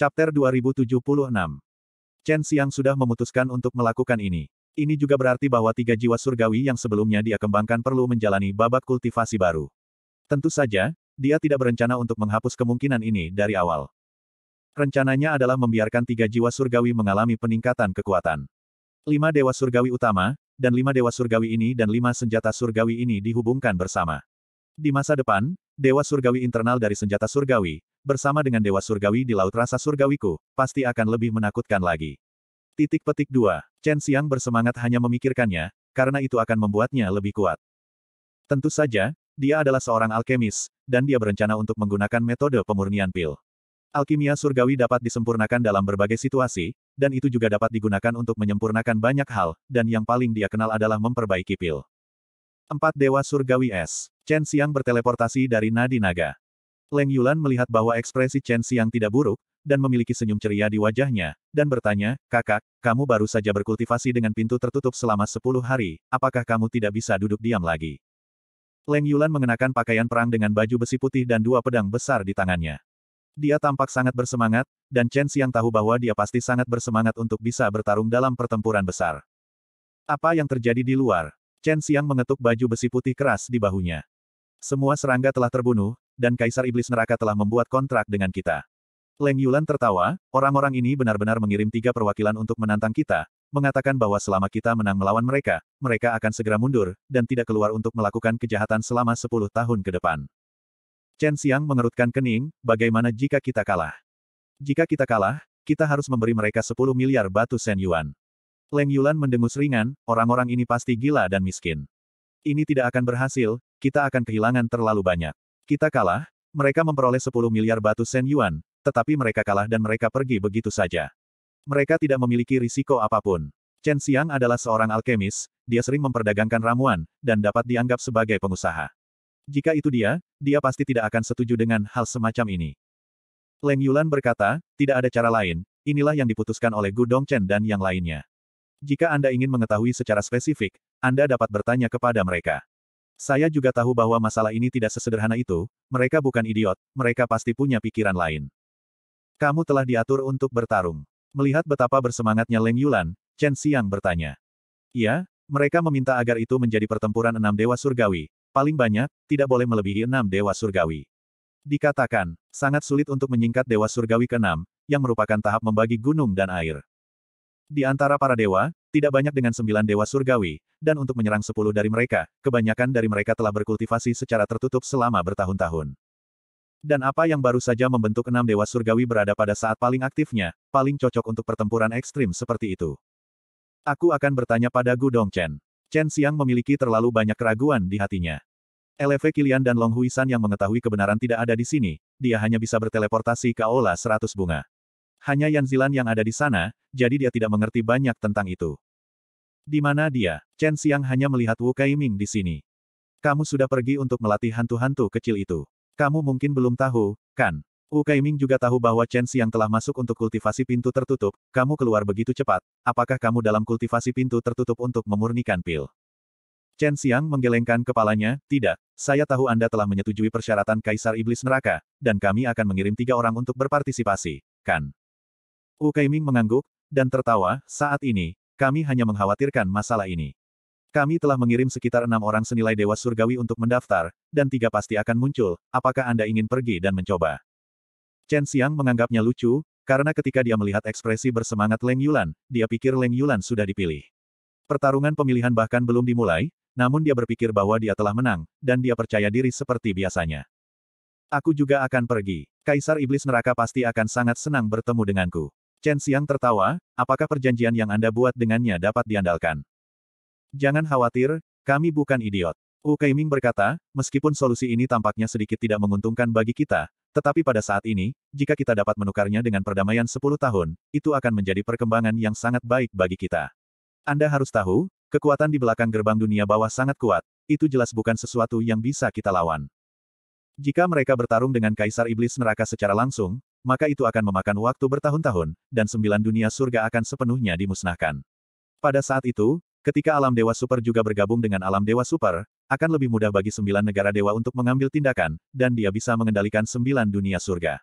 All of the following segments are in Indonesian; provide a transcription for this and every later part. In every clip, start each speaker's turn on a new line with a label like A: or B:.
A: Chapter 2076 Chen Xiang sudah memutuskan untuk melakukan ini. Ini juga berarti bahwa tiga jiwa surgawi yang sebelumnya dia kembangkan perlu menjalani babak kultivasi baru. Tentu saja, dia tidak berencana untuk menghapus kemungkinan ini dari awal. Rencananya adalah membiarkan tiga jiwa surgawi mengalami peningkatan kekuatan. Lima dewa surgawi utama, dan lima dewa surgawi ini dan lima senjata surgawi ini dihubungkan bersama. Di masa depan, Dewa Surgawi internal dari senjata Surgawi, bersama dengan Dewa Surgawi di Laut Rasa Surgawiku, pasti akan lebih menakutkan lagi. Titik petik 2. Chen Xiang bersemangat hanya memikirkannya, karena itu akan membuatnya lebih kuat. Tentu saja, dia adalah seorang alkemis, dan dia berencana untuk menggunakan metode pemurnian pil. Alkimia surgawi dapat disempurnakan dalam berbagai situasi, dan itu juga dapat digunakan untuk menyempurnakan banyak hal, dan yang paling dia kenal adalah memperbaiki pil. Empat Dewa Surgawi S Chen Xiang berteleportasi dari nadi naga. Leng Yulan melihat bahwa ekspresi Chen Xiang tidak buruk, dan memiliki senyum ceria di wajahnya, dan bertanya, kakak, kamu baru saja berkultivasi dengan pintu tertutup selama 10 hari, apakah kamu tidak bisa duduk diam lagi? Leng Yulan mengenakan pakaian perang dengan baju besi putih dan dua pedang besar di tangannya. Dia tampak sangat bersemangat, dan Chen Xiang tahu bahwa dia pasti sangat bersemangat untuk bisa bertarung dalam pertempuran besar. Apa yang terjadi di luar? Chen Xiang mengetuk baju besi putih keras di bahunya. Semua serangga telah terbunuh, dan Kaisar Iblis Neraka telah membuat kontrak dengan kita. Leng Yulan tertawa, orang-orang ini benar-benar mengirim tiga perwakilan untuk menantang kita, mengatakan bahwa selama kita menang melawan mereka, mereka akan segera mundur, dan tidak keluar untuk melakukan kejahatan selama sepuluh tahun ke depan. Chen Xiang mengerutkan kening, bagaimana jika kita kalah? Jika kita kalah, kita harus memberi mereka sepuluh miliar batu sen yuan. Leng Yulan mendengus ringan, orang-orang ini pasti gila dan miskin. Ini tidak akan berhasil, kita akan kehilangan terlalu banyak. Kita kalah, mereka memperoleh 10 miliar batu sen yuan, tetapi mereka kalah dan mereka pergi begitu saja. Mereka tidak memiliki risiko apapun. Chen Xiang adalah seorang alkemis, dia sering memperdagangkan ramuan, dan dapat dianggap sebagai pengusaha. Jika itu dia, dia pasti tidak akan setuju dengan hal semacam ini. Leng Yulan berkata, tidak ada cara lain, inilah yang diputuskan oleh Gu Dong Chen dan yang lainnya. Jika Anda ingin mengetahui secara spesifik, Anda dapat bertanya kepada mereka. Saya juga tahu bahwa masalah ini tidak sesederhana itu, mereka bukan idiot, mereka pasti punya pikiran lain. Kamu telah diatur untuk bertarung. Melihat betapa bersemangatnya Leng Yulan, Chen Xiang bertanya. Ya, mereka meminta agar itu menjadi pertempuran enam dewa surgawi, paling banyak, tidak boleh melebihi enam dewa surgawi. Dikatakan, sangat sulit untuk menyingkat dewa surgawi keenam, yang merupakan tahap membagi gunung dan air. Di antara para dewa, tidak banyak dengan sembilan dewa surgawi, dan untuk menyerang sepuluh dari mereka, kebanyakan dari mereka telah berkultivasi secara tertutup selama bertahun-tahun. Dan apa yang baru saja membentuk enam dewa surgawi berada pada saat paling aktifnya, paling cocok untuk pertempuran ekstrim seperti itu. Aku akan bertanya pada Dong Chen. Chen Xiang memiliki terlalu banyak keraguan di hatinya. Lv Kilian dan Long Huisan yang mengetahui kebenaran tidak ada di sini, dia hanya bisa berteleportasi ke Aula 100 bunga. Hanya Yan Zilan yang ada di sana, jadi dia tidak mengerti banyak tentang itu. Di mana dia? Chen Xiang hanya melihat Wu Ming di sini. Kamu sudah pergi untuk melatih hantu-hantu kecil itu. Kamu mungkin belum tahu, kan? Wu Ming juga tahu bahwa Chen Xiang telah masuk untuk kultivasi pintu tertutup, kamu keluar begitu cepat, apakah kamu dalam kultivasi pintu tertutup untuk memurnikan pil? Chen Xiang menggelengkan kepalanya, tidak, saya tahu Anda telah menyetujui persyaratan Kaisar Iblis Neraka, dan kami akan mengirim tiga orang untuk berpartisipasi, kan? Wu Kaiming mengangguk, dan tertawa, saat ini, kami hanya mengkhawatirkan masalah ini. Kami telah mengirim sekitar enam orang senilai Dewa Surgawi untuk mendaftar, dan tiga pasti akan muncul, apakah Anda ingin pergi dan mencoba? Chen Xiang menganggapnya lucu, karena ketika dia melihat ekspresi bersemangat Leng Yulan, dia pikir Leng Yulan sudah dipilih. Pertarungan pemilihan bahkan belum dimulai, namun dia berpikir bahwa dia telah menang, dan dia percaya diri seperti biasanya. Aku juga akan pergi. Kaisar Iblis Neraka pasti akan sangat senang bertemu denganku. Chen Xiang tertawa, apakah perjanjian yang Anda buat dengannya dapat diandalkan? Jangan khawatir, kami bukan idiot. Wu Keiming berkata, meskipun solusi ini tampaknya sedikit tidak menguntungkan bagi kita, tetapi pada saat ini, jika kita dapat menukarnya dengan perdamaian 10 tahun, itu akan menjadi perkembangan yang sangat baik bagi kita. Anda harus tahu, kekuatan di belakang gerbang dunia bawah sangat kuat, itu jelas bukan sesuatu yang bisa kita lawan. Jika mereka bertarung dengan Kaisar Iblis Neraka secara langsung, maka itu akan memakan waktu bertahun-tahun, dan sembilan dunia surga akan sepenuhnya dimusnahkan. Pada saat itu, ketika alam dewa super juga bergabung dengan alam dewa super, akan lebih mudah bagi sembilan negara dewa untuk mengambil tindakan, dan dia bisa mengendalikan sembilan dunia surga.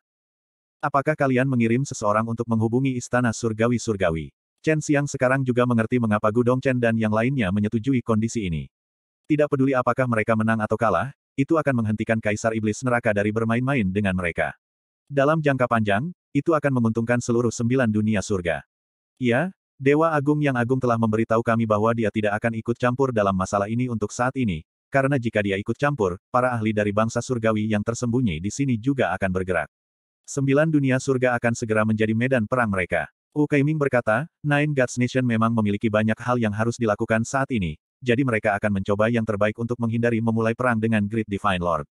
A: Apakah kalian mengirim seseorang untuk menghubungi istana surgawi-surgawi? Chen Xiang sekarang juga mengerti mengapa Gudong Chen dan yang lainnya menyetujui kondisi ini. Tidak peduli apakah mereka menang atau kalah, itu akan menghentikan Kaisar Iblis Neraka dari bermain-main dengan mereka. Dalam jangka panjang, itu akan menguntungkan seluruh sembilan dunia surga. Ya, Dewa Agung yang Agung telah memberitahu kami bahwa dia tidak akan ikut campur dalam masalah ini untuk saat ini, karena jika dia ikut campur, para ahli dari bangsa surgawi yang tersembunyi di sini juga akan bergerak. Sembilan dunia surga akan segera menjadi medan perang mereka. Wu Kaiming berkata, Nine Gods Nation memang memiliki banyak hal yang harus dilakukan saat ini, jadi mereka akan mencoba yang terbaik untuk menghindari memulai perang dengan Great Divine Lord.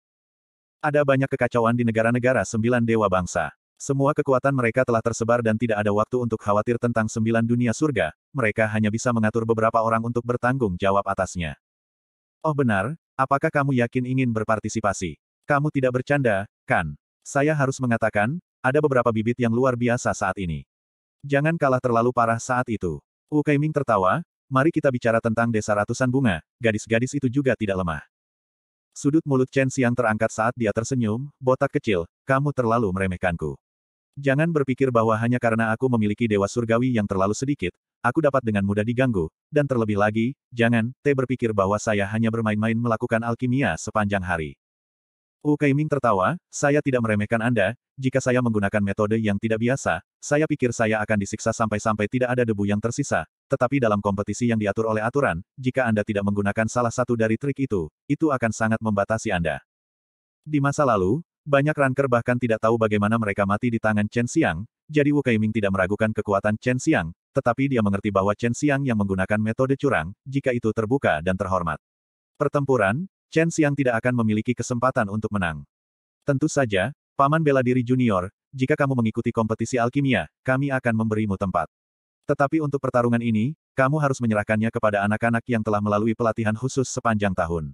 A: Ada banyak kekacauan di negara-negara sembilan dewa bangsa. Semua kekuatan mereka telah tersebar dan tidak ada waktu untuk khawatir tentang sembilan dunia surga, mereka hanya bisa mengatur beberapa orang untuk bertanggung jawab atasnya. Oh benar, apakah kamu yakin ingin berpartisipasi? Kamu tidak bercanda, kan? Saya harus mengatakan, ada beberapa bibit yang luar biasa saat ini. Jangan kalah terlalu parah saat itu. Wu Kaiming tertawa, mari kita bicara tentang desa ratusan bunga, gadis-gadis itu juga tidak lemah. Sudut mulut Chen Xiang terangkat saat dia tersenyum, botak kecil, kamu terlalu meremehkanku. Jangan berpikir bahwa hanya karena aku memiliki dewa surgawi yang terlalu sedikit, aku dapat dengan mudah diganggu, dan terlebih lagi, jangan, T berpikir bahwa saya hanya bermain-main melakukan alkimia sepanjang hari. Wu Kaiming tertawa, saya tidak meremehkan Anda, jika saya menggunakan metode yang tidak biasa, saya pikir saya akan disiksa sampai-sampai tidak ada debu yang tersisa, tetapi dalam kompetisi yang diatur oleh aturan, jika Anda tidak menggunakan salah satu dari trik itu, itu akan sangat membatasi Anda. Di masa lalu, banyak ranker bahkan tidak tahu bagaimana mereka mati di tangan Chen Xiang, jadi Wu Kaiming tidak meragukan kekuatan Chen Xiang, tetapi dia mengerti bahwa Chen Xiang yang menggunakan metode curang, jika itu terbuka dan terhormat. Pertempuran, Chen Xiang tidak akan memiliki kesempatan untuk menang. Tentu saja, Paman Bela Diri Junior, jika kamu mengikuti kompetisi alkimia, kami akan memberimu tempat. Tetapi untuk pertarungan ini, kamu harus menyerahkannya kepada anak-anak yang telah melalui pelatihan khusus sepanjang tahun.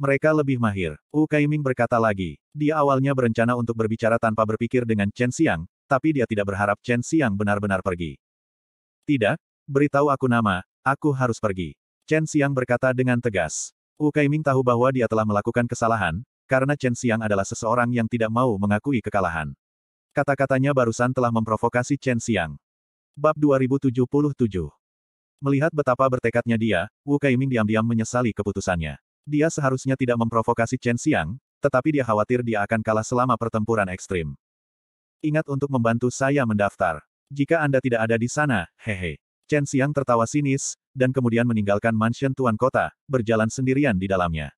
A: Mereka lebih mahir. Wu Kaiming berkata lagi, dia awalnya berencana untuk berbicara tanpa berpikir dengan Chen Xiang, tapi dia tidak berharap Chen Xiang benar-benar pergi. Tidak, beritahu aku nama, aku harus pergi. Chen Xiang berkata dengan tegas. Wu Kaiming tahu bahwa dia telah melakukan kesalahan, karena Chen Xiang adalah seseorang yang tidak mau mengakui kekalahan. Kata-katanya barusan telah memprovokasi Chen Xiang. Bab 2077 Melihat betapa bertekadnya dia, Wu Kaiming diam-diam menyesali keputusannya. Dia seharusnya tidak memprovokasi Chen Xiang, tetapi dia khawatir dia akan kalah selama pertempuran ekstrim. Ingat untuk membantu saya mendaftar. Jika Anda tidak ada di sana, hehe. Chen Xiang tertawa sinis, dan kemudian meninggalkan mansion tuan kota, berjalan sendirian di dalamnya.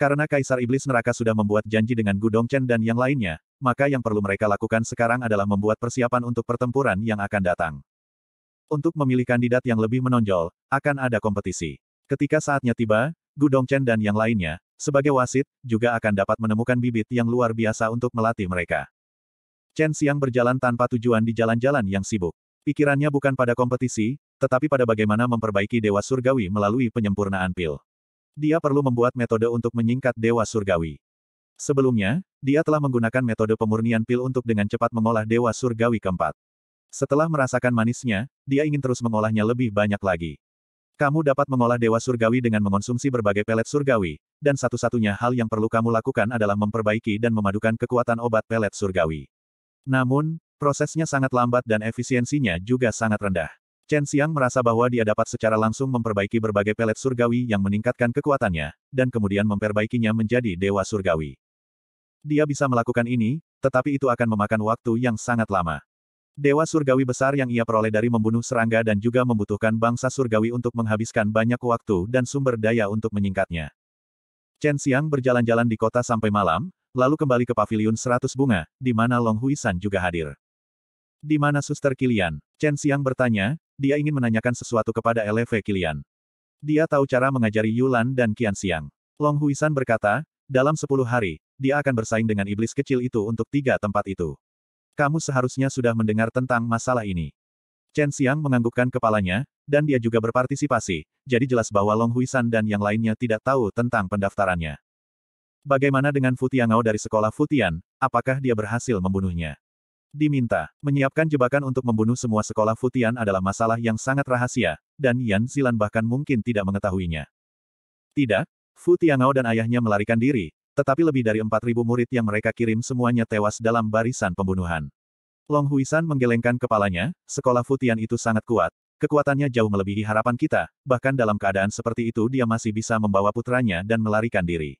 A: Karena Kaisar Iblis Neraka sudah membuat janji dengan Gudong Chen dan yang lainnya, maka yang perlu mereka lakukan sekarang adalah membuat persiapan untuk pertempuran yang akan datang. Untuk memilih kandidat yang lebih menonjol, akan ada kompetisi. Ketika saatnya tiba, Gudong Chen dan yang lainnya, sebagai wasit, juga akan dapat menemukan bibit yang luar biasa untuk melatih mereka. Chen Xiang berjalan tanpa tujuan di jalan-jalan yang sibuk. Pikirannya bukan pada kompetisi, tetapi pada bagaimana memperbaiki Dewa Surgawi melalui penyempurnaan pil. Dia perlu membuat metode untuk menyingkat Dewa Surgawi. Sebelumnya, dia telah menggunakan metode pemurnian pil untuk dengan cepat mengolah Dewa Surgawi keempat. Setelah merasakan manisnya, dia ingin terus mengolahnya lebih banyak lagi. Kamu dapat mengolah Dewa Surgawi dengan mengonsumsi berbagai pelet surgawi, dan satu-satunya hal yang perlu kamu lakukan adalah memperbaiki dan memadukan kekuatan obat pelet surgawi. Namun, Prosesnya sangat lambat dan efisiensinya juga sangat rendah. Chen Xiang merasa bahwa dia dapat secara langsung memperbaiki berbagai pelet surgawi yang meningkatkan kekuatannya, dan kemudian memperbaikinya menjadi dewa surgawi. Dia bisa melakukan ini, tetapi itu akan memakan waktu yang sangat lama. Dewa surgawi besar yang ia peroleh dari membunuh serangga dan juga membutuhkan bangsa surgawi untuk menghabiskan banyak waktu dan sumber daya untuk menyingkatnya. Chen Xiang berjalan-jalan di kota sampai malam, lalu kembali ke paviliun seratus bunga, di mana Long Huisan juga hadir. Di mana suster Kilian? Chen Xiang bertanya, dia ingin menanyakan sesuatu kepada LV Kilian. Dia tahu cara mengajari Yulan dan Qian Xiang. Long Huisan berkata, dalam sepuluh hari, dia akan bersaing dengan iblis kecil itu untuk tiga tempat itu. Kamu seharusnya sudah mendengar tentang masalah ini. Chen Xiang menganggukkan kepalanya, dan dia juga berpartisipasi, jadi jelas bahwa Long Huisan dan yang lainnya tidak tahu tentang pendaftarannya. Bagaimana dengan Fu dari sekolah Futian, apakah dia berhasil membunuhnya? Diminta, menyiapkan jebakan untuk membunuh semua sekolah Futian adalah masalah yang sangat rahasia, dan Yan Zilan bahkan mungkin tidak mengetahuinya. Tidak, Fu Tiangao dan ayahnya melarikan diri, tetapi lebih dari 4.000 murid yang mereka kirim semuanya tewas dalam barisan pembunuhan. Long Huisan menggelengkan kepalanya, sekolah Futian itu sangat kuat, kekuatannya jauh melebihi harapan kita, bahkan dalam keadaan seperti itu dia masih bisa membawa putranya dan melarikan diri.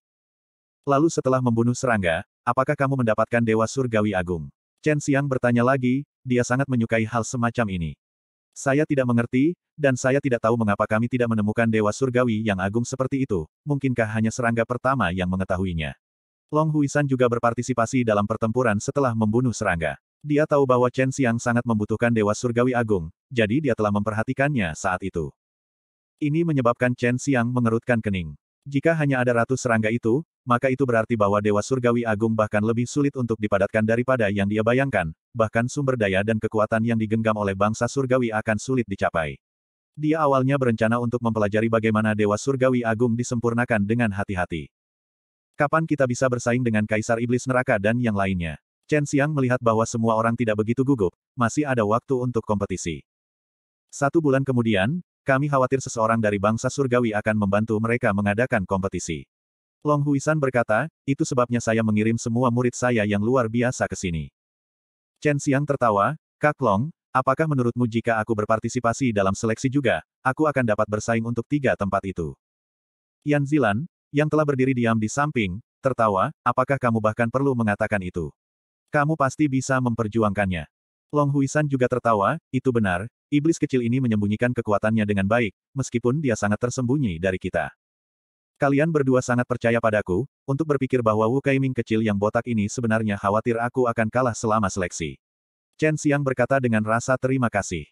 A: Lalu setelah membunuh serangga, apakah kamu mendapatkan Dewa Surgawi Agung? Chen Xiang bertanya lagi, dia sangat menyukai hal semacam ini. Saya tidak mengerti, dan saya tidak tahu mengapa kami tidak menemukan Dewa Surgawi yang agung seperti itu, mungkinkah hanya serangga pertama yang mengetahuinya. Long Huisan juga berpartisipasi dalam pertempuran setelah membunuh serangga. Dia tahu bahwa Chen Xiang sangat membutuhkan Dewa Surgawi Agung, jadi dia telah memperhatikannya saat itu. Ini menyebabkan Chen Xiang mengerutkan kening. Jika hanya ada ratus serangga itu, maka itu berarti bahwa Dewa Surgawi Agung bahkan lebih sulit untuk dipadatkan daripada yang dia bayangkan, bahkan sumber daya dan kekuatan yang digenggam oleh bangsa Surgawi akan sulit dicapai. Dia awalnya berencana untuk mempelajari bagaimana Dewa Surgawi Agung disempurnakan dengan hati-hati. Kapan kita bisa bersaing dengan Kaisar Iblis Neraka dan yang lainnya? Chen Xiang melihat bahwa semua orang tidak begitu gugup, masih ada waktu untuk kompetisi. Satu bulan kemudian, kami khawatir seseorang dari bangsa surgawi akan membantu mereka mengadakan kompetisi. Long Huisan berkata, itu sebabnya saya mengirim semua murid saya yang luar biasa ke sini. Chen Xiang tertawa, Kak Long, apakah menurutmu jika aku berpartisipasi dalam seleksi juga, aku akan dapat bersaing untuk tiga tempat itu? Yan Zilan, yang telah berdiri diam di samping, tertawa, apakah kamu bahkan perlu mengatakan itu? Kamu pasti bisa memperjuangkannya. Long Huisan juga tertawa, itu benar, Iblis kecil ini menyembunyikan kekuatannya dengan baik, meskipun dia sangat tersembunyi dari kita. Kalian berdua sangat percaya padaku, untuk berpikir bahwa Wu Kaiming kecil yang botak ini sebenarnya khawatir aku akan kalah selama seleksi. Chen Xiang berkata dengan rasa terima kasih.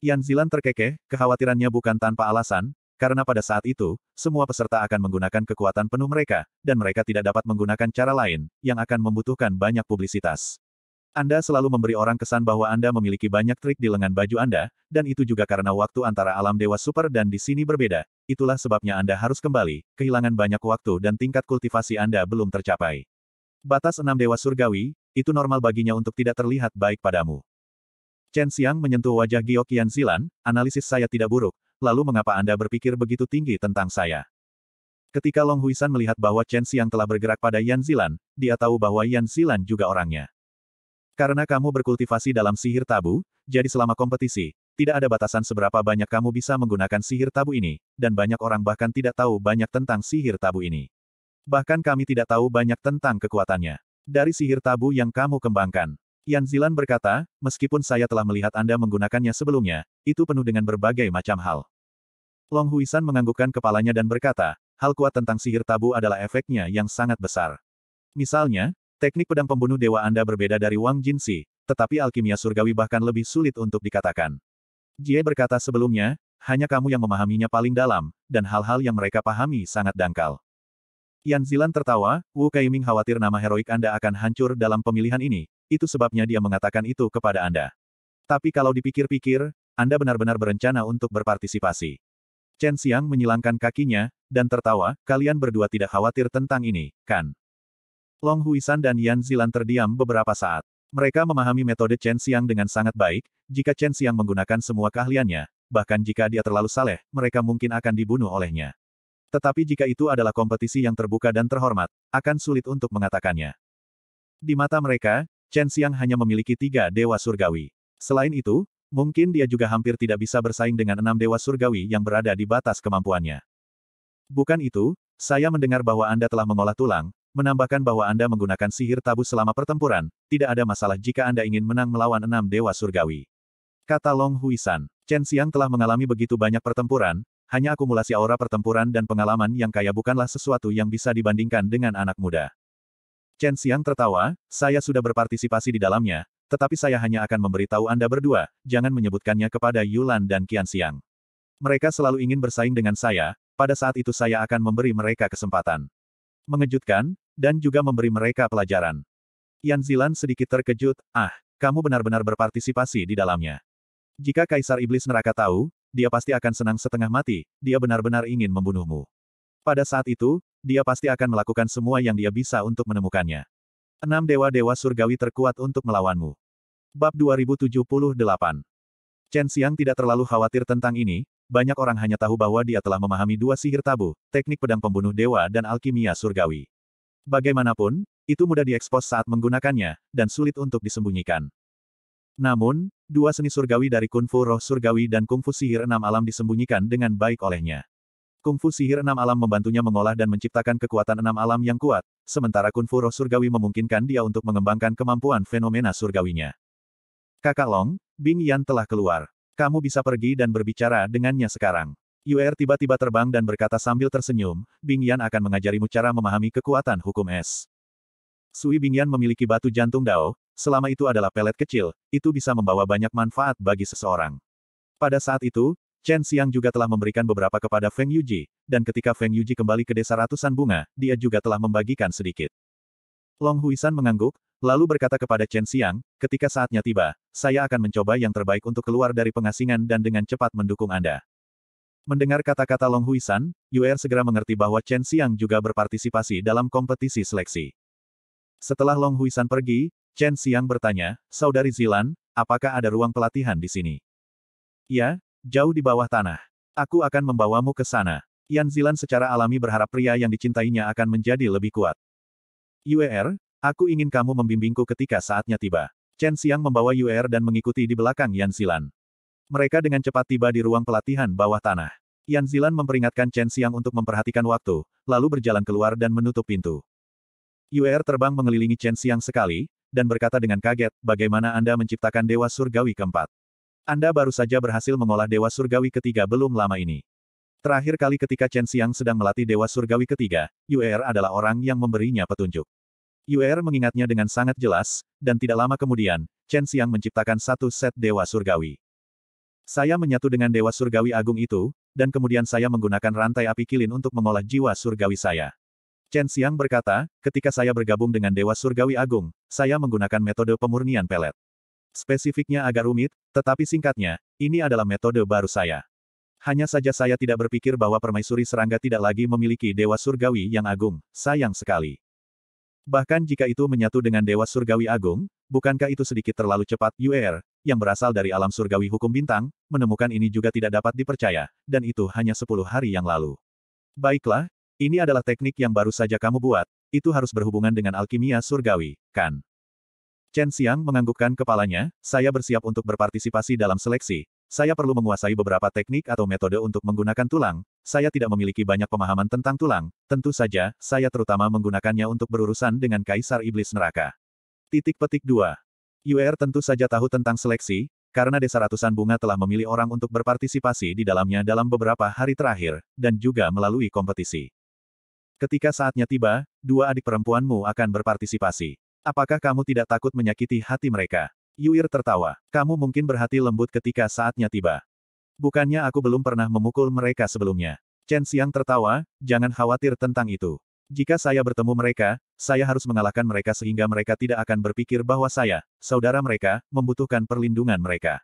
A: Yan Zilan terkekeh, kekhawatirannya bukan tanpa alasan, karena pada saat itu, semua peserta akan menggunakan kekuatan penuh mereka, dan mereka tidak dapat menggunakan cara lain, yang akan membutuhkan banyak publisitas. Anda selalu memberi orang kesan bahwa Anda memiliki banyak trik di lengan baju Anda, dan itu juga karena waktu antara alam dewa super dan di sini berbeda. Itulah sebabnya Anda harus kembali, kehilangan banyak waktu dan tingkat kultivasi Anda belum tercapai. Batas enam dewa surgawi, itu normal baginya untuk tidak terlihat baik padamu. Chen Xiang menyentuh wajah Yan Zilan, analisis saya tidak buruk, lalu mengapa Anda berpikir begitu tinggi tentang saya? Ketika Long Huisan melihat bahwa Chen Xiang telah bergerak pada Yan Zilan, dia tahu bahwa Yan Zilan juga orangnya. Karena kamu berkultivasi dalam sihir tabu, jadi selama kompetisi, tidak ada batasan seberapa banyak kamu bisa menggunakan sihir tabu ini, dan banyak orang bahkan tidak tahu banyak tentang sihir tabu ini. Bahkan kami tidak tahu banyak tentang kekuatannya. Dari sihir tabu yang kamu kembangkan. Yan Zilan berkata, meskipun saya telah melihat Anda menggunakannya sebelumnya, itu penuh dengan berbagai macam hal. Long Huisan menganggukkan kepalanya dan berkata, hal kuat tentang sihir tabu adalah efeknya yang sangat besar. Misalnya, Teknik pedang pembunuh dewa Anda berbeda dari Wang Jinsi, tetapi alkimia surgawi bahkan lebih sulit untuk dikatakan. Jie berkata sebelumnya, hanya kamu yang memahaminya paling dalam, dan hal-hal yang mereka pahami sangat dangkal. Yan Zilan tertawa, Wu Kaiming khawatir nama heroik Anda akan hancur dalam pemilihan ini, itu sebabnya dia mengatakan itu kepada Anda. Tapi kalau dipikir-pikir, Anda benar-benar berencana untuk berpartisipasi. Chen Xiang menyilangkan kakinya, dan tertawa, kalian berdua tidak khawatir tentang ini, kan? Long Huisan dan Yan Zilan terdiam beberapa saat. Mereka memahami metode Chen Xiang dengan sangat baik, jika Chen Xiang menggunakan semua keahliannya, bahkan jika dia terlalu saleh, mereka mungkin akan dibunuh olehnya. Tetapi jika itu adalah kompetisi yang terbuka dan terhormat, akan sulit untuk mengatakannya. Di mata mereka, Chen Xiang hanya memiliki tiga dewa surgawi. Selain itu, mungkin dia juga hampir tidak bisa bersaing dengan enam dewa surgawi yang berada di batas kemampuannya. Bukan itu, saya mendengar bahwa Anda telah mengolah tulang, menambahkan bahwa Anda menggunakan sihir tabu selama pertempuran, tidak ada masalah jika Anda ingin menang melawan enam dewa surgawi. Kata Long Huisan, Chen Xiang telah mengalami begitu banyak pertempuran, hanya akumulasi aura pertempuran dan pengalaman yang kaya bukanlah sesuatu yang bisa dibandingkan dengan anak muda. Chen Xiang tertawa, saya sudah berpartisipasi di dalamnya, tetapi saya hanya akan memberitahu Anda berdua, jangan menyebutkannya kepada Yulan dan Qian Xiang. Mereka selalu ingin bersaing dengan saya, pada saat itu saya akan memberi mereka kesempatan. Mengejutkan, dan juga memberi mereka pelajaran. Yan Zilan sedikit terkejut, ah, kamu benar-benar berpartisipasi di dalamnya. Jika Kaisar Iblis Neraka tahu, dia pasti akan senang setengah mati, dia benar-benar ingin membunuhmu. Pada saat itu, dia pasti akan melakukan semua yang dia bisa untuk menemukannya. Enam dewa-dewa surgawi terkuat untuk melawanmu. Bab 2078 Chen Xiang tidak terlalu khawatir tentang ini, banyak orang hanya tahu bahwa dia telah memahami dua sihir tabu, teknik pedang pembunuh dewa dan alkimia surgawi. Bagaimanapun, itu mudah diekspos saat menggunakannya, dan sulit untuk disembunyikan. Namun, dua seni surgawi dari kungfu roh surgawi dan kungfu sihir enam alam disembunyikan dengan baik olehnya. Kungfu sihir enam alam membantunya mengolah dan menciptakan kekuatan enam alam yang kuat, sementara kungfu roh surgawi memungkinkan dia untuk mengembangkan kemampuan fenomena surgawinya. Kakak Long, Bing Yan telah keluar. Kamu bisa pergi dan berbicara dengannya sekarang. Yuer tiba-tiba terbang dan berkata sambil tersenyum, Bing Yan akan mengajarimu cara memahami kekuatan hukum es. Sui Bing Yan memiliki batu jantung Dao, selama itu adalah pelet kecil, itu bisa membawa banyak manfaat bagi seseorang. Pada saat itu, Chen Xiang juga telah memberikan beberapa kepada Feng Yuji, dan ketika Feng Yuji kembali ke desa ratusan bunga, dia juga telah membagikan sedikit. Long Huisan mengangguk, lalu berkata kepada Chen Xiang, ketika saatnya tiba, saya akan mencoba yang terbaik untuk keluar dari pengasingan dan dengan cepat mendukung Anda. Mendengar kata-kata Long Huisan, Yuer segera mengerti bahwa Chen Xiang juga berpartisipasi dalam kompetisi seleksi. Setelah Long Huisan pergi, Chen Xiang bertanya, Saudari Zilan, apakah ada ruang pelatihan di sini? Ya, jauh di bawah tanah. Aku akan membawamu ke sana. Yan Zilan secara alami berharap pria yang dicintainya akan menjadi lebih kuat. Yuer, aku ingin kamu membimbingku ketika saatnya tiba. Chen Xiang membawa Yuer dan mengikuti di belakang Yan Zilan. Mereka dengan cepat tiba di ruang pelatihan bawah tanah. Yan Zilan memperingatkan Chen Xiang untuk memperhatikan waktu, lalu berjalan keluar dan menutup pintu. Yuer terbang mengelilingi Chen Xiang sekali, dan berkata dengan kaget, bagaimana Anda menciptakan Dewa Surgawi keempat? Anda baru saja berhasil mengolah Dewa Surgawi ketiga belum lama ini. Terakhir kali ketika Chen Xiang sedang melatih Dewa Surgawi ketiga, Yuer adalah orang yang memberinya petunjuk. Yuer mengingatnya dengan sangat jelas, dan tidak lama kemudian, Chen Xiang menciptakan satu set Dewa Surgawi. Saya menyatu dengan Dewa Surgawi Agung itu, dan kemudian saya menggunakan rantai api kilin untuk mengolah jiwa surgawi saya. Chen Xiang berkata, ketika saya bergabung dengan Dewa Surgawi Agung, saya menggunakan metode pemurnian pelet. Spesifiknya agak rumit, tetapi singkatnya, ini adalah metode baru saya. Hanya saja saya tidak berpikir bahwa permaisuri serangga tidak lagi memiliki Dewa Surgawi yang agung, sayang sekali. Bahkan jika itu menyatu dengan Dewa Surgawi Agung, bukankah itu sedikit terlalu cepat, UR, yang berasal dari alam surgawi hukum bintang, menemukan ini juga tidak dapat dipercaya, dan itu hanya sepuluh hari yang lalu. Baiklah, ini adalah teknik yang baru saja kamu buat, itu harus berhubungan dengan alkimia surgawi, kan? Chen Xiang menganggukkan kepalanya, saya bersiap untuk berpartisipasi dalam seleksi, saya perlu menguasai beberapa teknik atau metode untuk menggunakan tulang, saya tidak memiliki banyak pemahaman tentang tulang, tentu saja, saya terutama menggunakannya untuk berurusan dengan Kaisar Iblis Neraka. Titik petik 2. UR tentu saja tahu tentang seleksi, karena desa ratusan bunga telah memilih orang untuk berpartisipasi di dalamnya dalam beberapa hari terakhir, dan juga melalui kompetisi. Ketika saatnya tiba, dua adik perempuanmu akan berpartisipasi. Apakah kamu tidak takut menyakiti hati mereka? Yuir tertawa. Kamu mungkin berhati lembut ketika saatnya tiba. Bukannya aku belum pernah memukul mereka sebelumnya. Chen Xiang tertawa, jangan khawatir tentang itu. Jika saya bertemu mereka, saya harus mengalahkan mereka sehingga mereka tidak akan berpikir bahwa saya, saudara mereka, membutuhkan perlindungan mereka.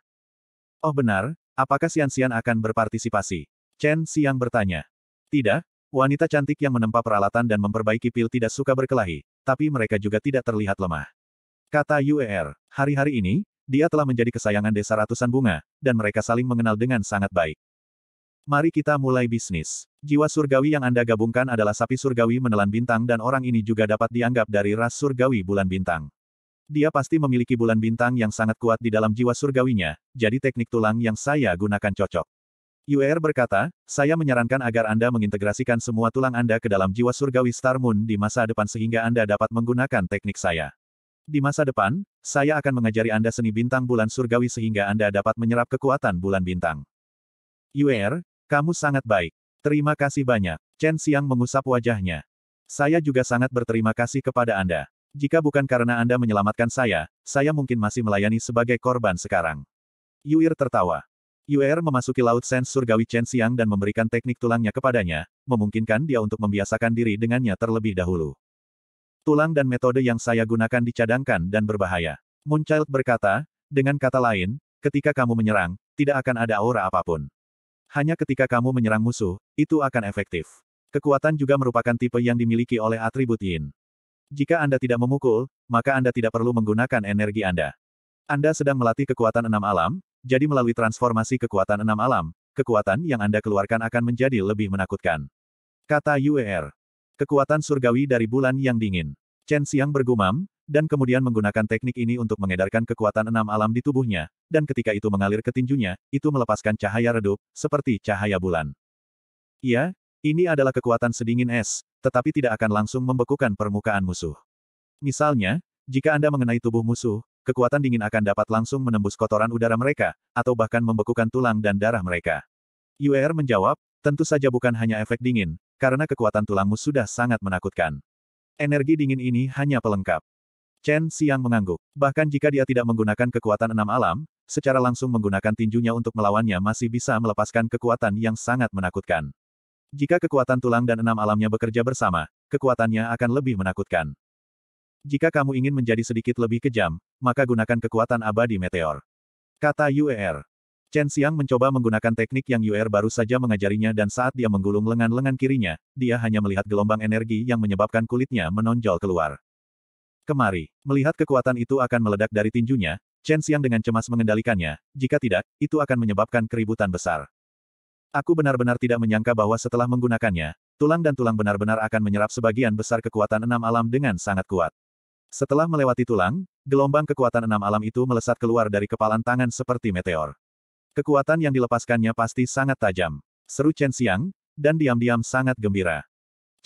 A: Oh benar, apakah Sian-Sian akan berpartisipasi? Chen Xiang bertanya. Tidak, wanita cantik yang menempa peralatan dan memperbaiki pil tidak suka berkelahi, tapi mereka juga tidak terlihat lemah. Kata UER, hari-hari ini, dia telah menjadi kesayangan desa ratusan bunga, dan mereka saling mengenal dengan sangat baik. Mari kita mulai bisnis. Jiwa surgawi yang Anda gabungkan adalah sapi surgawi menelan bintang dan orang ini juga dapat dianggap dari ras surgawi bulan bintang. Dia pasti memiliki bulan bintang yang sangat kuat di dalam jiwa surgawinya, jadi teknik tulang yang saya gunakan cocok. UR er berkata, saya menyarankan agar Anda mengintegrasikan semua tulang Anda ke dalam jiwa surgawi Star Moon di masa depan sehingga Anda dapat menggunakan teknik saya. Di masa depan, saya akan mengajari Anda seni bintang bulan surgawi sehingga Anda dapat menyerap kekuatan bulan bintang. UR, kamu sangat baik. Terima kasih banyak. Chen Xiang mengusap wajahnya. Saya juga sangat berterima kasih kepada Anda. Jika bukan karena Anda menyelamatkan saya, saya mungkin masih melayani sebagai korban sekarang. Yuir tertawa. Yuir memasuki laut sens surgawi Chen Xiang dan memberikan teknik tulangnya kepadanya, memungkinkan dia untuk membiasakan diri dengannya terlebih dahulu. Tulang dan metode yang saya gunakan dicadangkan dan berbahaya. Moonchild berkata, dengan kata lain, ketika kamu menyerang, tidak akan ada aura apapun. Hanya ketika kamu menyerang musuh, itu akan efektif. Kekuatan juga merupakan tipe yang dimiliki oleh atribut Yin. Jika Anda tidak memukul, maka Anda tidak perlu menggunakan energi Anda. Anda sedang melatih kekuatan enam alam, jadi melalui transformasi kekuatan enam alam, kekuatan yang Anda keluarkan akan menjadi lebih menakutkan. Kata Yuer. Kekuatan surgawi dari bulan yang dingin. Chen Xiang bergumam, dan kemudian menggunakan teknik ini untuk mengedarkan kekuatan enam alam di tubuhnya, dan ketika itu mengalir ke tinjunya, itu melepaskan cahaya redup, seperti cahaya bulan. Ya, ini adalah kekuatan sedingin es, tetapi tidak akan langsung membekukan permukaan musuh. Misalnya, jika Anda mengenai tubuh musuh, kekuatan dingin akan dapat langsung menembus kotoran udara mereka, atau bahkan membekukan tulang dan darah mereka. UR er menjawab, tentu saja bukan hanya efek dingin, karena kekuatan tulangmu sudah sangat menakutkan. Energi dingin ini hanya pelengkap. Chen Xiang mengangguk. Bahkan jika dia tidak menggunakan kekuatan enam alam, secara langsung menggunakan tinjunya untuk melawannya masih bisa melepaskan kekuatan yang sangat menakutkan. Jika kekuatan tulang dan enam alamnya bekerja bersama, kekuatannya akan lebih menakutkan. Jika kamu ingin menjadi sedikit lebih kejam, maka gunakan kekuatan abadi meteor. Kata Yuer. Chen Xiang mencoba menggunakan teknik yang Yuer baru saja mengajarinya dan saat dia menggulung lengan-lengan kirinya, dia hanya melihat gelombang energi yang menyebabkan kulitnya menonjol keluar. Kemari. Melihat kekuatan itu akan meledak dari tinjunya, Chen Xiang dengan cemas mengendalikannya, jika tidak, itu akan menyebabkan keributan besar. Aku benar-benar tidak menyangka bahwa setelah menggunakannya, tulang dan tulang benar-benar akan menyerap sebagian besar kekuatan enam alam dengan sangat kuat. Setelah melewati tulang, gelombang kekuatan enam alam itu melesat keluar dari kepalan tangan seperti meteor. Kekuatan yang dilepaskannya pasti sangat tajam. Seru Chen Xiang, dan diam-diam sangat gembira.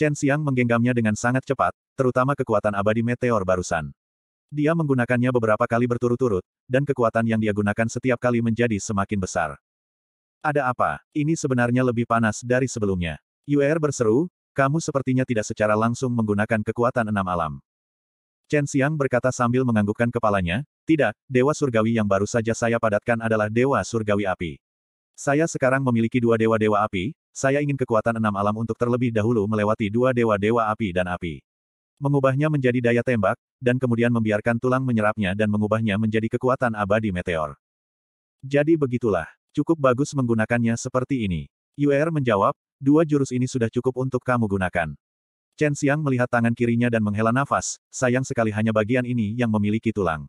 A: Chen Xiang menggenggamnya dengan sangat cepat, terutama kekuatan abadi meteor barusan. Dia menggunakannya beberapa kali berturut-turut, dan kekuatan yang dia gunakan setiap kali menjadi semakin besar. Ada apa? Ini sebenarnya lebih panas dari sebelumnya. Yuer berseru, kamu sepertinya tidak secara langsung menggunakan kekuatan enam alam. Chen Xiang berkata sambil menganggukkan kepalanya, tidak, Dewa Surgawi yang baru saja saya padatkan adalah Dewa Surgawi Api. Saya sekarang memiliki dua Dewa-Dewa Api, saya ingin kekuatan enam alam untuk terlebih dahulu melewati dua dewa-dewa api dan api. Mengubahnya menjadi daya tembak, dan kemudian membiarkan tulang menyerapnya dan mengubahnya menjadi kekuatan abadi meteor. Jadi begitulah, cukup bagus menggunakannya seperti ini. Yu'er menjawab, dua jurus ini sudah cukup untuk kamu gunakan. Chen Xiang melihat tangan kirinya dan menghela nafas, sayang sekali hanya bagian ini yang memiliki tulang.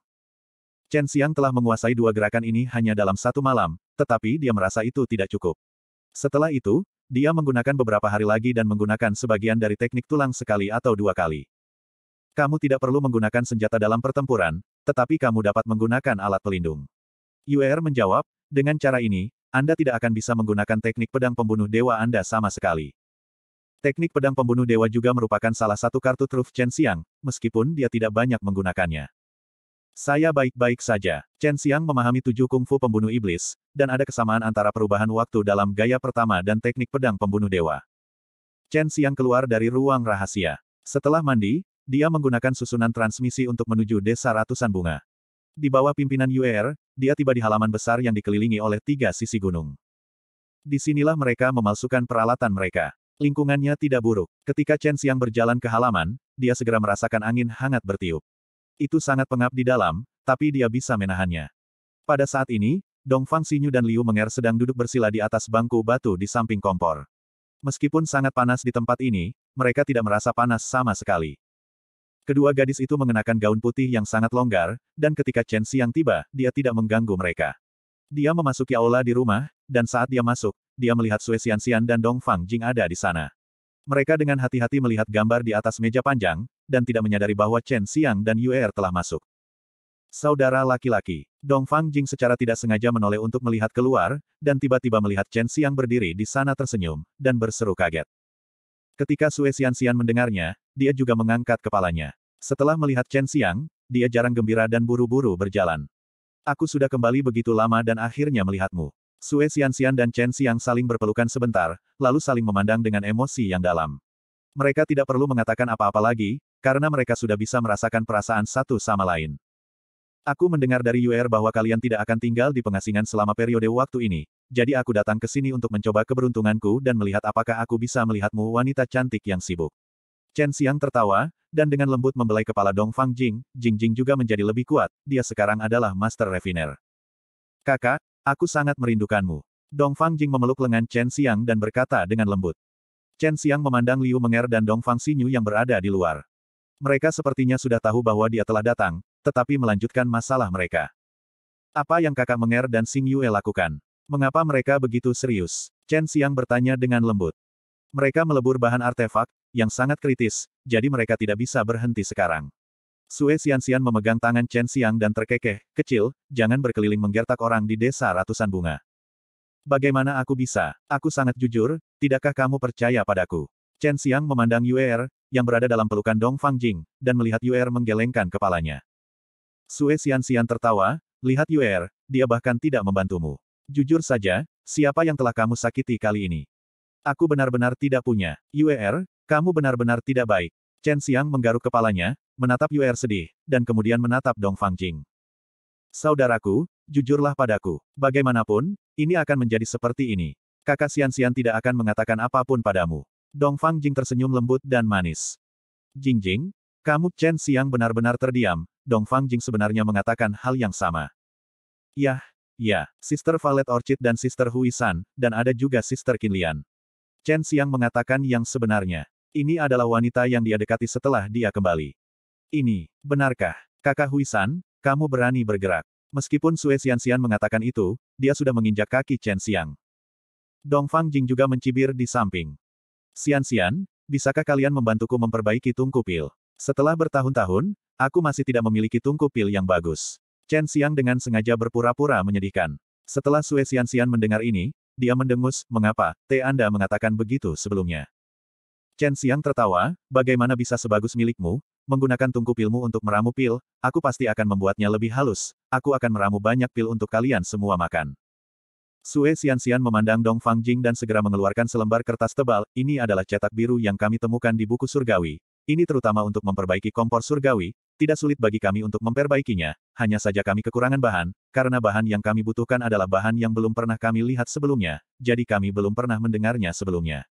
A: Chen Xiang telah menguasai dua gerakan ini hanya dalam satu malam, tetapi dia merasa itu tidak cukup. Setelah itu, dia menggunakan beberapa hari lagi dan menggunakan sebagian dari teknik tulang sekali atau dua kali. Kamu tidak perlu menggunakan senjata dalam pertempuran, tetapi kamu dapat menggunakan alat pelindung. UR er menjawab, dengan cara ini, Anda tidak akan bisa menggunakan teknik pedang pembunuh dewa Anda sama sekali. Teknik pedang pembunuh dewa juga merupakan salah satu kartu truf Chen Xiang, meskipun dia tidak banyak menggunakannya. Saya baik-baik saja. Chen Xiang memahami tujuh kungfu pembunuh iblis, dan ada kesamaan antara perubahan waktu dalam gaya pertama dan teknik pedang pembunuh dewa. Chen Xiang keluar dari ruang rahasia. Setelah mandi, dia menggunakan susunan transmisi untuk menuju desa ratusan bunga. Di bawah pimpinan UER, dia tiba di halaman besar yang dikelilingi oleh tiga sisi gunung. Disinilah mereka memalsukan peralatan mereka. Lingkungannya tidak buruk. Ketika Chen Xiang berjalan ke halaman, dia segera merasakan angin hangat bertiup. Itu sangat pengap di dalam, tapi dia bisa menahannya. Pada saat ini, Dong Fang Xinyu dan Liu Menger sedang duduk bersila di atas bangku batu di samping kompor. Meskipun sangat panas di tempat ini, mereka tidak merasa panas sama sekali. Kedua gadis itu mengenakan gaun putih yang sangat longgar, dan ketika Chen Xiang tiba, dia tidak mengganggu mereka. Dia memasuki aula di rumah, dan saat dia masuk, dia melihat Sue Xian dan Dong Fang Jing ada di sana. Mereka dengan hati-hati melihat gambar di atas meja panjang, dan tidak menyadari bahwa Chen Xiang dan Yue Er telah masuk. Saudara laki-laki, Dong Fang Jing secara tidak sengaja menoleh untuk melihat keluar, dan tiba-tiba melihat Chen Xiang berdiri di sana tersenyum, dan berseru kaget. Ketika Sue Xian mendengarnya, dia juga mengangkat kepalanya. Setelah melihat Chen Xiang, dia jarang gembira dan buru-buru berjalan. Aku sudah kembali begitu lama dan akhirnya melihatmu. Sue Xian dan Chen Xiang saling berpelukan sebentar, lalu saling memandang dengan emosi yang dalam. Mereka tidak perlu mengatakan apa-apa lagi, karena mereka sudah bisa merasakan perasaan satu sama lain. Aku mendengar dari UR bahwa kalian tidak akan tinggal di pengasingan selama periode waktu ini, jadi aku datang ke sini untuk mencoba keberuntunganku dan melihat apakah aku bisa melihatmu wanita cantik yang sibuk. Chen Xiang tertawa, dan dengan lembut membelai kepala Dong Fang Jing, Jing Jing juga menjadi lebih kuat, dia sekarang adalah Master Refiner. Kakak, aku sangat merindukanmu. Dong Fang Jing memeluk lengan Chen Xiang dan berkata dengan lembut. Chen Xiang memandang Liu Menger dan Dong Fang Xinyu yang berada di luar. Mereka sepertinya sudah tahu bahwa dia telah datang, tetapi melanjutkan masalah mereka. Apa yang kakak Menger dan Xing Yue lakukan? Mengapa mereka begitu serius? Chen Xiang bertanya dengan lembut. Mereka melebur bahan artefak, yang sangat kritis, jadi mereka tidak bisa berhenti sekarang. Sue Xianxian memegang tangan Chen Xiang dan terkekeh, kecil, jangan berkeliling menggertak orang di desa ratusan bunga. Bagaimana aku bisa? Aku sangat jujur, tidakkah kamu percaya padaku? Chen Xiang memandang Yuer, er, yang berada dalam pelukan Dong Fang Jing, dan melihat Yuer er menggelengkan kepalanya. Sue Xian Xian tertawa, lihat Yuer, er, dia bahkan tidak membantumu. Jujur saja, siapa yang telah kamu sakiti kali ini? Aku benar-benar tidak punya. Yuer, kamu benar-benar tidak baik. Chen Xiang menggaruk kepalanya, menatap Yuer sedih, dan kemudian menatap Dong Fang Jing. Saudaraku, jujurlah padaku. Bagaimanapun, ini akan menjadi seperti ini. Kakak Sian-Sian tidak akan mengatakan apapun padamu. Dong Fang Jing tersenyum lembut dan manis. Jing Jing, kamu Chen Siang benar-benar terdiam, Dong Fang Jing sebenarnya mengatakan hal yang sama. Yah, ya, Sister Valet Orchid dan Sister Hui San, dan ada juga Sister Lian. Chen Siang mengatakan yang sebenarnya. Ini adalah wanita yang dia dekati setelah dia kembali. Ini, benarkah, kakak Hui San, kamu berani bergerak. Meskipun Sue Xianxian mengatakan itu, dia sudah menginjak kaki Chen Xiang. Dong Fang Jing juga mencibir di samping. Xianxian, bisakah kalian membantuku memperbaiki tungku pil? Setelah bertahun-tahun, aku masih tidak memiliki tungku pil yang bagus. Chen Xiang dengan sengaja berpura-pura menyedihkan. Setelah Sue Xianxian mendengar ini, dia mendengus, mengapa, teh Anda mengatakan begitu sebelumnya? Chen Xiang tertawa, bagaimana bisa sebagus milikmu, menggunakan tungku pilmu untuk meramu pil, aku pasti akan membuatnya lebih halus, aku akan meramu banyak pil untuk kalian semua makan. Sue Xianxian memandang Dong Fang Jing dan segera mengeluarkan selembar kertas tebal, ini adalah cetak biru yang kami temukan di buku surgawi. Ini terutama untuk memperbaiki kompor surgawi, tidak sulit bagi kami untuk memperbaikinya, hanya saja kami kekurangan bahan, karena bahan yang kami butuhkan adalah bahan yang belum pernah kami lihat sebelumnya, jadi kami belum pernah mendengarnya sebelumnya.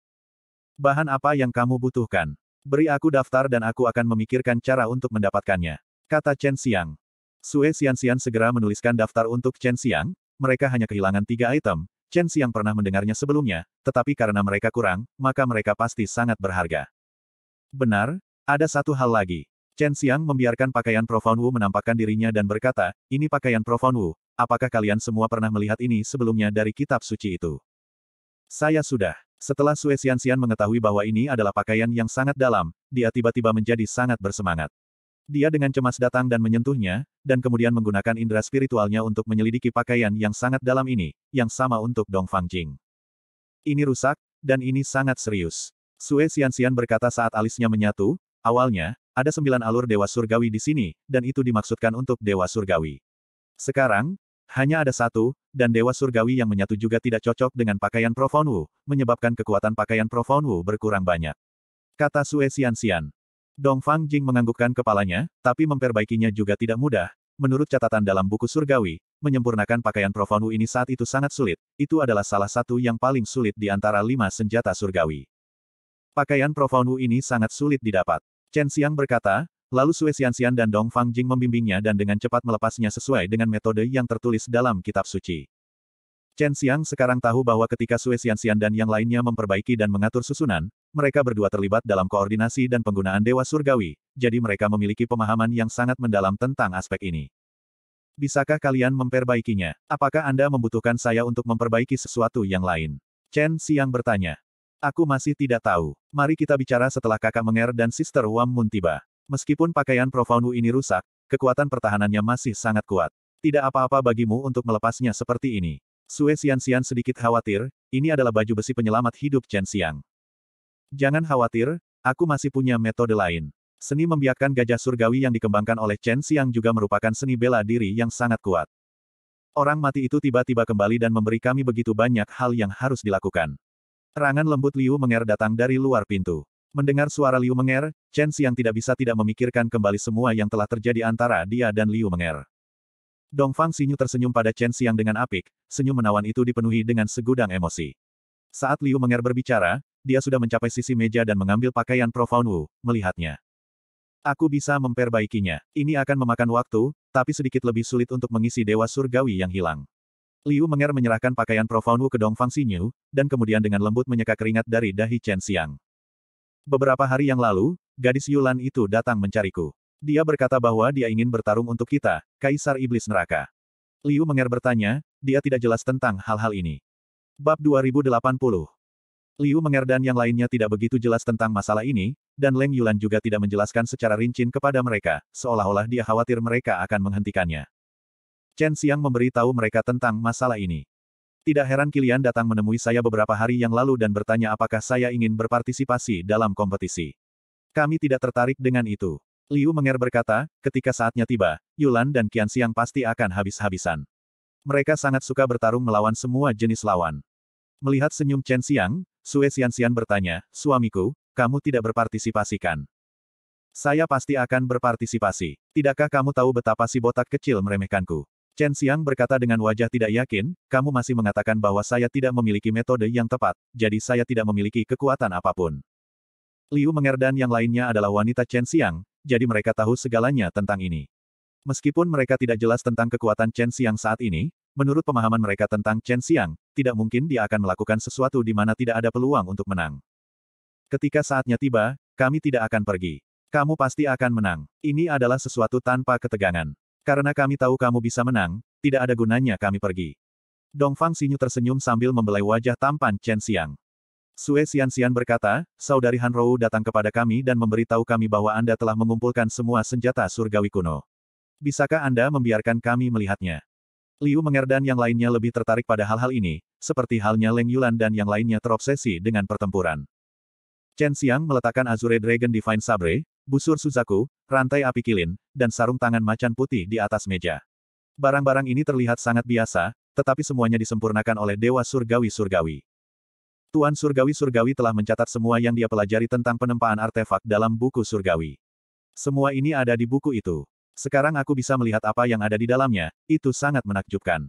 A: Bahan apa yang kamu butuhkan? Beri aku daftar dan aku akan memikirkan cara untuk mendapatkannya. Kata Chen Xiang. Sue Xian segera menuliskan daftar untuk Chen Xiang, mereka hanya kehilangan tiga item, Chen Xiang pernah mendengarnya sebelumnya, tetapi karena mereka kurang, maka mereka pasti sangat berharga. Benar, ada satu hal lagi. Chen Xiang membiarkan pakaian Profound Wu menampakkan dirinya dan berkata, ini pakaian Profound Wu, apakah kalian semua pernah melihat ini sebelumnya dari kitab suci itu? Saya sudah. Setelah Sue Xianxian mengetahui bahwa ini adalah pakaian yang sangat dalam, dia tiba-tiba menjadi sangat bersemangat. Dia dengan cemas datang dan menyentuhnya, dan kemudian menggunakan indera spiritualnya untuk menyelidiki pakaian yang sangat dalam ini, yang sama untuk Dong Fang Jing. Ini rusak, dan ini sangat serius. Sue Xianxian berkata saat alisnya menyatu, awalnya, ada sembilan alur Dewa Surgawi di sini, dan itu dimaksudkan untuk Dewa Surgawi. Sekarang, hanya ada satu, dan Dewa Surgawi yang menyatu juga tidak cocok dengan pakaian Profound Wu, menyebabkan kekuatan pakaian Profound Wu berkurang banyak. Kata Sue Sian. Sian. Dong Fang Jing menganggukkan kepalanya, tapi memperbaikinya juga tidak mudah. Menurut catatan dalam buku Surgawi, menyempurnakan pakaian Profound Wu ini saat itu sangat sulit. Itu adalah salah satu yang paling sulit di antara lima senjata Surgawi. Pakaian Profound Wu ini sangat sulit didapat. Chen Xiang berkata, Lalu Sue Xianxian dan Dong Fang Jing membimbingnya dan dengan cepat melepasnya sesuai dengan metode yang tertulis dalam kitab suci. Chen Xiang sekarang tahu bahwa ketika Sue Xianxian dan yang lainnya memperbaiki dan mengatur susunan, mereka berdua terlibat dalam koordinasi dan penggunaan Dewa Surgawi, jadi mereka memiliki pemahaman yang sangat mendalam tentang aspek ini. Bisakah kalian memperbaikinya? Apakah Anda membutuhkan saya untuk memperbaiki sesuatu yang lain? Chen Xiang bertanya. Aku masih tidak tahu. Mari kita bicara setelah kakak Menger dan Sister Wang Mun tiba. Meskipun pakaian Profoundu ini rusak, kekuatan pertahanannya masih sangat kuat. Tidak apa-apa bagimu untuk melepasnya seperti ini. Sue sian sedikit khawatir, ini adalah baju besi penyelamat hidup Chen Xiang. Jangan khawatir, aku masih punya metode lain. Seni membiakkan gajah surgawi yang dikembangkan oleh Chen Xiang juga merupakan seni bela diri yang sangat kuat. Orang mati itu tiba-tiba kembali dan memberi kami begitu banyak hal yang harus dilakukan. Rangan lembut Liu Menger datang dari luar pintu. Mendengar suara Liu Menger, Chen Xiang tidak bisa tidak memikirkan kembali semua yang telah terjadi antara dia dan Liu Menger. Dong Dongfang Xinyu tersenyum pada Chen Xiang dengan apik, senyum menawan itu dipenuhi dengan segudang emosi. Saat Liu Menger berbicara, dia sudah mencapai sisi meja dan mengambil pakaian Profound Wu, melihatnya. Aku bisa memperbaikinya. Ini akan memakan waktu, tapi sedikit lebih sulit untuk mengisi dewa surgawi yang hilang. Liu Menger menyerahkan pakaian Profound Wu ke Dong Dongfang Xinyu, dan kemudian dengan lembut menyeka keringat dari dahi Chen Xiang. Beberapa hari yang lalu, gadis Yulan itu datang mencariku. Dia berkata bahwa dia ingin bertarung untuk kita, Kaisar Iblis Neraka. Liu Menger bertanya, dia tidak jelas tentang hal-hal ini. Bab 2080 Liu Menger dan yang lainnya tidak begitu jelas tentang masalah ini, dan Leng Yulan juga tidak menjelaskan secara rinci kepada mereka, seolah-olah dia khawatir mereka akan menghentikannya. Chen Xiang tahu mereka tentang masalah ini. Tidak heran Kilian datang menemui saya beberapa hari yang lalu dan bertanya apakah saya ingin berpartisipasi dalam kompetisi. Kami tidak tertarik dengan itu. Liu Menger berkata, ketika saatnya tiba, Yulan dan Qian Xiang pasti akan habis-habisan. Mereka sangat suka bertarung melawan semua jenis lawan. Melihat senyum Chen Xiang, Sue Sian bertanya, suamiku, kamu tidak berpartisipasikan. Saya pasti akan berpartisipasi. Tidakkah kamu tahu betapa si botak kecil meremehkanku? Chen Xiang berkata dengan wajah tidak yakin, kamu masih mengatakan bahwa saya tidak memiliki metode yang tepat, jadi saya tidak memiliki kekuatan apapun. Liu Menger dan yang lainnya adalah wanita Chen Xiang, jadi mereka tahu segalanya tentang ini. Meskipun mereka tidak jelas tentang kekuatan Chen Xiang saat ini, menurut pemahaman mereka tentang Chen Xiang, tidak mungkin dia akan melakukan sesuatu di mana tidak ada peluang untuk menang. Ketika saatnya tiba, kami tidak akan pergi. Kamu pasti akan menang. Ini adalah sesuatu tanpa ketegangan. Karena kami tahu kamu bisa menang, tidak ada gunanya kami pergi. Dong Fang Xinyu tersenyum sambil membelai wajah tampan Chen Xiang. Sue Xian berkata, Saudari Han Rou datang kepada kami dan memberitahu kami bahwa Anda telah mengumpulkan semua senjata surgawi kuno. Bisakah Anda membiarkan kami melihatnya? Liu Menger yang lainnya lebih tertarik pada hal-hal ini, seperti halnya Leng Yulan dan yang lainnya terobsesi dengan pertempuran. Chen Xiang meletakkan Azure Dragon Divine Sabre, busur Suzaku, rantai api kilin, dan sarung tangan macan putih di atas meja. Barang-barang ini terlihat sangat biasa, tetapi semuanya disempurnakan oleh Dewa Surgawi-Surgawi. Tuan Surgawi-Surgawi telah mencatat semua yang dia pelajari tentang penempaan artefak dalam buku Surgawi. Semua ini ada di buku itu. Sekarang aku bisa melihat apa yang ada di dalamnya, itu sangat menakjubkan.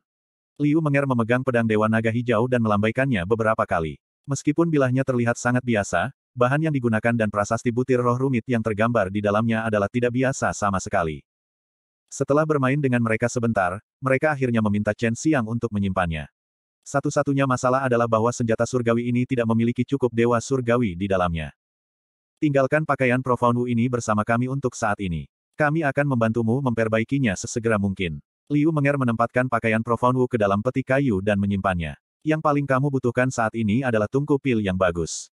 A: Liu Menger memegang pedang Dewa Naga Hijau dan melambaikannya beberapa kali. Meskipun bilahnya terlihat sangat biasa, Bahan yang digunakan dan prasasti butir roh rumit yang tergambar di dalamnya adalah tidak biasa sama sekali. Setelah bermain dengan mereka sebentar, mereka akhirnya meminta Chen Xiang untuk menyimpannya. Satu-satunya masalah adalah bahwa senjata surgawi ini tidak memiliki cukup dewa surgawi di dalamnya. Tinggalkan pakaian Profound Wu ini bersama kami untuk saat ini. Kami akan membantumu memperbaikinya sesegera mungkin. Liu Menger menempatkan pakaian Profound Wu ke dalam peti kayu dan menyimpannya. Yang paling kamu butuhkan saat ini adalah tungku pil yang bagus.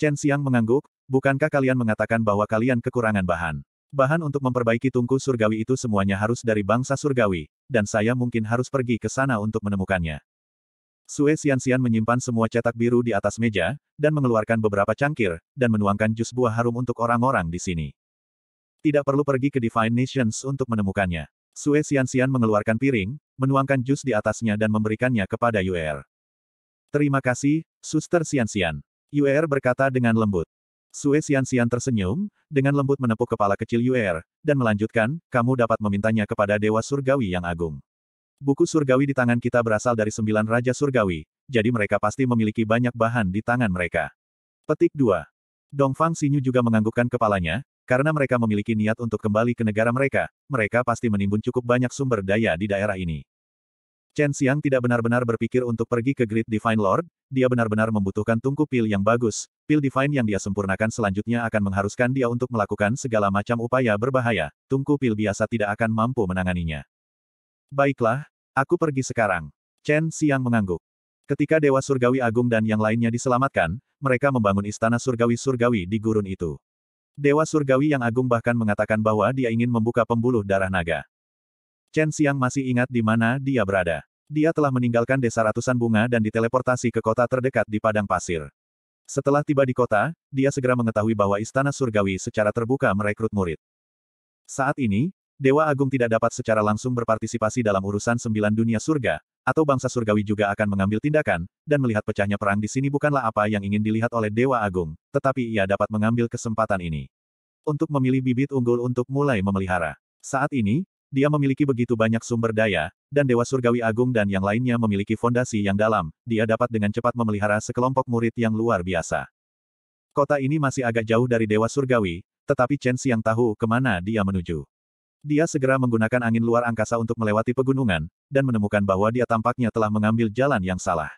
A: Chen Xiang mengangguk, bukankah kalian mengatakan bahwa kalian kekurangan bahan? Bahan untuk memperbaiki tungku surgawi itu semuanya harus dari bangsa surgawi, dan saya mungkin harus pergi ke sana untuk menemukannya. Sue Xianxian menyimpan semua cetak biru di atas meja, dan mengeluarkan beberapa cangkir, dan menuangkan jus buah harum untuk orang-orang di sini. Tidak perlu pergi ke Divine Nations untuk menemukannya. Sue Xianxian mengeluarkan piring, menuangkan jus di atasnya dan memberikannya kepada Yuer. Terima kasih, Suster Xianxian. Yuer berkata dengan lembut. Sue Xianxian tersenyum, dengan lembut menepuk kepala kecil Yuer, dan melanjutkan, kamu dapat memintanya kepada Dewa Surgawi yang agung. Buku surgawi di tangan kita berasal dari sembilan Raja Surgawi, jadi mereka pasti memiliki banyak bahan di tangan mereka. Petik 2. Dongfang Sinyu juga menganggukkan kepalanya, karena mereka memiliki niat untuk kembali ke negara mereka, mereka pasti menimbun cukup banyak sumber daya di daerah ini. Chen Xiang tidak benar-benar berpikir untuk pergi ke Great Divine Lord, dia benar-benar membutuhkan tungku pil yang bagus. Pil divine yang dia sempurnakan selanjutnya akan mengharuskan dia untuk melakukan segala macam upaya berbahaya. Tungku pil biasa tidak akan mampu menanganinya. Baiklah, aku pergi sekarang. Chen Siang mengangguk. Ketika Dewa Surgawi Agung dan yang lainnya diselamatkan, mereka membangun istana surgawi-surgawi di gurun itu. Dewa Surgawi yang agung bahkan mengatakan bahwa dia ingin membuka pembuluh darah naga. Chen Siang masih ingat di mana dia berada. Dia telah meninggalkan desa ratusan bunga dan diteleportasi ke kota terdekat di padang pasir. Setelah tiba di kota, dia segera mengetahui bahwa istana surgawi secara terbuka merekrut murid. Saat ini, Dewa Agung tidak dapat secara langsung berpartisipasi dalam urusan sembilan dunia surga, atau bangsa surgawi juga akan mengambil tindakan, dan melihat pecahnya perang di sini bukanlah apa yang ingin dilihat oleh Dewa Agung, tetapi ia dapat mengambil kesempatan ini. Untuk memilih bibit unggul untuk mulai memelihara. Saat ini, dia memiliki begitu banyak sumber daya, dan Dewa Surgawi Agung dan yang lainnya memiliki fondasi yang dalam, dia dapat dengan cepat memelihara sekelompok murid yang luar biasa. Kota ini masih agak jauh dari Dewa Surgawi, tetapi Chen Xiang tahu kemana dia menuju. Dia segera menggunakan angin luar angkasa untuk melewati pegunungan, dan menemukan bahwa dia tampaknya telah mengambil jalan yang salah.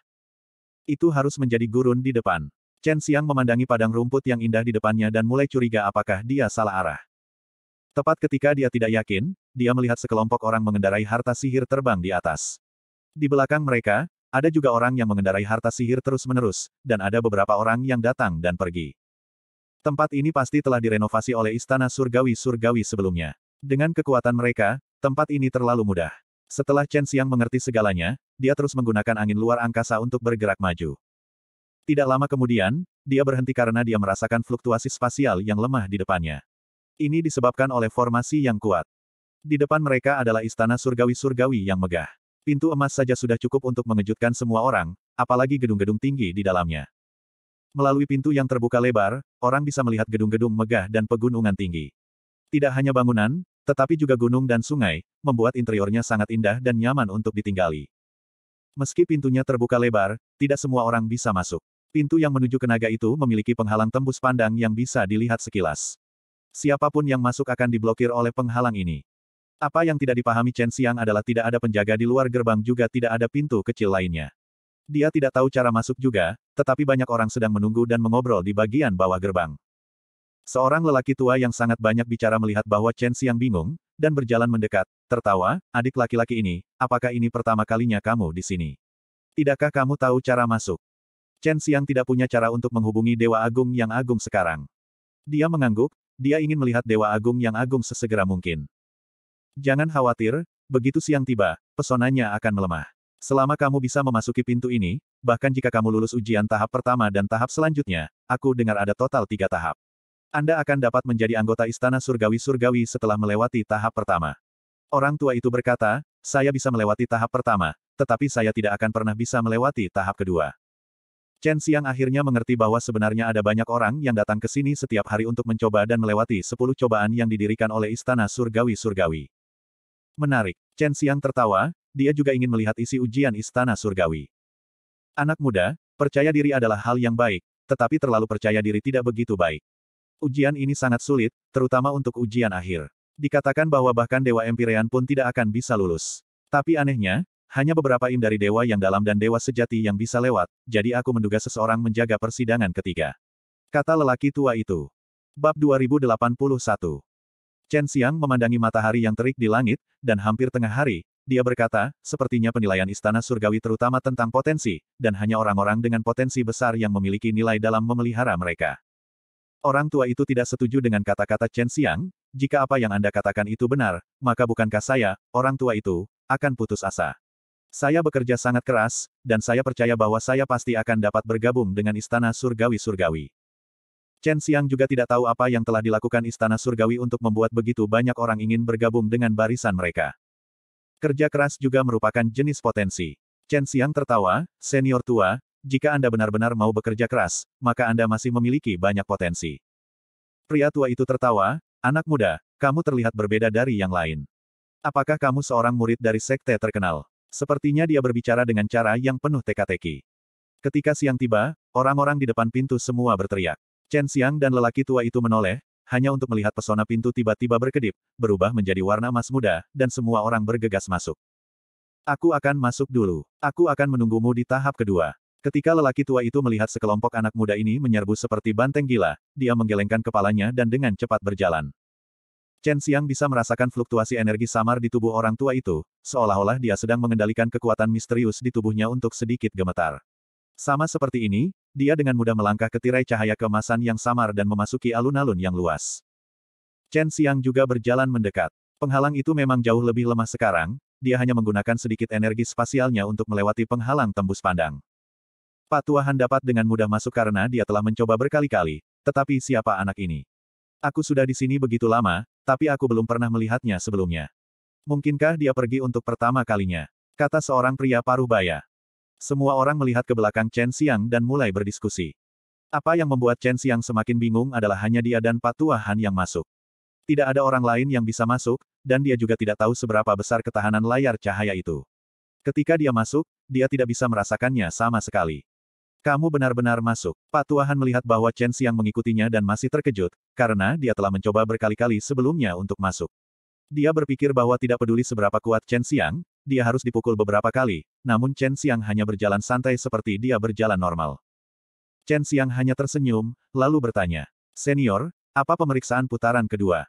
A: Itu harus menjadi gurun di depan. Chen Xiang memandangi padang rumput yang indah di depannya dan mulai curiga apakah dia salah arah. Tepat ketika dia tidak yakin, dia melihat sekelompok orang mengendarai harta sihir terbang di atas. Di belakang mereka, ada juga orang yang mengendarai harta sihir terus-menerus, dan ada beberapa orang yang datang dan pergi. Tempat ini pasti telah direnovasi oleh istana surgawi-surgawi sebelumnya. Dengan kekuatan mereka, tempat ini terlalu mudah. Setelah Chen Xiang mengerti segalanya, dia terus menggunakan angin luar angkasa untuk bergerak maju. Tidak lama kemudian, dia berhenti karena dia merasakan fluktuasi spasial yang lemah di depannya. Ini disebabkan oleh formasi yang kuat. Di depan mereka adalah istana surgawi-surgawi yang megah. Pintu emas saja sudah cukup untuk mengejutkan semua orang, apalagi gedung-gedung tinggi di dalamnya. Melalui pintu yang terbuka lebar, orang bisa melihat gedung-gedung megah dan pegunungan tinggi. Tidak hanya bangunan, tetapi juga gunung dan sungai, membuat interiornya sangat indah dan nyaman untuk ditinggali. Meski pintunya terbuka lebar, tidak semua orang bisa masuk. Pintu yang menuju ke naga itu memiliki penghalang tembus pandang yang bisa dilihat sekilas. Siapapun yang masuk akan diblokir oleh penghalang ini. Apa yang tidak dipahami Chen Xiang adalah tidak ada penjaga di luar gerbang juga tidak ada pintu kecil lainnya. Dia tidak tahu cara masuk juga, tetapi banyak orang sedang menunggu dan mengobrol di bagian bawah gerbang. Seorang lelaki tua yang sangat banyak bicara melihat bahwa Chen Xiang bingung, dan berjalan mendekat, tertawa, adik laki-laki ini, apakah ini pertama kalinya kamu di sini? Tidakkah kamu tahu cara masuk? Chen Xiang tidak punya cara untuk menghubungi Dewa Agung yang agung sekarang. Dia mengangguk, dia ingin melihat Dewa Agung yang agung sesegera mungkin. Jangan khawatir, begitu siang tiba, pesonanya akan melemah. Selama kamu bisa memasuki pintu ini, bahkan jika kamu lulus ujian tahap pertama dan tahap selanjutnya, aku dengar ada total tiga tahap. Anda akan dapat menjadi anggota Istana Surgawi-Surgawi setelah melewati tahap pertama. Orang tua itu berkata, saya bisa melewati tahap pertama, tetapi saya tidak akan pernah bisa melewati tahap kedua. Chen Xiang akhirnya mengerti bahwa sebenarnya ada banyak orang yang datang ke sini setiap hari untuk mencoba dan melewati sepuluh cobaan yang didirikan oleh Istana Surgawi-Surgawi. Menarik. Chen Xiang tertawa, dia juga ingin melihat isi ujian Istana Surgawi. Anak muda, percaya diri adalah hal yang baik, tetapi terlalu percaya diri tidak begitu baik. Ujian ini sangat sulit, terutama untuk ujian akhir. Dikatakan bahwa bahkan Dewa Empirean pun tidak akan bisa lulus. Tapi anehnya, hanya beberapa im dari dewa yang dalam dan dewa sejati yang bisa lewat, jadi aku menduga seseorang menjaga persidangan ketiga. Kata lelaki tua itu. Bab 2081 Chen Xiang memandangi matahari yang terik di langit, dan hampir tengah hari, dia berkata, sepertinya penilaian istana surgawi terutama tentang potensi, dan hanya orang-orang dengan potensi besar yang memiliki nilai dalam memelihara mereka. Orang tua itu tidak setuju dengan kata-kata Chen Xiang, jika apa yang Anda katakan itu benar, maka bukankah saya, orang tua itu, akan putus asa. Saya bekerja sangat keras, dan saya percaya bahwa saya pasti akan dapat bergabung dengan Istana Surgawi-Surgawi. Chen Xiang juga tidak tahu apa yang telah dilakukan Istana Surgawi untuk membuat begitu banyak orang ingin bergabung dengan barisan mereka. Kerja keras juga merupakan jenis potensi. Chen Xiang tertawa, senior tua, jika Anda benar-benar mau bekerja keras, maka Anda masih memiliki banyak potensi. Pria tua itu tertawa, anak muda, kamu terlihat berbeda dari yang lain. Apakah kamu seorang murid dari sekte terkenal? Sepertinya dia berbicara dengan cara yang penuh teka-teki. Ketika siang tiba, orang-orang di depan pintu semua berteriak. Chen Xiang dan lelaki tua itu menoleh, hanya untuk melihat pesona pintu tiba-tiba berkedip, berubah menjadi warna emas muda, dan semua orang bergegas masuk. Aku akan masuk dulu. Aku akan menunggumu di tahap kedua. Ketika lelaki tua itu melihat sekelompok anak muda ini menyerbu seperti banteng gila, dia menggelengkan kepalanya dan dengan cepat berjalan. Chen Xiang bisa merasakan fluktuasi energi samar di tubuh orang tua itu, seolah-olah dia sedang mengendalikan kekuatan misterius di tubuhnya untuk sedikit gemetar. Sama seperti ini, dia dengan mudah melangkah ke tirai cahaya kemasan yang samar dan memasuki alun-alun yang luas. Chen Xiang juga berjalan mendekat. Penghalang itu memang jauh lebih lemah sekarang, dia hanya menggunakan sedikit energi spasialnya untuk melewati penghalang tembus pandang. Patuahan dapat dengan mudah masuk karena dia telah mencoba berkali-kali, tetapi siapa anak ini? Aku sudah di sini begitu lama, tapi aku belum pernah melihatnya sebelumnya. Mungkinkah dia pergi untuk pertama kalinya? Kata seorang pria paruh baya. Semua orang melihat ke belakang Chen Xiang dan mulai berdiskusi. Apa yang membuat Chen Xiang semakin bingung adalah hanya dia dan Patua Han yang masuk. Tidak ada orang lain yang bisa masuk, dan dia juga tidak tahu seberapa besar ketahanan layar cahaya itu. Ketika dia masuk, dia tidak bisa merasakannya sama sekali. Kamu benar-benar masuk. Pak Tuahan melihat bahwa Chen Xiang mengikutinya dan masih terkejut, karena dia telah mencoba berkali-kali sebelumnya untuk masuk. Dia berpikir bahwa tidak peduli seberapa kuat Chen Xiang, dia harus dipukul beberapa kali, namun Chen Xiang hanya berjalan santai seperti dia berjalan normal. Chen Xiang hanya tersenyum, lalu bertanya, Senior, apa pemeriksaan putaran kedua?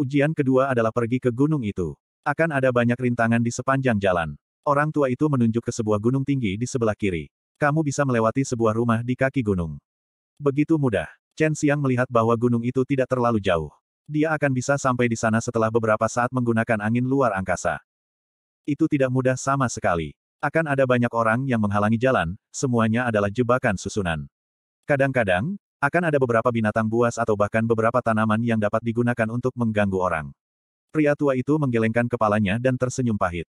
A: Ujian kedua adalah pergi ke gunung itu. Akan ada banyak rintangan di sepanjang jalan. Orang tua itu menunjuk ke sebuah gunung tinggi di sebelah kiri. Kamu bisa melewati sebuah rumah di kaki gunung. Begitu mudah. Chen Xiang melihat bahwa gunung itu tidak terlalu jauh. Dia akan bisa sampai di sana setelah beberapa saat menggunakan angin luar angkasa. Itu tidak mudah sama sekali. Akan ada banyak orang yang menghalangi jalan, semuanya adalah jebakan susunan. Kadang-kadang, akan ada beberapa binatang buas atau bahkan beberapa tanaman yang dapat digunakan untuk mengganggu orang. Pria tua itu menggelengkan kepalanya dan tersenyum pahit.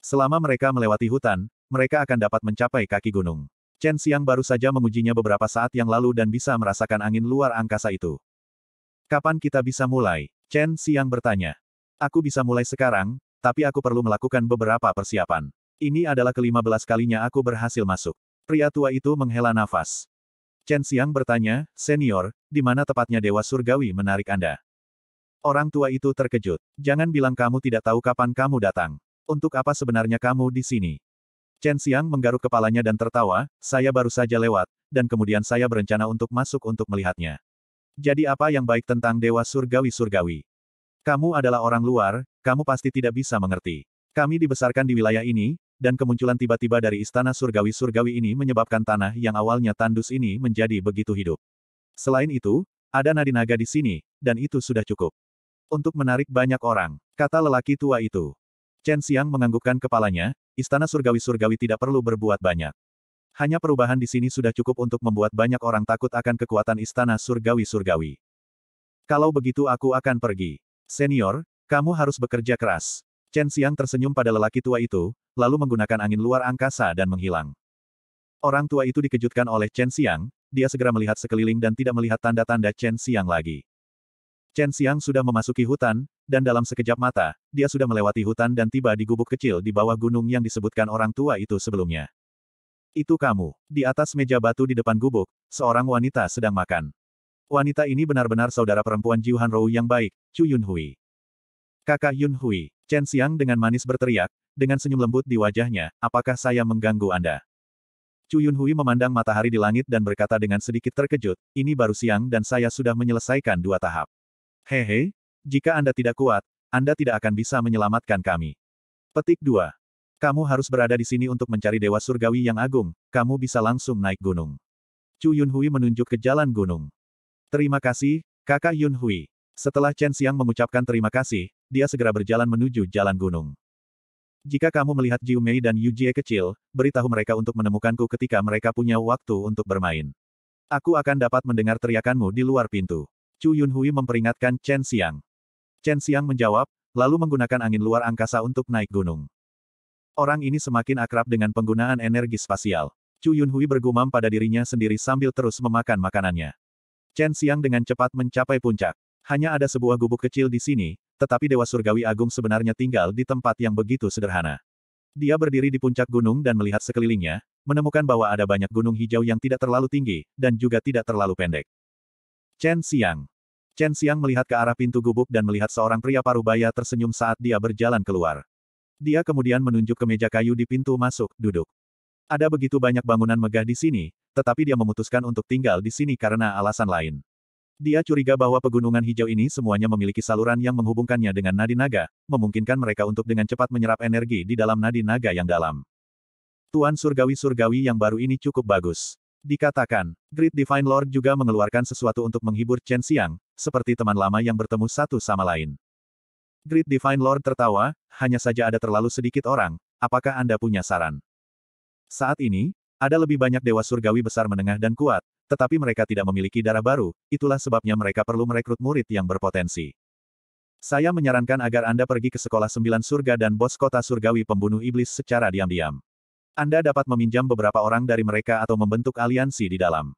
A: Selama mereka melewati hutan, mereka akan dapat mencapai kaki gunung. Chen Xiang baru saja mengujinya beberapa saat yang lalu dan bisa merasakan angin luar angkasa itu. Kapan kita bisa mulai? Chen Xiang bertanya. Aku bisa mulai sekarang, tapi aku perlu melakukan beberapa persiapan. Ini adalah kelima belas kalinya aku berhasil masuk. Pria tua itu menghela nafas. Chen Xiang bertanya, Senior, di mana tepatnya Dewa Surgawi menarik Anda? Orang tua itu terkejut. Jangan bilang kamu tidak tahu kapan kamu datang. Untuk apa sebenarnya kamu di sini? Chen Xiang menggaruk kepalanya dan tertawa, saya baru saja lewat, dan kemudian saya berencana untuk masuk untuk melihatnya. Jadi apa yang baik tentang Dewa Surgawi-Surgawi? Kamu adalah orang luar, kamu pasti tidak bisa mengerti. Kami dibesarkan di wilayah ini, dan kemunculan tiba-tiba dari istana Surgawi-Surgawi ini menyebabkan tanah yang awalnya tandus ini menjadi begitu hidup. Selain itu, ada nadi naga di sini, dan itu sudah cukup. Untuk menarik banyak orang, kata lelaki tua itu. Chen Xiang menganggukkan kepalanya, istana surgawi-surgawi tidak perlu berbuat banyak. Hanya perubahan di sini sudah cukup untuk membuat banyak orang takut akan kekuatan istana surgawi-surgawi. Kalau begitu aku akan pergi. Senior, kamu harus bekerja keras. Chen Xiang tersenyum pada lelaki tua itu, lalu menggunakan angin luar angkasa dan menghilang. Orang tua itu dikejutkan oleh Chen Xiang, dia segera melihat sekeliling dan tidak melihat tanda-tanda Chen Xiang lagi. Chen Xiang sudah memasuki hutan, dan dalam sekejap mata, dia sudah melewati hutan dan tiba di gubuk kecil di bawah gunung yang disebutkan orang tua itu sebelumnya. Itu kamu. Di atas meja batu di depan gubuk, seorang wanita sedang makan. Wanita ini benar-benar saudara perempuan Jiu Han Rou yang baik, Chu Yun Hui. Kakak Yun Hui, Chen Xiang dengan manis berteriak, dengan senyum lembut di wajahnya, apakah saya mengganggu Anda? Chu Hui memandang matahari di langit dan berkata dengan sedikit terkejut, ini baru siang dan saya sudah menyelesaikan dua tahap. Hehe, jika Anda tidak kuat, Anda tidak akan bisa menyelamatkan kami. Petik 2. Kamu harus berada di sini untuk mencari Dewa Surgawi yang agung, kamu bisa langsung naik gunung. Chu Yunhui menunjuk ke jalan gunung. Terima kasih, kakak Yunhui. Setelah Chen Xiang mengucapkan terima kasih, dia segera berjalan menuju jalan gunung. Jika kamu melihat Jiu Mei dan Yu Jie kecil, beritahu mereka untuk menemukanku ketika mereka punya waktu untuk bermain. Aku akan dapat mendengar teriakanmu di luar pintu. Chu Yunhui memperingatkan Chen Xiang. Chen Xiang menjawab, lalu menggunakan angin luar angkasa untuk naik gunung. Orang ini semakin akrab dengan penggunaan energi spasial. Chu Yunhui bergumam pada dirinya sendiri sambil terus memakan makanannya. Chen Xiang dengan cepat mencapai puncak. Hanya ada sebuah gubuk kecil di sini, tetapi Dewa Surgawi Agung sebenarnya tinggal di tempat yang begitu sederhana. Dia berdiri di puncak gunung dan melihat sekelilingnya, menemukan bahwa ada banyak gunung hijau yang tidak terlalu tinggi, dan juga tidak terlalu pendek. Chen Xiang Chen Xiang melihat ke arah pintu gubuk dan melihat seorang pria parubaya tersenyum saat dia berjalan keluar. Dia kemudian menunjuk ke meja kayu di pintu masuk, duduk. Ada begitu banyak bangunan megah di sini, tetapi dia memutuskan untuk tinggal di sini karena alasan lain. Dia curiga bahwa pegunungan hijau ini semuanya memiliki saluran yang menghubungkannya dengan nadi naga, memungkinkan mereka untuk dengan cepat menyerap energi di dalam nadi naga yang dalam. Tuan Surgawi-Surgawi yang baru ini cukup bagus. Dikatakan, Great Divine Lord juga mengeluarkan sesuatu untuk menghibur Chen Xiang, seperti teman lama yang bertemu satu sama lain. Great Divine Lord tertawa, hanya saja ada terlalu sedikit orang, apakah Anda punya saran? Saat ini, ada lebih banyak dewa surgawi besar menengah dan kuat, tetapi mereka tidak memiliki darah baru, itulah sebabnya mereka perlu merekrut murid yang berpotensi. Saya menyarankan agar Anda pergi ke sekolah sembilan surga dan bos kota surgawi pembunuh iblis secara diam-diam. Anda dapat meminjam beberapa orang dari mereka atau membentuk aliansi di dalam.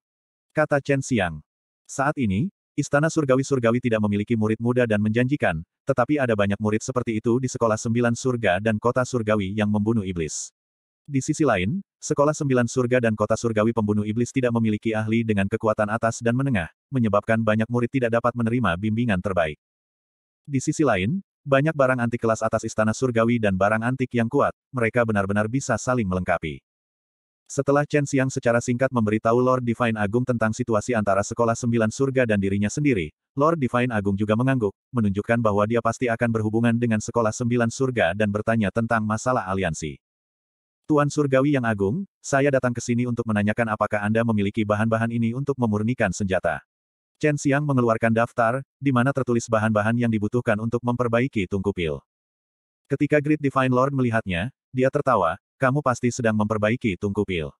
A: Kata Chen Xiang. Saat ini, Istana Surgawi-Surgawi tidak memiliki murid muda dan menjanjikan, tetapi ada banyak murid seperti itu di Sekolah Sembilan Surga dan Kota Surgawi yang membunuh iblis. Di sisi lain, Sekolah Sembilan Surga dan Kota Surgawi pembunuh iblis tidak memiliki ahli dengan kekuatan atas dan menengah, menyebabkan banyak murid tidak dapat menerima bimbingan terbaik. Di sisi lain, banyak barang antik kelas atas istana surgawi dan barang antik yang kuat, mereka benar-benar bisa saling melengkapi. Setelah Chen Xiang secara singkat memberitahu Lord Divine Agung tentang situasi antara Sekolah Sembilan Surga dan dirinya sendiri, Lord Divine Agung juga mengangguk, menunjukkan bahwa dia pasti akan berhubungan dengan Sekolah Sembilan Surga dan bertanya tentang masalah aliansi. Tuan Surgawi yang agung, saya datang ke sini untuk menanyakan apakah Anda memiliki bahan-bahan ini untuk memurnikan senjata. Chen Xiang mengeluarkan daftar, di mana tertulis bahan-bahan yang dibutuhkan untuk memperbaiki tungku pil. Ketika Great Divine Lord melihatnya, dia tertawa, kamu pasti sedang memperbaiki tungku pil.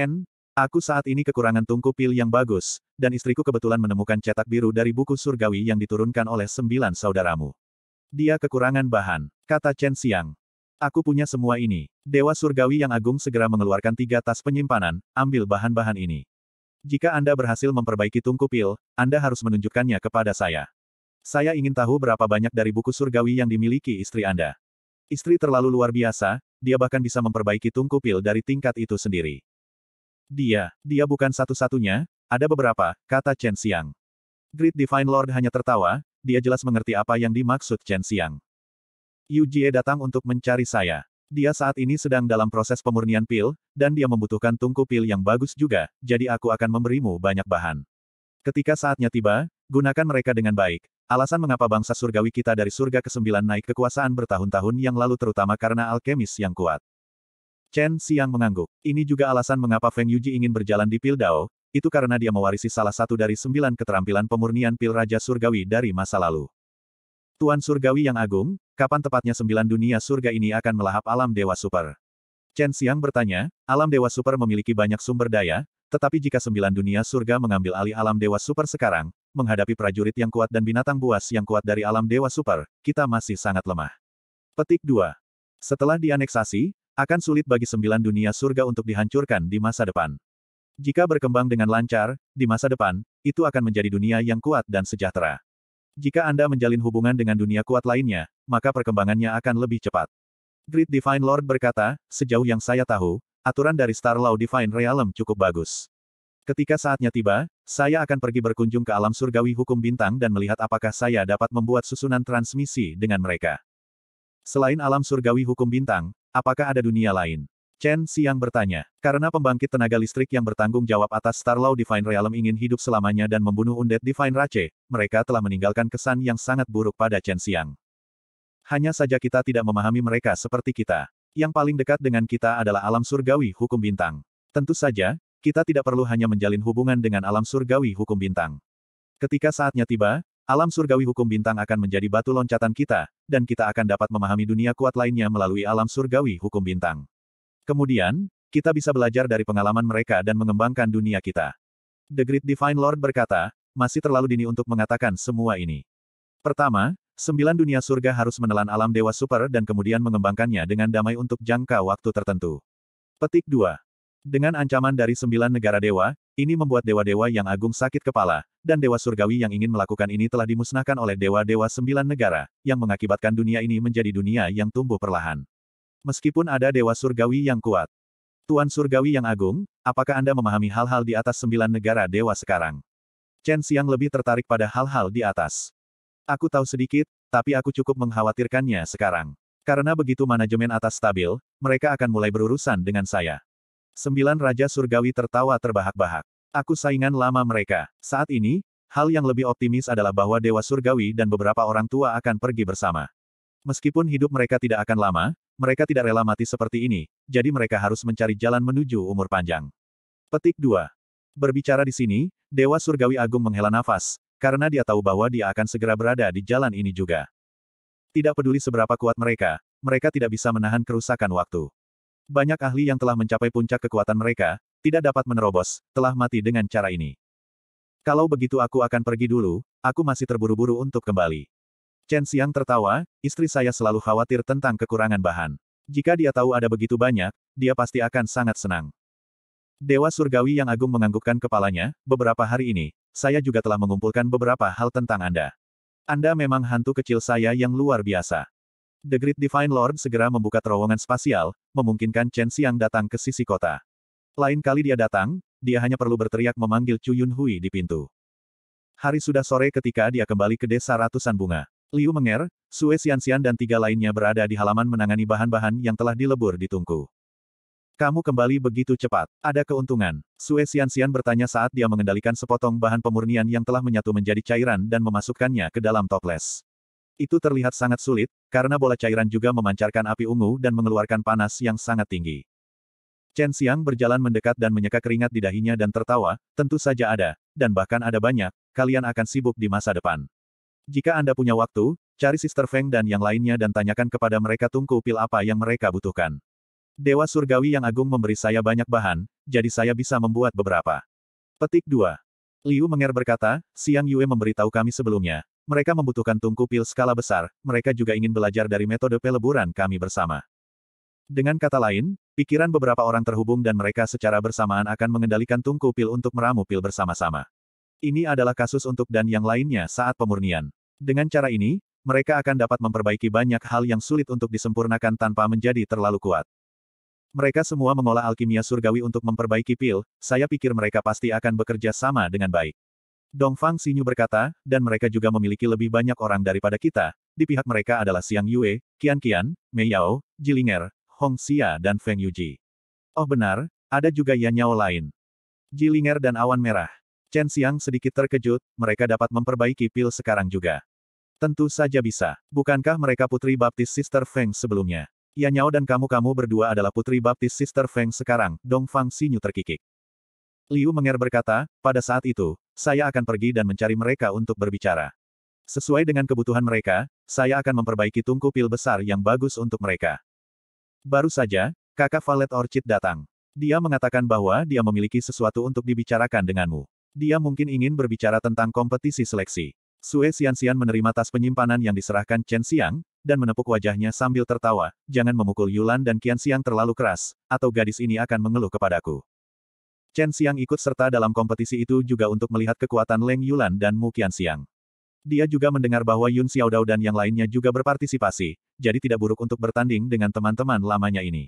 A: N, aku saat ini kekurangan tungku pil yang bagus, dan istriku kebetulan menemukan cetak biru dari buku surgawi yang diturunkan oleh sembilan saudaramu. Dia kekurangan bahan, kata Chen Xiang. Aku punya semua ini. Dewa surgawi yang agung segera mengeluarkan tiga tas penyimpanan, ambil bahan-bahan ini. Jika Anda berhasil memperbaiki tungku pil, Anda harus menunjukkannya kepada saya. Saya ingin tahu berapa banyak dari buku surgawi yang dimiliki istri Anda. Istri terlalu luar biasa, dia bahkan bisa memperbaiki tungku pil dari tingkat itu sendiri. Dia, dia bukan satu-satunya, ada beberapa, kata Chen Xiang. Great Divine Lord hanya tertawa, dia jelas mengerti apa yang dimaksud Chen Xiang. Yu Jie datang untuk mencari saya. Dia saat ini sedang dalam proses pemurnian pil, dan dia membutuhkan tungku pil yang bagus juga, jadi aku akan memberimu banyak bahan. Ketika saatnya tiba, gunakan mereka dengan baik. Alasan mengapa bangsa surgawi kita dari surga ke-9 naik kekuasaan bertahun-tahun yang lalu terutama karena alkemis yang kuat. Chen Xiang mengangguk. Ini juga alasan mengapa Feng Yuji ingin berjalan di pil Dao, itu karena dia mewarisi salah satu dari sembilan keterampilan pemurnian pil Raja Surgawi dari masa lalu. Tuan Surgawi yang agung, kapan tepatnya sembilan dunia surga ini akan melahap alam Dewa Super? Chen Xiang bertanya, alam Dewa Super memiliki banyak sumber daya, tetapi jika sembilan dunia surga mengambil alih alam Dewa Super sekarang, menghadapi prajurit yang kuat dan binatang buas yang kuat dari alam Dewa Super, kita masih sangat lemah. Petik 2. Setelah dianeksasi, akan sulit bagi sembilan dunia surga untuk dihancurkan di masa depan. Jika berkembang dengan lancar, di masa depan, itu akan menjadi dunia yang kuat dan sejahtera. Jika Anda menjalin hubungan dengan dunia kuat lainnya, maka perkembangannya akan lebih cepat. Great Divine Lord berkata, sejauh yang saya tahu, aturan dari Star Law Divine Realm cukup bagus. Ketika saatnya tiba, saya akan pergi berkunjung ke alam surgawi hukum bintang dan melihat apakah saya dapat membuat susunan transmisi dengan mereka. Selain alam surgawi hukum bintang, apakah ada dunia lain? Chen Xiang bertanya. Karena pembangkit tenaga listrik yang bertanggung jawab atas Starlaw Divine Realm ingin hidup selamanya dan membunuh undead Divine Rache, mereka telah meninggalkan kesan yang sangat buruk pada Chen Xiang. Hanya saja kita tidak memahami mereka seperti kita. Yang paling dekat dengan kita adalah alam surgawi hukum bintang. Tentu saja, kita tidak perlu hanya menjalin hubungan dengan alam surgawi hukum bintang. Ketika saatnya tiba, alam surgawi hukum bintang akan menjadi batu loncatan kita, dan kita akan dapat memahami dunia kuat lainnya melalui alam surgawi hukum bintang. Kemudian, kita bisa belajar dari pengalaman mereka dan mengembangkan dunia kita. The Great Divine Lord berkata, masih terlalu dini untuk mengatakan semua ini. Pertama, sembilan dunia surga harus menelan alam dewa super dan kemudian mengembangkannya dengan damai untuk jangka waktu tertentu. Petik 2. Dengan ancaman dari sembilan negara dewa, ini membuat dewa-dewa yang agung sakit kepala, dan dewa surgawi yang ingin melakukan ini telah dimusnahkan oleh dewa-dewa sembilan negara, yang mengakibatkan dunia ini menjadi dunia yang tumbuh perlahan. Meskipun ada Dewa Surgawi yang kuat. Tuan Surgawi yang agung, apakah Anda memahami hal-hal di atas sembilan negara dewa sekarang? Chen Xiang lebih tertarik pada hal-hal di atas. Aku tahu sedikit, tapi aku cukup mengkhawatirkannya sekarang. Karena begitu manajemen atas stabil, mereka akan mulai berurusan dengan saya. Sembilan Raja Surgawi tertawa terbahak-bahak. Aku saingan lama mereka. Saat ini, hal yang lebih optimis adalah bahwa Dewa Surgawi dan beberapa orang tua akan pergi bersama. Meskipun hidup mereka tidak akan lama, mereka tidak rela mati seperti ini, jadi mereka harus mencari jalan menuju umur panjang. Petik 2. Berbicara di sini, Dewa Surgawi Agung menghela nafas, karena dia tahu bahwa dia akan segera berada di jalan ini juga. Tidak peduli seberapa kuat mereka, mereka tidak bisa menahan kerusakan waktu. Banyak ahli yang telah mencapai puncak kekuatan mereka, tidak dapat menerobos, telah mati dengan cara ini. Kalau begitu aku akan pergi dulu, aku masih terburu-buru untuk kembali. Chen Xiang tertawa, istri saya selalu khawatir tentang kekurangan bahan. Jika dia tahu ada begitu banyak, dia pasti akan sangat senang. Dewa Surgawi yang agung menganggukkan kepalanya, beberapa hari ini, saya juga telah mengumpulkan beberapa hal tentang Anda. Anda memang hantu kecil saya yang luar biasa. The Great Divine Lord segera membuka terowongan spasial, memungkinkan Chen Xiang datang ke sisi kota. Lain kali dia datang, dia hanya perlu berteriak memanggil Chu Yun Hui di pintu. Hari sudah sore ketika dia kembali ke desa ratusan bunga. Liu Menger, Sue Xianxian dan tiga lainnya berada di halaman menangani bahan-bahan yang telah dilebur di tungku. Kamu kembali begitu cepat. Ada keuntungan. Sue Xianxian bertanya saat dia mengendalikan sepotong bahan pemurnian yang telah menyatu menjadi cairan dan memasukkannya ke dalam toples. Itu terlihat sangat sulit, karena bola cairan juga memancarkan api ungu dan mengeluarkan panas yang sangat tinggi. Chen Xiang berjalan mendekat dan menyeka keringat di dahinya dan tertawa, tentu saja ada, dan bahkan ada banyak, kalian akan sibuk di masa depan. Jika Anda punya waktu, cari Sister Feng dan yang lainnya dan tanyakan kepada mereka tungku pil apa yang mereka butuhkan. Dewa Surgawi yang agung memberi saya banyak bahan, jadi saya bisa membuat beberapa. Petik 2. Liu Menger berkata, Siang Yue memberitahu kami sebelumnya. Mereka membutuhkan tungku pil skala besar, mereka juga ingin belajar dari metode peleburan kami bersama. Dengan kata lain, pikiran beberapa orang terhubung dan mereka secara bersamaan akan mengendalikan tungku pil untuk meramu pil bersama-sama. Ini adalah kasus untuk dan yang lainnya saat pemurnian. Dengan cara ini, mereka akan dapat memperbaiki banyak hal yang sulit untuk disempurnakan tanpa menjadi terlalu kuat. Mereka semua mengolah alkimia surgawi untuk memperbaiki pil, saya pikir mereka pasti akan bekerja sama dengan baik. Dongfang Xinyu berkata, dan mereka juga memiliki lebih banyak orang daripada kita, di pihak mereka adalah Xiang Yue, Qian Qian, Mei Yao, Jilinger, Hong Xia dan Feng Yuji. Oh benar, ada juga Yan Yao lain. Jilinger dan Awan Merah. Chen Xiang sedikit terkejut, mereka dapat memperbaiki pil sekarang juga. Tentu saja bisa. Bukankah mereka putri baptis Sister Feng sebelumnya? Ya Nyao dan kamu-kamu berdua adalah putri baptis Sister Feng sekarang, Dong Fang Xinyu terkikik. Liu Menger berkata, pada saat itu, saya akan pergi dan mencari mereka untuk berbicara. Sesuai dengan kebutuhan mereka, saya akan memperbaiki tungku pil besar yang bagus untuk mereka. Baru saja, kakak Valet Orchid datang. Dia mengatakan bahwa dia memiliki sesuatu untuk dibicarakan denganmu. Dia mungkin ingin berbicara tentang kompetisi seleksi. Sue Xianxian menerima tas penyimpanan yang diserahkan Chen Xiang, dan menepuk wajahnya sambil tertawa, jangan memukul Yulan dan Qian Xiang terlalu keras, atau gadis ini akan mengeluh kepadaku. Chen Xiang ikut serta dalam kompetisi itu juga untuk melihat kekuatan Leng Yulan dan Mu Qian Xiang. Dia juga mendengar bahwa Yun Xiao Xiaodao dan yang lainnya juga berpartisipasi, jadi tidak buruk untuk bertanding dengan teman-teman lamanya ini.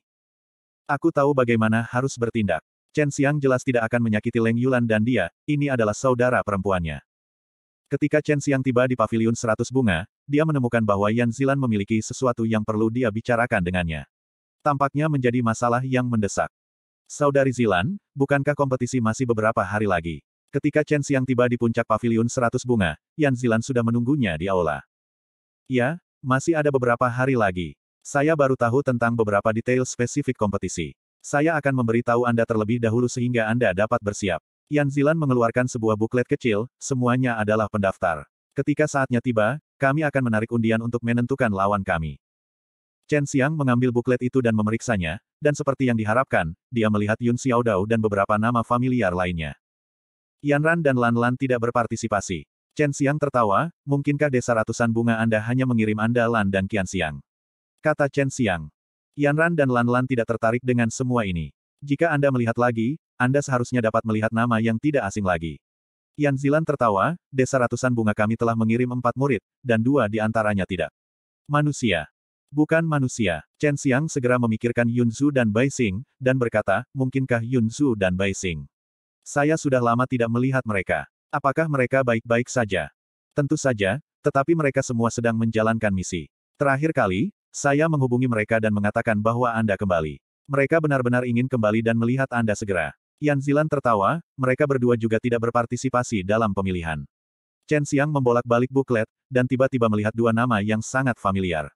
A: Aku tahu bagaimana harus bertindak. Chen Xiang jelas tidak akan menyakiti Leng Yulan dan dia, ini adalah saudara perempuannya. Ketika Chen Xiang tiba di paviliun seratus bunga, dia menemukan bahwa Yan Zilan memiliki sesuatu yang perlu dia bicarakan dengannya. Tampaknya menjadi masalah yang mendesak. Saudari Zilan, bukankah kompetisi masih beberapa hari lagi? Ketika Chen Xiang tiba di puncak paviliun seratus bunga, Yan Zilan sudah menunggunya di aula. Ya, masih ada beberapa hari lagi. Saya baru tahu tentang beberapa detail spesifik kompetisi. Saya akan memberitahu Anda terlebih dahulu sehingga Anda dapat bersiap. Yan Zilan mengeluarkan sebuah buklet kecil, semuanya adalah pendaftar. Ketika saatnya tiba, kami akan menarik undian untuk menentukan lawan kami. Chen Xiang mengambil buklet itu dan memeriksanya, dan seperti yang diharapkan, dia melihat Yun Xiaodao dan beberapa nama familiar lainnya. Yan Ran dan Lan Lan tidak berpartisipasi. Chen Xiang tertawa, mungkinkah desa ratusan bunga Anda hanya mengirim Anda Lan dan Qian Xiang? Kata Chen Xiang. Yanran dan Lanlan tidak tertarik dengan semua ini. Jika Anda melihat lagi, Anda seharusnya dapat melihat nama yang tidak asing lagi. Yan Zilan tertawa, desa ratusan bunga kami telah mengirim empat murid, dan dua di antaranya tidak. Manusia. Bukan manusia. Chen Xiang segera memikirkan Yun Zhu dan Bai Xing, dan berkata, mungkinkah Yun Zhu dan Bai Xing? Saya sudah lama tidak melihat mereka. Apakah mereka baik-baik saja? Tentu saja, tetapi mereka semua sedang menjalankan misi. Terakhir kali, saya menghubungi mereka dan mengatakan bahwa Anda kembali. Mereka benar-benar ingin kembali dan melihat Anda segera. Yan Zilan tertawa, mereka berdua juga tidak berpartisipasi dalam pemilihan. Chen Xiang membolak-balik buklet, dan tiba-tiba melihat dua nama yang sangat familiar.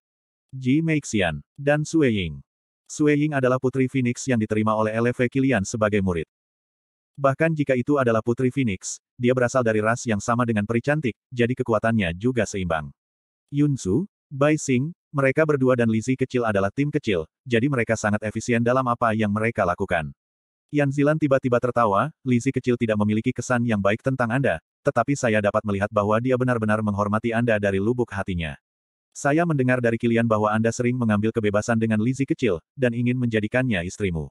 A: Ji Meixian, dan Sue Ying. Sue Ying adalah putri Phoenix yang diterima oleh LV Kilian sebagai murid. Bahkan jika itu adalah putri Phoenix, dia berasal dari ras yang sama dengan peri cantik, jadi kekuatannya juga seimbang. Yun Su, Bai Xing, mereka berdua dan Lizzie kecil adalah tim kecil, jadi mereka sangat efisien dalam apa yang mereka lakukan. Yan Zilan tiba-tiba tertawa, Lizzie kecil tidak memiliki kesan yang baik tentang Anda, tetapi saya dapat melihat bahwa dia benar-benar menghormati Anda dari lubuk hatinya. Saya mendengar dari Kilian bahwa Anda sering mengambil kebebasan dengan Lizzie kecil, dan ingin menjadikannya istrimu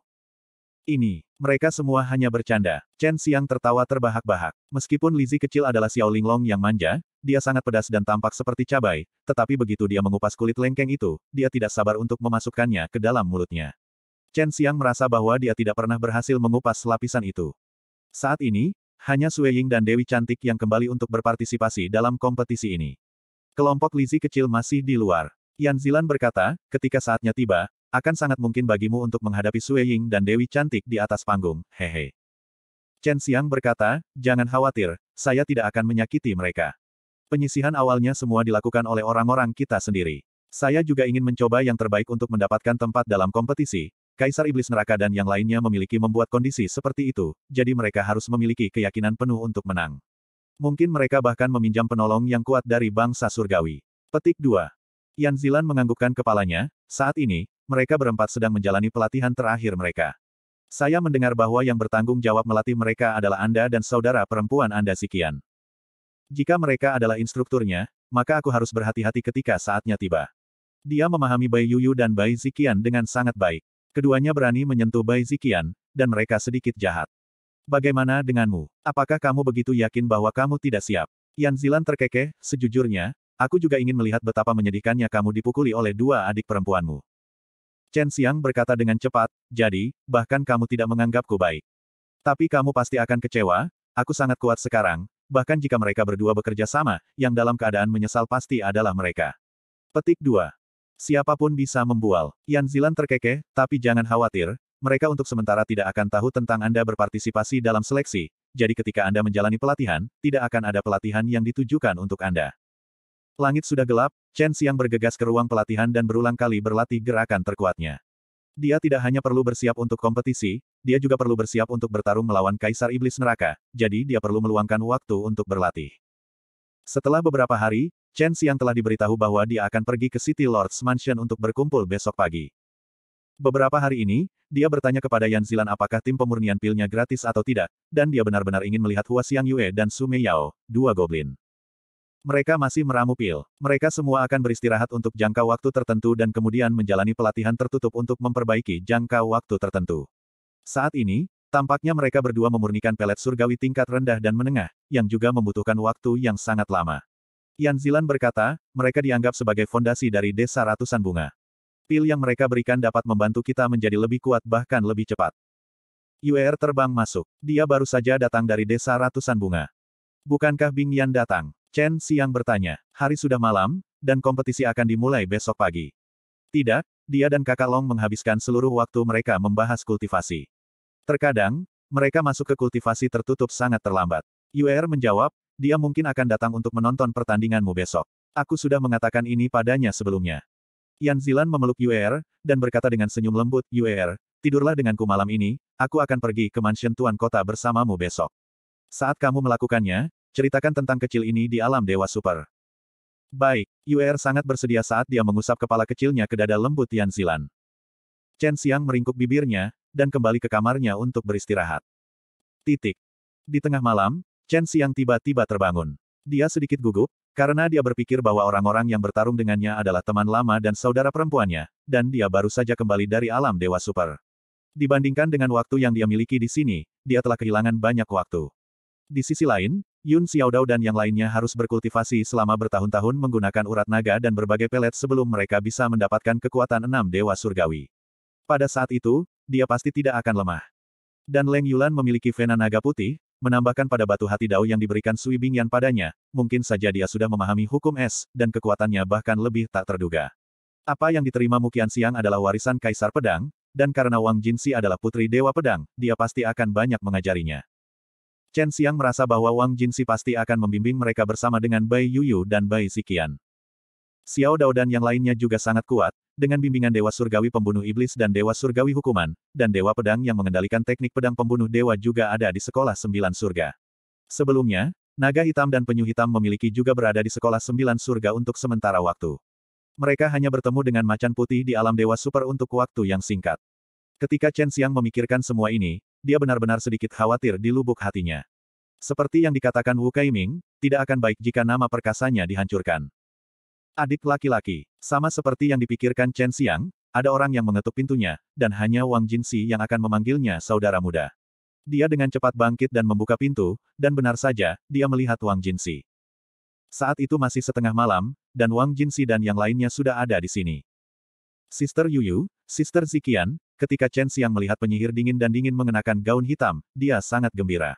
A: ini, mereka semua hanya bercanda. Chen Xiang tertawa terbahak-bahak. Meskipun Lizi kecil adalah Xiao Linglong yang manja, dia sangat pedas dan tampak seperti cabai, tetapi begitu dia mengupas kulit lengkeng itu, dia tidak sabar untuk memasukkannya ke dalam mulutnya. Chen Xiang merasa bahwa dia tidak pernah berhasil mengupas lapisan itu. Saat ini, hanya Sue Ying dan Dewi Cantik yang kembali untuk berpartisipasi dalam kompetisi ini. Kelompok Lizi kecil masih di luar. Yan Zilan berkata, ketika saatnya tiba, akan sangat mungkin bagimu untuk menghadapi Sue Ying dan Dewi Cantik di atas panggung, hehe. Chen Xiang berkata, jangan khawatir, saya tidak akan menyakiti mereka. Penyisihan awalnya semua dilakukan oleh orang-orang kita sendiri. Saya juga ingin mencoba yang terbaik untuk mendapatkan tempat dalam kompetisi, Kaisar Iblis Neraka dan yang lainnya memiliki membuat kondisi seperti itu, jadi mereka harus memiliki keyakinan penuh untuk menang. Mungkin mereka bahkan meminjam penolong yang kuat dari bangsa surgawi. Petik 2. Yan Zilan menganggukkan kepalanya, saat ini, mereka berempat sedang menjalani pelatihan terakhir mereka. Saya mendengar bahwa yang bertanggung jawab melatih mereka adalah Anda dan saudara perempuan Anda Sikian. Jika mereka adalah instrukturnya, maka aku harus berhati-hati ketika saatnya tiba. Dia memahami Bai Yuyu dan Bai Zikian dengan sangat baik. Keduanya berani menyentuh Bai Zikian, dan mereka sedikit jahat. Bagaimana denganmu? Apakah kamu begitu yakin bahwa kamu tidak siap? Yan Zilan terkekeh, sejujurnya, Aku juga ingin melihat betapa menyedihkannya kamu dipukuli oleh dua adik perempuanmu. Chen Xiang berkata dengan cepat, jadi, bahkan kamu tidak menganggapku baik. Tapi kamu pasti akan kecewa, aku sangat kuat sekarang, bahkan jika mereka berdua bekerja sama, yang dalam keadaan menyesal pasti adalah mereka. Petik 2. Siapapun bisa membual. Yan Zilan terkekeh, tapi jangan khawatir, mereka untuk sementara tidak akan tahu tentang Anda berpartisipasi dalam seleksi, jadi ketika Anda menjalani pelatihan, tidak akan ada pelatihan yang ditujukan untuk Anda. Langit sudah gelap, Chen Xiang bergegas ke ruang pelatihan dan berulang kali berlatih gerakan terkuatnya. Dia tidak hanya perlu bersiap untuk kompetisi, dia juga perlu bersiap untuk bertarung melawan Kaisar Iblis Neraka, jadi dia perlu meluangkan waktu untuk berlatih. Setelah beberapa hari, Chen Xiang telah diberitahu bahwa dia akan pergi ke City Lord's Mansion untuk berkumpul besok pagi. Beberapa hari ini, dia bertanya kepada Yan Zilan apakah tim pemurnian pilnya gratis atau tidak, dan dia benar-benar ingin melihat Hua Xiang Yue dan Su dua goblin. Mereka masih meramu pil. Mereka semua akan beristirahat untuk jangka waktu tertentu dan kemudian menjalani pelatihan tertutup untuk memperbaiki jangka waktu tertentu. Saat ini, tampaknya mereka berdua memurnikan pelet surgawi tingkat rendah dan menengah, yang juga membutuhkan waktu yang sangat lama. Yan Zilan berkata, mereka dianggap sebagai fondasi dari desa ratusan bunga. Pil yang mereka berikan dapat membantu kita menjadi lebih kuat bahkan lebih cepat. UR terbang masuk. Dia baru saja datang dari desa ratusan bunga. Bukankah Bing Yan datang? Chen Xiang bertanya. Hari sudah malam, dan kompetisi akan dimulai besok pagi. Tidak, dia dan kakak Long menghabiskan seluruh waktu mereka membahas kultivasi. Terkadang, mereka masuk ke kultivasi tertutup sangat terlambat. Yu'er menjawab, dia mungkin akan datang untuk menonton pertandinganmu besok. Aku sudah mengatakan ini padanya sebelumnya. Yan Zilan memeluk Yu'er dan berkata dengan senyum lembut, Yu'er, tidurlah denganku malam ini, aku akan pergi ke mansion tuan kota bersamamu besok. Saat kamu melakukannya, ceritakan tentang kecil ini di alam Dewa Super. Baik, Yuer sangat bersedia saat dia mengusap kepala kecilnya ke dada lembut Zilan. Chen Xiang meringkuk bibirnya, dan kembali ke kamarnya untuk beristirahat. Titik. Di tengah malam, Chen Xiang tiba-tiba terbangun. Dia sedikit gugup, karena dia berpikir bahwa orang-orang yang bertarung dengannya adalah teman lama dan saudara perempuannya, dan dia baru saja kembali dari alam Dewa Super. Dibandingkan dengan waktu yang dia miliki di sini, dia telah kehilangan banyak waktu. Di sisi lain, Yun Xiao Xiaodao dan yang lainnya harus berkultivasi selama bertahun-tahun menggunakan urat naga dan berbagai pelet sebelum mereka bisa mendapatkan kekuatan enam dewa surgawi. Pada saat itu, dia pasti tidak akan lemah. Dan Leng Yulan memiliki vena naga putih, menambahkan pada batu hati Dao yang diberikan Sui Bingyan padanya, mungkin saja dia sudah memahami hukum es, dan kekuatannya bahkan lebih tak terduga. Apa yang diterima Mukian Siang adalah warisan Kaisar Pedang, dan karena Wang Jinsi adalah putri Dewa Pedang, dia pasti akan banyak mengajarinya. Chen Xiang merasa bahwa Wang Jinsi pasti akan membimbing mereka bersama dengan Bai Yuyu dan Bai Sikian. Xiao Dao dan yang lainnya juga sangat kuat, dengan bimbingan Dewa Surgawi Pembunuh Iblis dan Dewa Surgawi Hukuman, dan Dewa Pedang yang mengendalikan teknik pedang pembunuh dewa juga ada di Sekolah Sembilan Surga. Sebelumnya, Naga Hitam dan Penyu Hitam memiliki juga berada di Sekolah Sembilan Surga untuk sementara waktu. Mereka hanya bertemu dengan Macan Putih di Alam Dewa Super untuk waktu yang singkat. Ketika Chen Xiang memikirkan semua ini, dia benar-benar sedikit khawatir di lubuk hatinya. Seperti yang dikatakan Wu Kaiming, tidak akan baik jika nama perkasanya dihancurkan. Adik laki-laki, sama seperti yang dipikirkan Chen Xiang, ada orang yang mengetuk pintunya, dan hanya Wang Jinxi yang akan memanggilnya saudara muda. Dia dengan cepat bangkit dan membuka pintu, dan benar saja, dia melihat Wang Jinxi. Saat itu masih setengah malam, dan Wang Jinxi dan yang lainnya sudah ada di sini. Sister Yuyu, Sister Zikian, Ketika Chen Xiang melihat penyihir dingin dan dingin mengenakan gaun hitam, dia sangat gembira.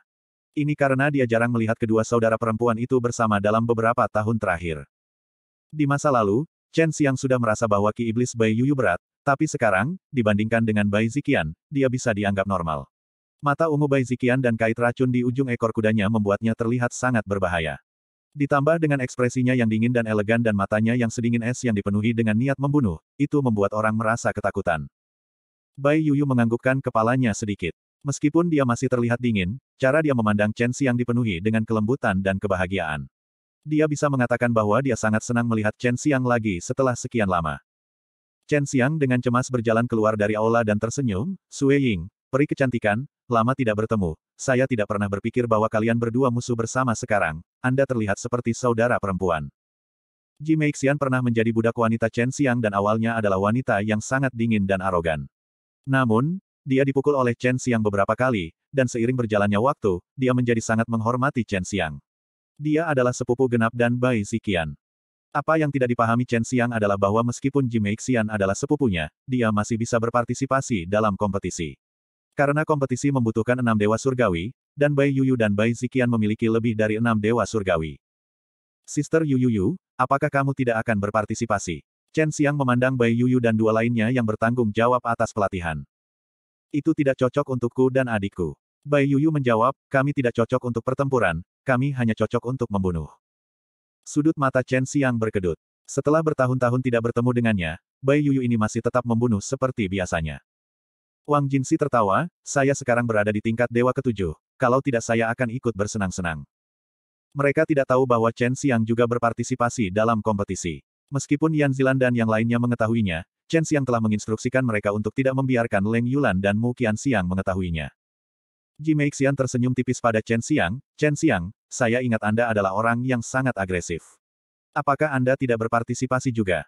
A: Ini karena dia jarang melihat kedua saudara perempuan itu bersama dalam beberapa tahun terakhir. Di masa lalu, Chen Xiang sudah merasa bahwa Ki Iblis Bai Yuyu berat, tapi sekarang, dibandingkan dengan Bai Zikian, dia bisa dianggap normal. Mata ungu Bai Zikian dan kait racun di ujung ekor kudanya membuatnya terlihat sangat berbahaya. Ditambah dengan ekspresinya yang dingin dan elegan dan matanya yang sedingin es yang dipenuhi dengan niat membunuh, itu membuat orang merasa ketakutan. Bai Yuyu menganggukkan kepalanya sedikit. Meskipun dia masih terlihat dingin, cara dia memandang Chen Xiang dipenuhi dengan kelembutan dan kebahagiaan. Dia bisa mengatakan bahwa dia sangat senang melihat Chen Xiang lagi setelah sekian lama. Chen Xiang dengan cemas berjalan keluar dari aula dan tersenyum, Sue Ying, peri kecantikan, lama tidak bertemu, saya tidak pernah berpikir bahwa kalian berdua musuh bersama sekarang, Anda terlihat seperti saudara perempuan. Ji Meixian pernah menjadi budak wanita Chen Xiang dan awalnya adalah wanita yang sangat dingin dan arogan. Namun, dia dipukul oleh Chen Xiang beberapa kali, dan seiring berjalannya waktu, dia menjadi sangat menghormati Chen Xiang. Dia adalah sepupu genap dan Bai Zikian. Apa yang tidak dipahami Chen Xiang adalah bahwa meskipun Jim Xian adalah sepupunya, dia masih bisa berpartisipasi dalam kompetisi. Karena kompetisi membutuhkan enam dewa surgawi, dan Bai Yuyu dan Bai Zikian memiliki lebih dari enam dewa surgawi. Sister Yuyuyu, apakah kamu tidak akan berpartisipasi? Chen Xiang memandang Bai Yuyu dan dua lainnya yang bertanggung jawab atas pelatihan. Itu tidak cocok untukku dan adikku. Bai Yuyu menjawab, kami tidak cocok untuk pertempuran, kami hanya cocok untuk membunuh. Sudut mata Chen Xiang berkedut. Setelah bertahun-tahun tidak bertemu dengannya, Bai Yuyu ini masih tetap membunuh seperti biasanya. Wang Jinsi tertawa, saya sekarang berada di tingkat Dewa Ketujuh, kalau tidak saya akan ikut bersenang-senang. Mereka tidak tahu bahwa Chen Xiang juga berpartisipasi dalam kompetisi. Meskipun Yan Zilan dan yang lainnya mengetahuinya, Chen Xiang telah menginstruksikan mereka untuk tidak membiarkan Leng Yulan dan Mu Qian Xiang mengetahuinya. Ji Meixian tersenyum tipis pada Chen Xiang, Chen Xiang, saya ingat Anda adalah orang yang sangat agresif. Apakah Anda tidak berpartisipasi juga?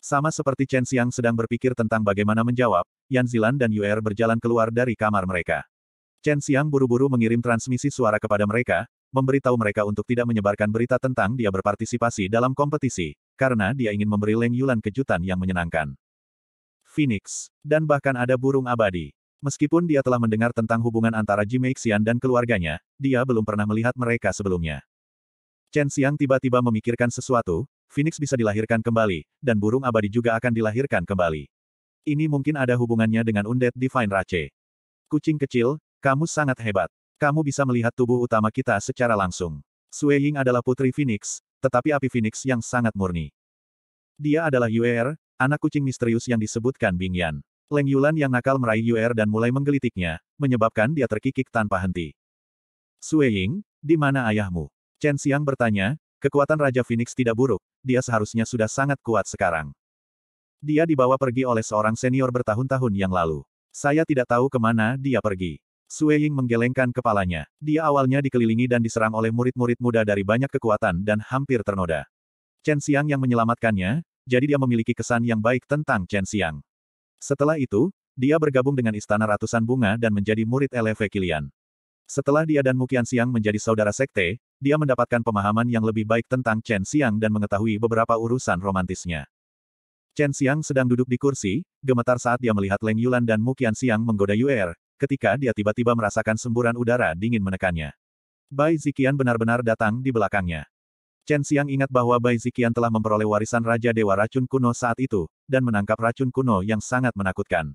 A: Sama seperti Chen Xiang sedang berpikir tentang bagaimana menjawab, Yan Zilan dan Yuer berjalan keluar dari kamar mereka. Chen Xiang buru-buru mengirim transmisi suara kepada mereka, memberitahu mereka untuk tidak menyebarkan berita tentang dia berpartisipasi dalam kompetisi, karena dia ingin memberi Leng Yulan kejutan yang menyenangkan. Phoenix, dan bahkan ada burung abadi. Meskipun dia telah mendengar tentang hubungan antara Jimei Xian dan keluarganya, dia belum pernah melihat mereka sebelumnya. Chen Xiang tiba-tiba memikirkan sesuatu, Phoenix bisa dilahirkan kembali, dan burung abadi juga akan dilahirkan kembali. Ini mungkin ada hubungannya dengan Undead Divine Rache. Kucing kecil, kamu sangat hebat kamu bisa melihat tubuh utama kita secara langsung. Sue Ying adalah putri Phoenix, tetapi api Phoenix yang sangat murni. Dia adalah Yuer, anak kucing misterius yang disebutkan Bing Yan. Leng Yulan yang nakal meraih Yuer dan mulai menggelitiknya, menyebabkan dia terkikik tanpa henti. Sue Ying, di mana ayahmu? Chen Xiang bertanya, kekuatan Raja Phoenix tidak buruk, dia seharusnya sudah sangat kuat sekarang. Dia dibawa pergi oleh seorang senior bertahun-tahun yang lalu. Saya tidak tahu kemana dia pergi. Sue Ying menggelengkan kepalanya. Dia awalnya dikelilingi dan diserang oleh murid-murid muda dari banyak kekuatan dan hampir ternoda. Chen Xiang yang menyelamatkannya, jadi dia memiliki kesan yang baik tentang Chen Xiang. Setelah itu, dia bergabung dengan Istana Ratusan Bunga dan menjadi murid LV Kilian. Setelah dia dan Mukian Xiang menjadi saudara sekte, dia mendapatkan pemahaman yang lebih baik tentang Chen Xiang dan mengetahui beberapa urusan romantisnya. Chen Xiang sedang duduk di kursi, gemetar saat dia melihat Leng Yulan dan Mukian Xiang menggoda Yuer, er, ketika dia tiba-tiba merasakan semburan udara dingin menekannya. Bai Zikian benar-benar datang di belakangnya. Chen Xiang ingat bahwa Bai Zikian telah memperoleh warisan Raja Dewa Racun Kuno saat itu, dan menangkap racun kuno yang sangat menakutkan.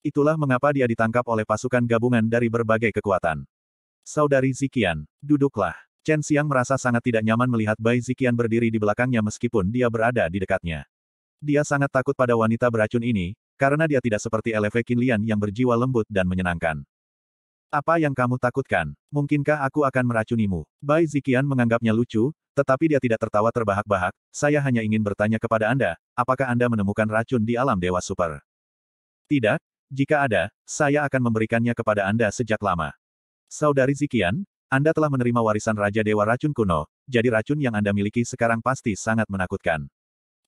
A: Itulah mengapa dia ditangkap oleh pasukan gabungan dari berbagai kekuatan. Saudari Zikian, duduklah. Chen Xiang merasa sangat tidak nyaman melihat Bai Zikian berdiri di belakangnya meskipun dia berada di dekatnya. Dia sangat takut pada wanita beracun ini, karena dia tidak seperti Eleve Kinlian yang berjiwa lembut dan menyenangkan. Apa yang kamu takutkan? Mungkinkah aku akan meracunimu? Bai Zikian menganggapnya lucu, tetapi dia tidak tertawa terbahak-bahak, saya hanya ingin bertanya kepada Anda, apakah Anda menemukan racun di alam Dewa Super? Tidak, jika ada, saya akan memberikannya kepada Anda sejak lama. Saudari Zikian, Anda telah menerima warisan Raja Dewa Racun Kuno, jadi racun yang Anda miliki sekarang pasti sangat menakutkan.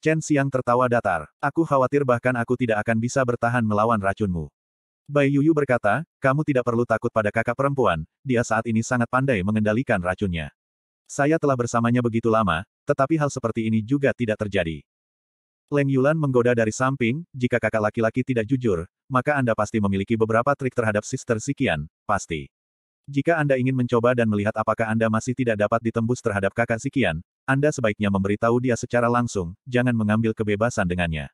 A: Chen Xiang tertawa datar. Aku khawatir bahkan aku tidak akan bisa bertahan melawan racunmu. Bai Yuyu berkata, kamu tidak perlu takut pada kakak perempuan, dia saat ini sangat pandai mengendalikan racunnya. Saya telah bersamanya begitu lama, tetapi hal seperti ini juga tidak terjadi. Leng Yulan menggoda dari samping, jika kakak laki-laki tidak jujur, maka Anda pasti memiliki beberapa trik terhadap Sister Sikian, pasti. Jika Anda ingin mencoba dan melihat apakah Anda masih tidak dapat ditembus terhadap kakak Sikian, Anda sebaiknya memberitahu dia secara langsung, jangan mengambil kebebasan dengannya.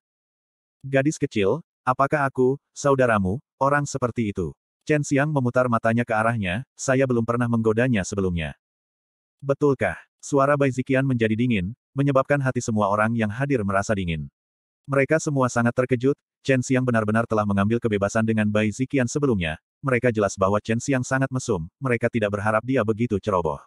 A: Gadis kecil, apakah aku, saudaramu, orang seperti itu? Chen Xiang memutar matanya ke arahnya, saya belum pernah menggodanya sebelumnya. Betulkah? Suara Bai Zikian menjadi dingin, menyebabkan hati semua orang yang hadir merasa dingin. Mereka semua sangat terkejut, Chen Xiang benar-benar telah mengambil kebebasan dengan Bai Zikian sebelumnya, mereka jelas bahwa Chen Xiang sangat mesum, mereka tidak berharap dia begitu ceroboh.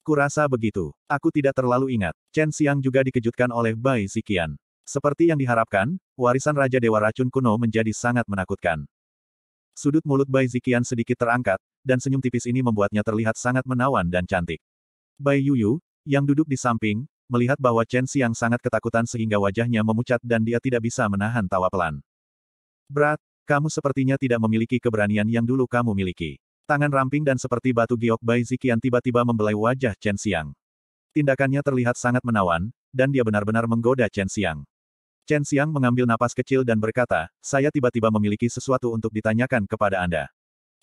A: Kurasa begitu. Aku tidak terlalu ingat. Chen Xiang juga dikejutkan oleh Bai Zikian. Seperti yang diharapkan, warisan Raja Dewa Racun kuno menjadi sangat menakutkan. Sudut mulut Bai Zikian sedikit terangkat, dan senyum tipis ini membuatnya terlihat sangat menawan dan cantik. Bai Yuyu, yang duduk di samping, melihat bahwa Chen Xiang sangat ketakutan sehingga wajahnya memucat dan dia tidak bisa menahan tawa pelan. Berat, kamu sepertinya tidak memiliki keberanian yang dulu kamu miliki. Tangan ramping dan seperti batu giok Bai Zikian tiba-tiba membelai wajah Chen Xiang. Tindakannya terlihat sangat menawan, dan dia benar-benar menggoda Chen Xiang. Chen Xiang mengambil napas kecil dan berkata, saya tiba-tiba memiliki sesuatu untuk ditanyakan kepada Anda.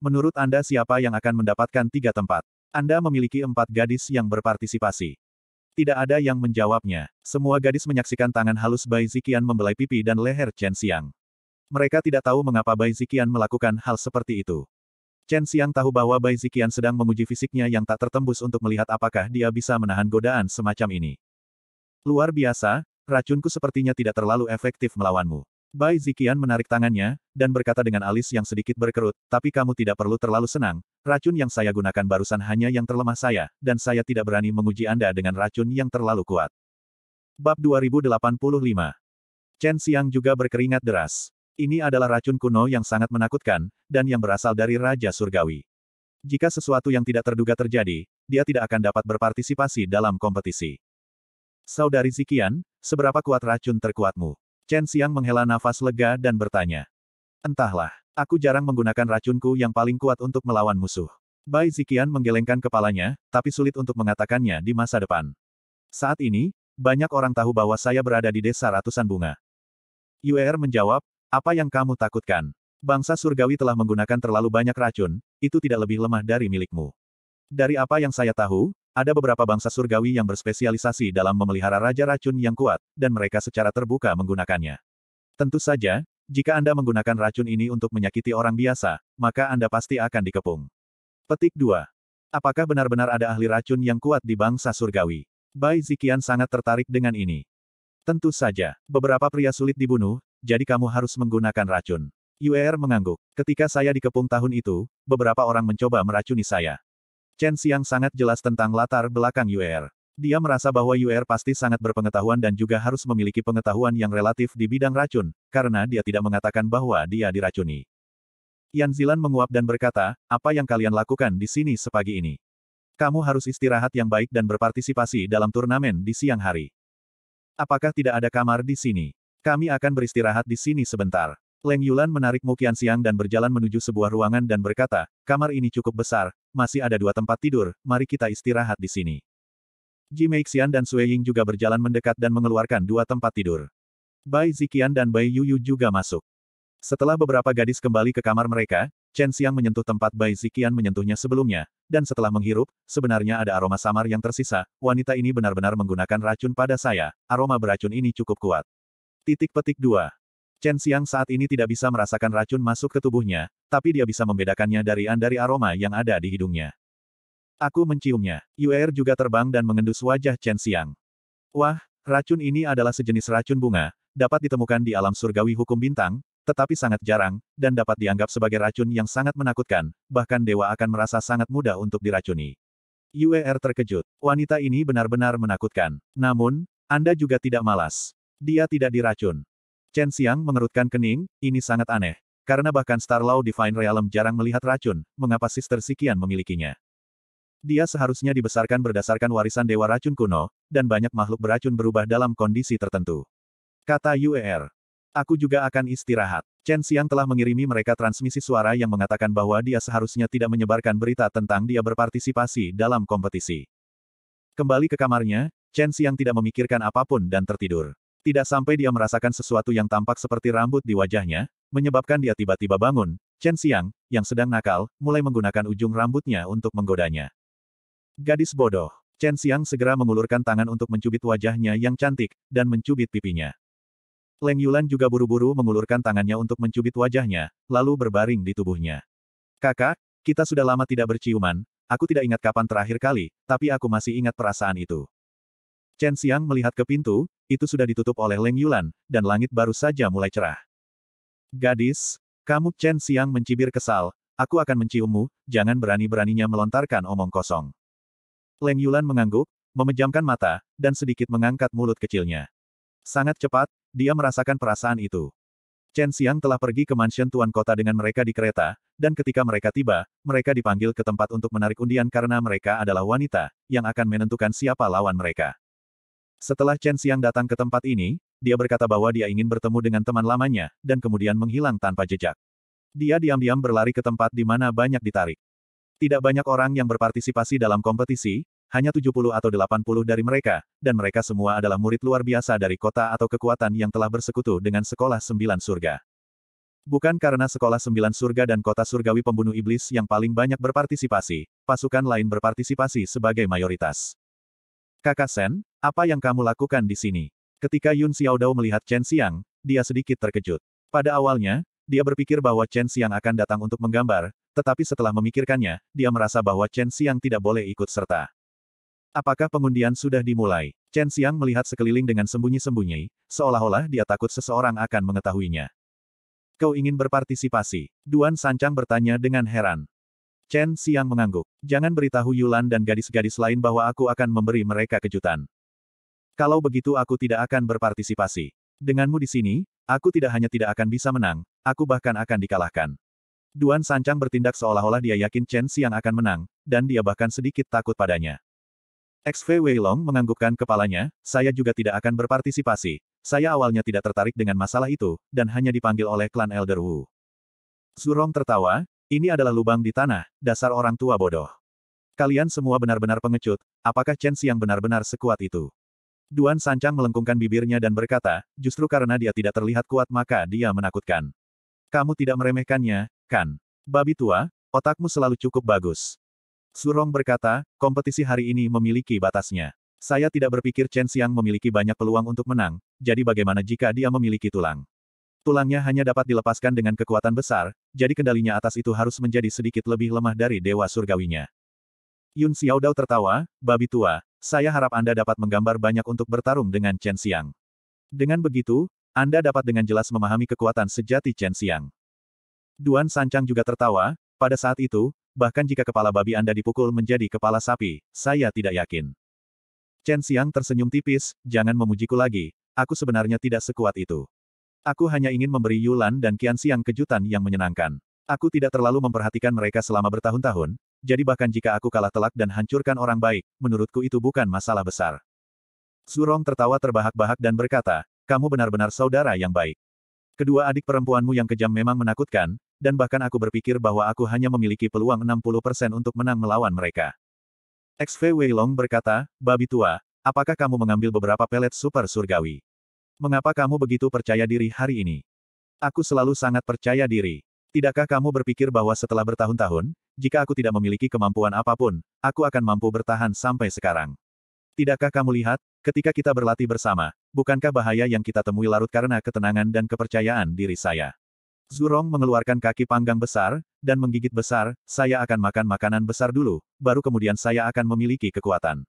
A: Menurut Anda siapa yang akan mendapatkan tiga tempat? Anda memiliki empat gadis yang berpartisipasi. Tidak ada yang menjawabnya. Semua gadis menyaksikan tangan halus Bai Zikian membelai pipi dan leher Chen Xiang. Mereka tidak tahu mengapa Bai Zikian melakukan hal seperti itu. Chen Xiang tahu bahwa Bai Zikian sedang menguji fisiknya yang tak tertembus untuk melihat apakah dia bisa menahan godaan semacam ini. Luar biasa, racunku sepertinya tidak terlalu efektif melawanmu. Bai Zikian menarik tangannya, dan berkata dengan alis yang sedikit berkerut, tapi kamu tidak perlu terlalu senang, racun yang saya gunakan barusan hanya yang terlemah saya, dan saya tidak berani menguji Anda dengan racun yang terlalu kuat. Bab 2085 Chen Xiang juga berkeringat deras. Ini adalah racun kuno yang sangat menakutkan, dan yang berasal dari Raja Surgawi. Jika sesuatu yang tidak terduga terjadi, dia tidak akan dapat berpartisipasi dalam kompetisi. Saudari Zikian, seberapa kuat racun terkuatmu? Chen Xiang menghela nafas lega dan bertanya. Entahlah, aku jarang menggunakan racunku yang paling kuat untuk melawan musuh. Bai Zikian menggelengkan kepalanya, tapi sulit untuk mengatakannya di masa depan. Saat ini, banyak orang tahu bahwa saya berada di desa ratusan bunga. Yu'er menjawab, apa yang kamu takutkan? Bangsa surgawi telah menggunakan terlalu banyak racun, itu tidak lebih lemah dari milikmu. Dari apa yang saya tahu, ada beberapa bangsa surgawi yang berspesialisasi dalam memelihara raja racun yang kuat, dan mereka secara terbuka menggunakannya. Tentu saja, jika Anda menggunakan racun ini untuk menyakiti orang biasa, maka Anda pasti akan dikepung. Petik 2. Apakah benar-benar ada ahli racun yang kuat di bangsa surgawi? Bai Zikian sangat tertarik dengan ini. Tentu saja, beberapa pria sulit dibunuh, jadi kamu harus menggunakan racun. UER mengangguk. Ketika saya dikepung tahun itu, beberapa orang mencoba meracuni saya. Chen Xiang sangat jelas tentang latar belakang UER. Dia merasa bahwa UR pasti sangat berpengetahuan dan juga harus memiliki pengetahuan yang relatif di bidang racun, karena dia tidak mengatakan bahwa dia diracuni. Yan Zilan menguap dan berkata, apa yang kalian lakukan di sini sepagi ini? Kamu harus istirahat yang baik dan berpartisipasi dalam turnamen di siang hari. Apakah tidak ada kamar di sini? Kami akan beristirahat di sini sebentar. Leng Yulan menarik Mukian Siang dan berjalan menuju sebuah ruangan dan berkata, kamar ini cukup besar, masih ada dua tempat tidur, mari kita istirahat di sini. Ji Meixian dan Sui Ying juga berjalan mendekat dan mengeluarkan dua tempat tidur. Bai Zikian dan Bai Yuyu juga masuk. Setelah beberapa gadis kembali ke kamar mereka, Chen Xiang menyentuh tempat Bai Zikian menyentuhnya sebelumnya, dan setelah menghirup, sebenarnya ada aroma samar yang tersisa, wanita ini benar-benar menggunakan racun pada saya, aroma beracun ini cukup kuat. Titik petik dua Chen Xiang saat ini tidak bisa merasakan racun masuk ke tubuhnya, tapi dia bisa membedakannya dari an dari aroma yang ada di hidungnya. Aku menciumnya. Yuer juga terbang dan mengendus wajah Chen Xiang. Wah, racun ini adalah sejenis racun bunga, dapat ditemukan di alam surgawi hukum bintang, tetapi sangat jarang, dan dapat dianggap sebagai racun yang sangat menakutkan, bahkan dewa akan merasa sangat mudah untuk diracuni. Yuer terkejut. Wanita ini benar-benar menakutkan. Namun, Anda juga tidak malas. Dia tidak diracun. Chen Xiang mengerutkan kening, ini sangat aneh. Karena bahkan Starlaw Divine Realm jarang melihat racun, mengapa Sister Sikian memilikinya? Dia seharusnya dibesarkan berdasarkan warisan Dewa Racun kuno, dan banyak makhluk beracun berubah dalam kondisi tertentu. Kata UER. Aku juga akan istirahat. Chen Xiang telah mengirimi mereka transmisi suara yang mengatakan bahwa dia seharusnya tidak menyebarkan berita tentang dia berpartisipasi dalam kompetisi. Kembali ke kamarnya, Chen Xiang tidak memikirkan apapun dan tertidur. Tidak sampai dia merasakan sesuatu yang tampak seperti rambut di wajahnya, menyebabkan dia tiba-tiba bangun, Chen Xiang, yang sedang nakal, mulai menggunakan ujung rambutnya untuk menggodanya. Gadis bodoh. Chen Xiang segera mengulurkan tangan untuk mencubit wajahnya yang cantik, dan mencubit pipinya. Leng Yulan juga buru-buru mengulurkan tangannya untuk mencubit wajahnya, lalu berbaring di tubuhnya. Kakak, kita sudah lama tidak berciuman, aku tidak ingat kapan terakhir kali, tapi aku masih ingat perasaan itu. Chen Xiang melihat ke pintu, itu sudah ditutup oleh Leng Yulan, dan langit baru saja mulai cerah. Gadis, kamu Chen Xiang mencibir kesal, aku akan menciummu, jangan berani-beraninya melontarkan omong kosong. Leng Yulan mengangguk, memejamkan mata, dan sedikit mengangkat mulut kecilnya. Sangat cepat, dia merasakan perasaan itu. Chen Xiang telah pergi ke mansion tuan kota dengan mereka di kereta, dan ketika mereka tiba, mereka dipanggil ke tempat untuk menarik undian karena mereka adalah wanita, yang akan menentukan siapa lawan mereka. Setelah Chen Xiang datang ke tempat ini, dia berkata bahwa dia ingin bertemu dengan teman lamanya, dan kemudian menghilang tanpa jejak. Dia diam-diam berlari ke tempat di mana banyak ditarik. Tidak banyak orang yang berpartisipasi dalam kompetisi, hanya 70 atau 80 dari mereka, dan mereka semua adalah murid luar biasa dari kota atau kekuatan yang telah bersekutu dengan Sekolah Sembilan Surga. Bukan karena Sekolah Sembilan Surga dan Kota Surgawi Pembunuh Iblis yang paling banyak berpartisipasi, pasukan lain berpartisipasi sebagai mayoritas. Kakak Sen, apa yang kamu lakukan di sini? Ketika Yun Xiaodao melihat Chen Xiang, dia sedikit terkejut. Pada awalnya, dia berpikir bahwa Chen Xiang akan datang untuk menggambar, tetapi setelah memikirkannya, dia merasa bahwa Chen Xiang tidak boleh ikut serta. Apakah pengundian sudah dimulai? Chen Xiang melihat sekeliling dengan sembunyi-sembunyi, seolah-olah dia takut seseorang akan mengetahuinya. Kau ingin berpartisipasi? Duan Sancang bertanya dengan heran. Chen Xiang mengangguk. Jangan beritahu Yulan dan gadis-gadis lain bahwa aku akan memberi mereka kejutan. Kalau begitu aku tidak akan berpartisipasi. Denganmu di sini, aku tidak hanya tidak akan bisa menang, aku bahkan akan dikalahkan. Duan Sancang bertindak seolah-olah dia yakin Chen Xiang akan menang, dan dia bahkan sedikit takut padanya. XV Weilong menganggukkan kepalanya, saya juga tidak akan berpartisipasi, saya awalnya tidak tertarik dengan masalah itu, dan hanya dipanggil oleh klan Elder Wu. Zurong tertawa, ini adalah lubang di tanah, dasar orang tua bodoh. Kalian semua benar-benar pengecut, apakah Chen Xiang benar-benar sekuat itu? Duan Sancang melengkungkan bibirnya dan berkata, justru karena dia tidak terlihat kuat maka dia menakutkan. Kamu tidak meremehkannya, kan? Babi tua, otakmu selalu cukup bagus. Surong berkata, kompetisi hari ini memiliki batasnya. Saya tidak berpikir Chen Xiang memiliki banyak peluang untuk menang, jadi bagaimana jika dia memiliki tulang? Tulangnya hanya dapat dilepaskan dengan kekuatan besar, jadi kendalinya atas itu harus menjadi sedikit lebih lemah dari Dewa Surgawinya. Yun Xiaodao tertawa, babi tua, saya harap Anda dapat menggambar banyak untuk bertarung dengan Chen Xiang. Dengan begitu, Anda dapat dengan jelas memahami kekuatan sejati Chen Xiang. Duan Sancang juga tertawa, pada saat itu, bahkan jika kepala babi Anda dipukul menjadi kepala sapi, saya tidak yakin. Chen Xiang tersenyum tipis, jangan memujiku lagi, aku sebenarnya tidak sekuat itu. Aku hanya ingin memberi Yulan dan Qian Xiang kejutan yang menyenangkan. Aku tidak terlalu memperhatikan mereka selama bertahun-tahun, jadi bahkan jika aku kalah telak dan hancurkan orang baik, menurutku itu bukan masalah besar. Surong tertawa terbahak-bahak dan berkata, kamu benar-benar saudara yang baik. Kedua adik perempuanmu yang kejam memang menakutkan, dan bahkan aku berpikir bahwa aku hanya memiliki peluang 60% untuk menang melawan mereka. XV Weilong berkata, Babi tua, apakah kamu mengambil beberapa pelet super surgawi? Mengapa kamu begitu percaya diri hari ini? Aku selalu sangat percaya diri. Tidakkah kamu berpikir bahwa setelah bertahun-tahun, jika aku tidak memiliki kemampuan apapun, aku akan mampu bertahan sampai sekarang? Tidakkah kamu lihat, ketika kita berlatih bersama, bukankah bahaya yang kita temui larut karena ketenangan dan kepercayaan diri saya? Zurong mengeluarkan kaki panggang besar, dan menggigit besar, saya akan makan makanan besar dulu, baru kemudian saya akan memiliki kekuatan.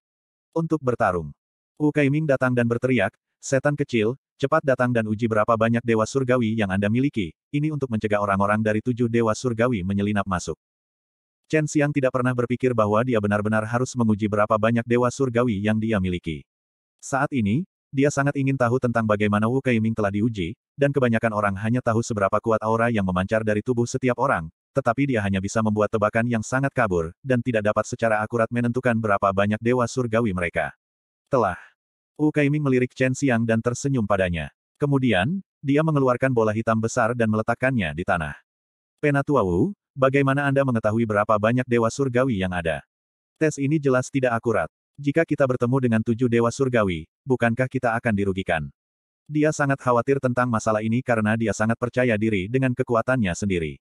A: Untuk bertarung. Wu Kaiming datang dan berteriak, setan kecil, Cepat datang dan uji berapa banyak dewa surgawi yang Anda miliki, ini untuk mencegah orang-orang dari tujuh dewa surgawi menyelinap masuk. Chen Xiang tidak pernah berpikir bahwa dia benar-benar harus menguji berapa banyak dewa surgawi yang dia miliki. Saat ini, dia sangat ingin tahu tentang bagaimana Wu Ming telah diuji, dan kebanyakan orang hanya tahu seberapa kuat aura yang memancar dari tubuh setiap orang, tetapi dia hanya bisa membuat tebakan yang sangat kabur, dan tidak dapat secara akurat menentukan berapa banyak dewa surgawi mereka. Telah Wu Kaiming melirik Chen Xiang dan tersenyum padanya. Kemudian, dia mengeluarkan bola hitam besar dan meletakkannya di tanah. Penatua Wu, bagaimana Anda mengetahui berapa banyak dewa surgawi yang ada? Tes ini jelas tidak akurat. Jika kita bertemu dengan tujuh dewa surgawi, bukankah kita akan dirugikan? Dia sangat khawatir tentang masalah ini karena dia sangat percaya diri dengan kekuatannya sendiri.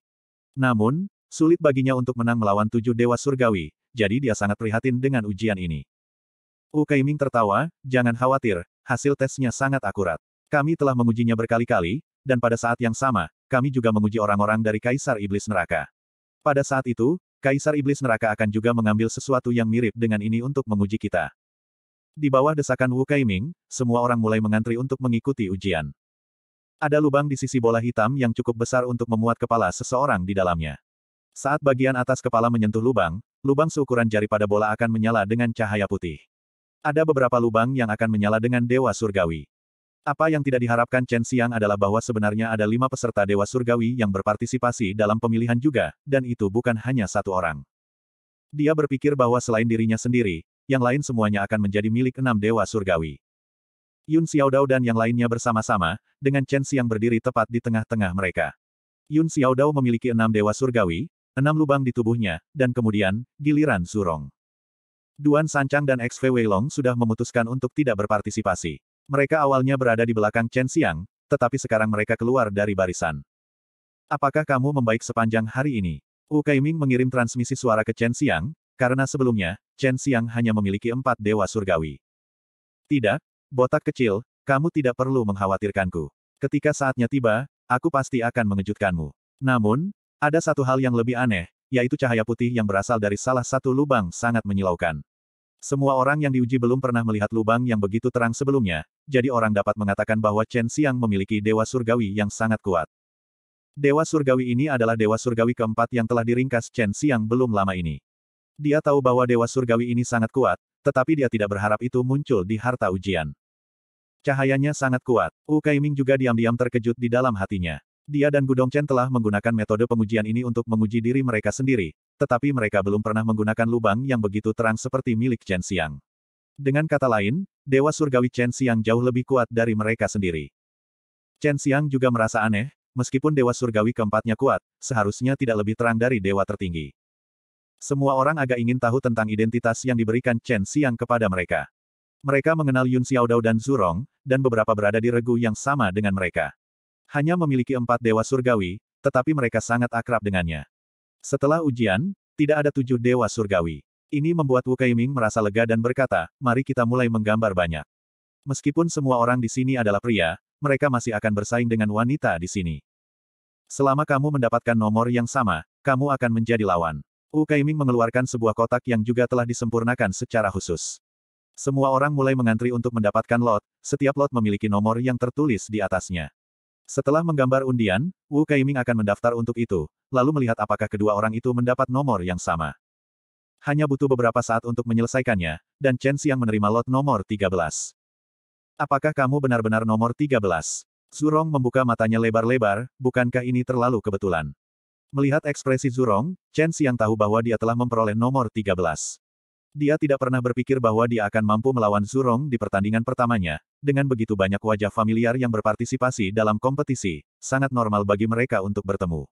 A: Namun, sulit baginya untuk menang melawan tujuh dewa surgawi, jadi dia sangat prihatin dengan ujian ini. Wu Kaiming tertawa, jangan khawatir, hasil tesnya sangat akurat. Kami telah mengujinya berkali-kali, dan pada saat yang sama, kami juga menguji orang-orang dari Kaisar Iblis Neraka. Pada saat itu, Kaisar Iblis Neraka akan juga mengambil sesuatu yang mirip dengan ini untuk menguji kita. Di bawah desakan Wu Kaiming, semua orang mulai mengantri untuk mengikuti ujian. Ada lubang di sisi bola hitam yang cukup besar untuk memuat kepala seseorang di dalamnya. Saat bagian atas kepala menyentuh lubang, lubang seukuran jari pada bola akan menyala dengan cahaya putih. Ada beberapa lubang yang akan menyala dengan Dewa Surgawi. Apa yang tidak diharapkan Chen Xiang adalah bahwa sebenarnya ada lima peserta Dewa Surgawi yang berpartisipasi dalam pemilihan juga, dan itu bukan hanya satu orang. Dia berpikir bahwa selain dirinya sendiri, yang lain semuanya akan menjadi milik enam Dewa Surgawi. Yun Xiaodao dan yang lainnya bersama-sama, dengan Chen Xiang berdiri tepat di tengah-tengah mereka. Yun Xiaodao memiliki enam Dewa Surgawi, enam lubang di tubuhnya, dan kemudian, giliran Zurong. Duan Sancang dan XV Weilong sudah memutuskan untuk tidak berpartisipasi. Mereka awalnya berada di belakang Chen Xiang, tetapi sekarang mereka keluar dari barisan. Apakah kamu membaik sepanjang hari ini? Wu Kaiming mengirim transmisi suara ke Chen Xiang, karena sebelumnya, Chen Xiang hanya memiliki empat dewa surgawi. Tidak, botak kecil, kamu tidak perlu mengkhawatirkanku. Ketika saatnya tiba, aku pasti akan mengejutkanmu. Namun, ada satu hal yang lebih aneh, yaitu cahaya putih yang berasal dari salah satu lubang sangat menyilaukan. Semua orang yang diuji belum pernah melihat lubang yang begitu terang sebelumnya, jadi orang dapat mengatakan bahwa Chen Xiang memiliki dewa surgawi yang sangat kuat. Dewa surgawi ini adalah dewa surgawi keempat yang telah diringkas Chen Xiang belum lama ini. Dia tahu bahwa dewa surgawi ini sangat kuat, tetapi dia tidak berharap itu muncul di harta ujian. Cahayanya sangat kuat. Wu Kaiming juga diam-diam terkejut di dalam hatinya. Dia dan Gudong Chen telah menggunakan metode pengujian ini untuk menguji diri mereka sendiri, tetapi mereka belum pernah menggunakan lubang yang begitu terang seperti milik Chen Xiang. Dengan kata lain, Dewa Surgawi Chen Xiang jauh lebih kuat dari mereka sendiri. Chen Xiang juga merasa aneh, meskipun Dewa Surgawi keempatnya kuat, seharusnya tidak lebih terang dari Dewa tertinggi. Semua orang agak ingin tahu tentang identitas yang diberikan Chen Xiang kepada mereka. Mereka mengenal Yun Xiaodao dan Zurong, dan beberapa berada di regu yang sama dengan mereka hanya memiliki empat dewa surgawi, tetapi mereka sangat akrab dengannya. Setelah ujian, tidak ada tujuh dewa surgawi. Ini membuat Wu Kaiming merasa lega dan berkata, mari kita mulai menggambar banyak. Meskipun semua orang di sini adalah pria, mereka masih akan bersaing dengan wanita di sini. Selama kamu mendapatkan nomor yang sama, kamu akan menjadi lawan. Wu Kaiming mengeluarkan sebuah kotak yang juga telah disempurnakan secara khusus. Semua orang mulai mengantri untuk mendapatkan lot, setiap lot memiliki nomor yang tertulis di atasnya. Setelah menggambar undian, Wu Kaiming akan mendaftar untuk itu, lalu melihat apakah kedua orang itu mendapat nomor yang sama. Hanya butuh beberapa saat untuk menyelesaikannya, dan Chen Xiang menerima lot nomor 13. Apakah kamu benar-benar nomor 13? Zurong membuka matanya lebar-lebar, bukankah ini terlalu kebetulan? Melihat ekspresi Zurong, Chen Xiang tahu bahwa dia telah memperoleh nomor 13. Dia tidak pernah berpikir bahwa dia akan mampu melawan Zurong di pertandingan pertamanya. Dengan begitu banyak wajah familiar yang berpartisipasi dalam kompetisi, sangat normal bagi mereka untuk bertemu.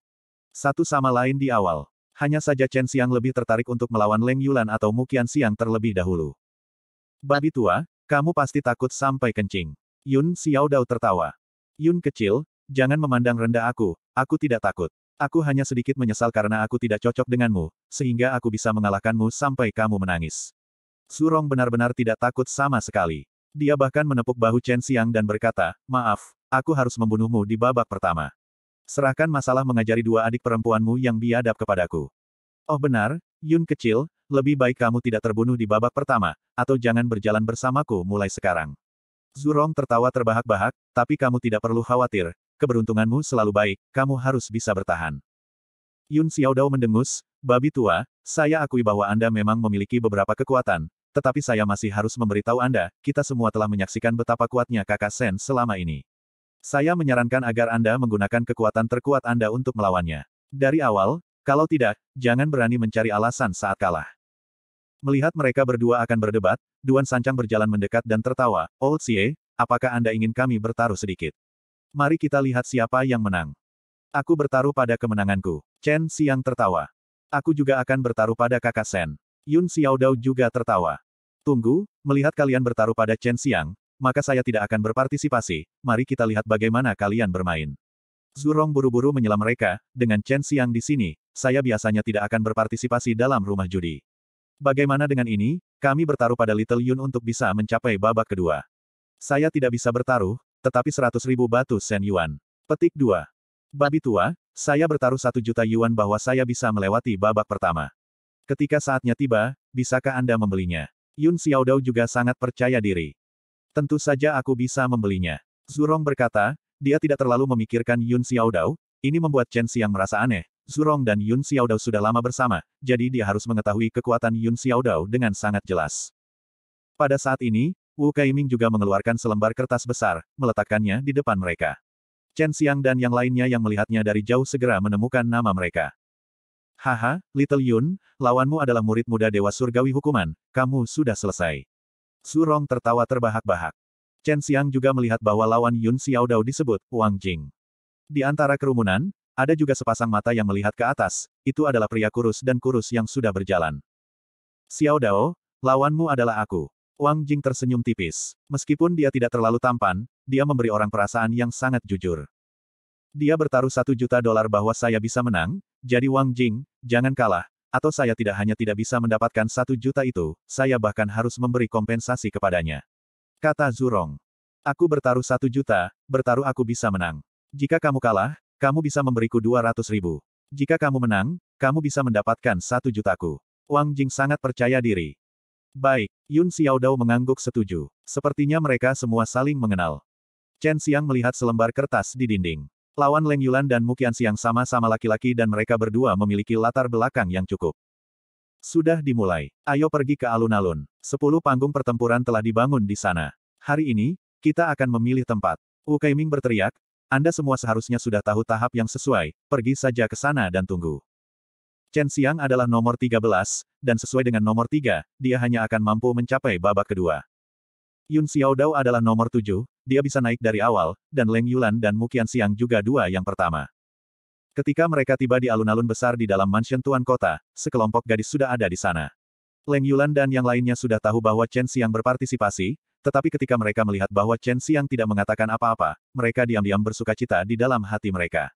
A: Satu sama lain di awal. Hanya saja Chen Xiang lebih tertarik untuk melawan Leng Yulan atau Mukian Xiang terlebih dahulu. Babi tua, kamu pasti takut sampai kencing. Yun Xiao Dao tertawa. Yun kecil, jangan memandang rendah aku, aku tidak takut. Aku hanya sedikit menyesal karena aku tidak cocok denganmu, sehingga aku bisa mengalahkanmu sampai kamu menangis. Surong benar-benar tidak takut sama sekali. Dia bahkan menepuk bahu Chen Xiang dan berkata, maaf, aku harus membunuhmu di babak pertama. Serahkan masalah mengajari dua adik perempuanmu yang biadab kepadaku. Oh benar, Yun kecil, lebih baik kamu tidak terbunuh di babak pertama, atau jangan berjalan bersamaku mulai sekarang. Zurong tertawa terbahak-bahak, tapi kamu tidak perlu khawatir, keberuntunganmu selalu baik, kamu harus bisa bertahan. Yun Xiaodao mendengus, babi tua, saya akui bahwa Anda memang memiliki beberapa kekuatan, tetapi saya masih harus memberitahu Anda, kita semua telah menyaksikan betapa kuatnya kakak Sen selama ini. Saya menyarankan agar Anda menggunakan kekuatan terkuat Anda untuk melawannya. Dari awal, kalau tidak, jangan berani mencari alasan saat kalah. Melihat mereka berdua akan berdebat, Duan Sancang berjalan mendekat dan tertawa, Old Xie, apakah Anda ingin kami bertaruh sedikit? Mari kita lihat siapa yang menang. Aku bertaruh pada kemenanganku. Chen Xiang tertawa. Aku juga akan bertaruh pada kakak Shen. Yun Xiaodao juga tertawa. Tunggu, melihat kalian bertaruh pada Chen Xiang, maka saya tidak akan berpartisipasi, mari kita lihat bagaimana kalian bermain. Zurong buru-buru menyelam mereka, dengan Chen Xiang di sini, saya biasanya tidak akan berpartisipasi dalam rumah judi. Bagaimana dengan ini, kami bertaruh pada Little Yun untuk bisa mencapai babak kedua. Saya tidak bisa bertaruh, tetapi 100 ribu batu sen yuan. Petik 2. Babi tua, saya bertaruh satu juta yuan bahwa saya bisa melewati babak pertama. Ketika saatnya tiba, bisakah Anda membelinya? Yun Xiaodao juga sangat percaya diri. Tentu saja aku bisa membelinya. Zurong berkata, dia tidak terlalu memikirkan Yun Xiaodao, ini membuat Chen Xiang merasa aneh. Zurong dan Yun Xiaodao sudah lama bersama, jadi dia harus mengetahui kekuatan Yun Xiaodao dengan sangat jelas. Pada saat ini, Wu Kaiming juga mengeluarkan selembar kertas besar, meletakkannya di depan mereka. Chen Xiang dan yang lainnya yang melihatnya dari jauh segera menemukan nama mereka. Haha, Little Yun, lawanmu adalah murid muda Dewa Surgawi Hukuman, kamu sudah selesai. Su Rong tertawa terbahak-bahak. Chen Xiang juga melihat bahwa lawan Yun Xiao Dao disebut Wang Jing. Di antara kerumunan, ada juga sepasang mata yang melihat ke atas, itu adalah pria kurus dan kurus yang sudah berjalan. Xiao Dao, lawanmu adalah aku. Wang Jing tersenyum tipis. Meskipun dia tidak terlalu tampan, dia memberi orang perasaan yang sangat jujur. Dia bertaruh satu juta dolar bahwa saya bisa menang, jadi Wang Jing, jangan kalah, atau saya tidak hanya tidak bisa mendapatkan satu juta itu, saya bahkan harus memberi kompensasi kepadanya. Kata Zurong. Aku bertaruh satu juta, bertaruh aku bisa menang. Jika kamu kalah, kamu bisa memberiku dua ratus ribu. Jika kamu menang, kamu bisa mendapatkan satu jutaku. Wang Jing sangat percaya diri. Baik, Yun Xiaodao mengangguk setuju. Sepertinya mereka semua saling mengenal. Chen Xiang melihat selembar kertas di dinding. Lawan Leng Yulan dan Mukian Xiang sama-sama laki-laki dan mereka berdua memiliki latar belakang yang cukup. Sudah dimulai. Ayo pergi ke alun-alun. Sepuluh panggung pertempuran telah dibangun di sana. Hari ini, kita akan memilih tempat. Wu Kaiming berteriak, Anda semua seharusnya sudah tahu tahap yang sesuai, pergi saja ke sana dan tunggu. Chen Xiang adalah nomor 13, dan sesuai dengan nomor 3, dia hanya akan mampu mencapai babak kedua. Yun Xiao Xiaodao adalah nomor 7, dia bisa naik dari awal, dan Leng Yulan dan Mukian Xiang juga dua yang pertama. Ketika mereka tiba di alun-alun besar di dalam mansion tuan kota, sekelompok gadis sudah ada di sana. Leng Yulan dan yang lainnya sudah tahu bahwa Chen Xiang berpartisipasi, tetapi ketika mereka melihat bahwa Chen Xiang tidak mengatakan apa-apa, mereka diam-diam bersuka cita di dalam hati mereka.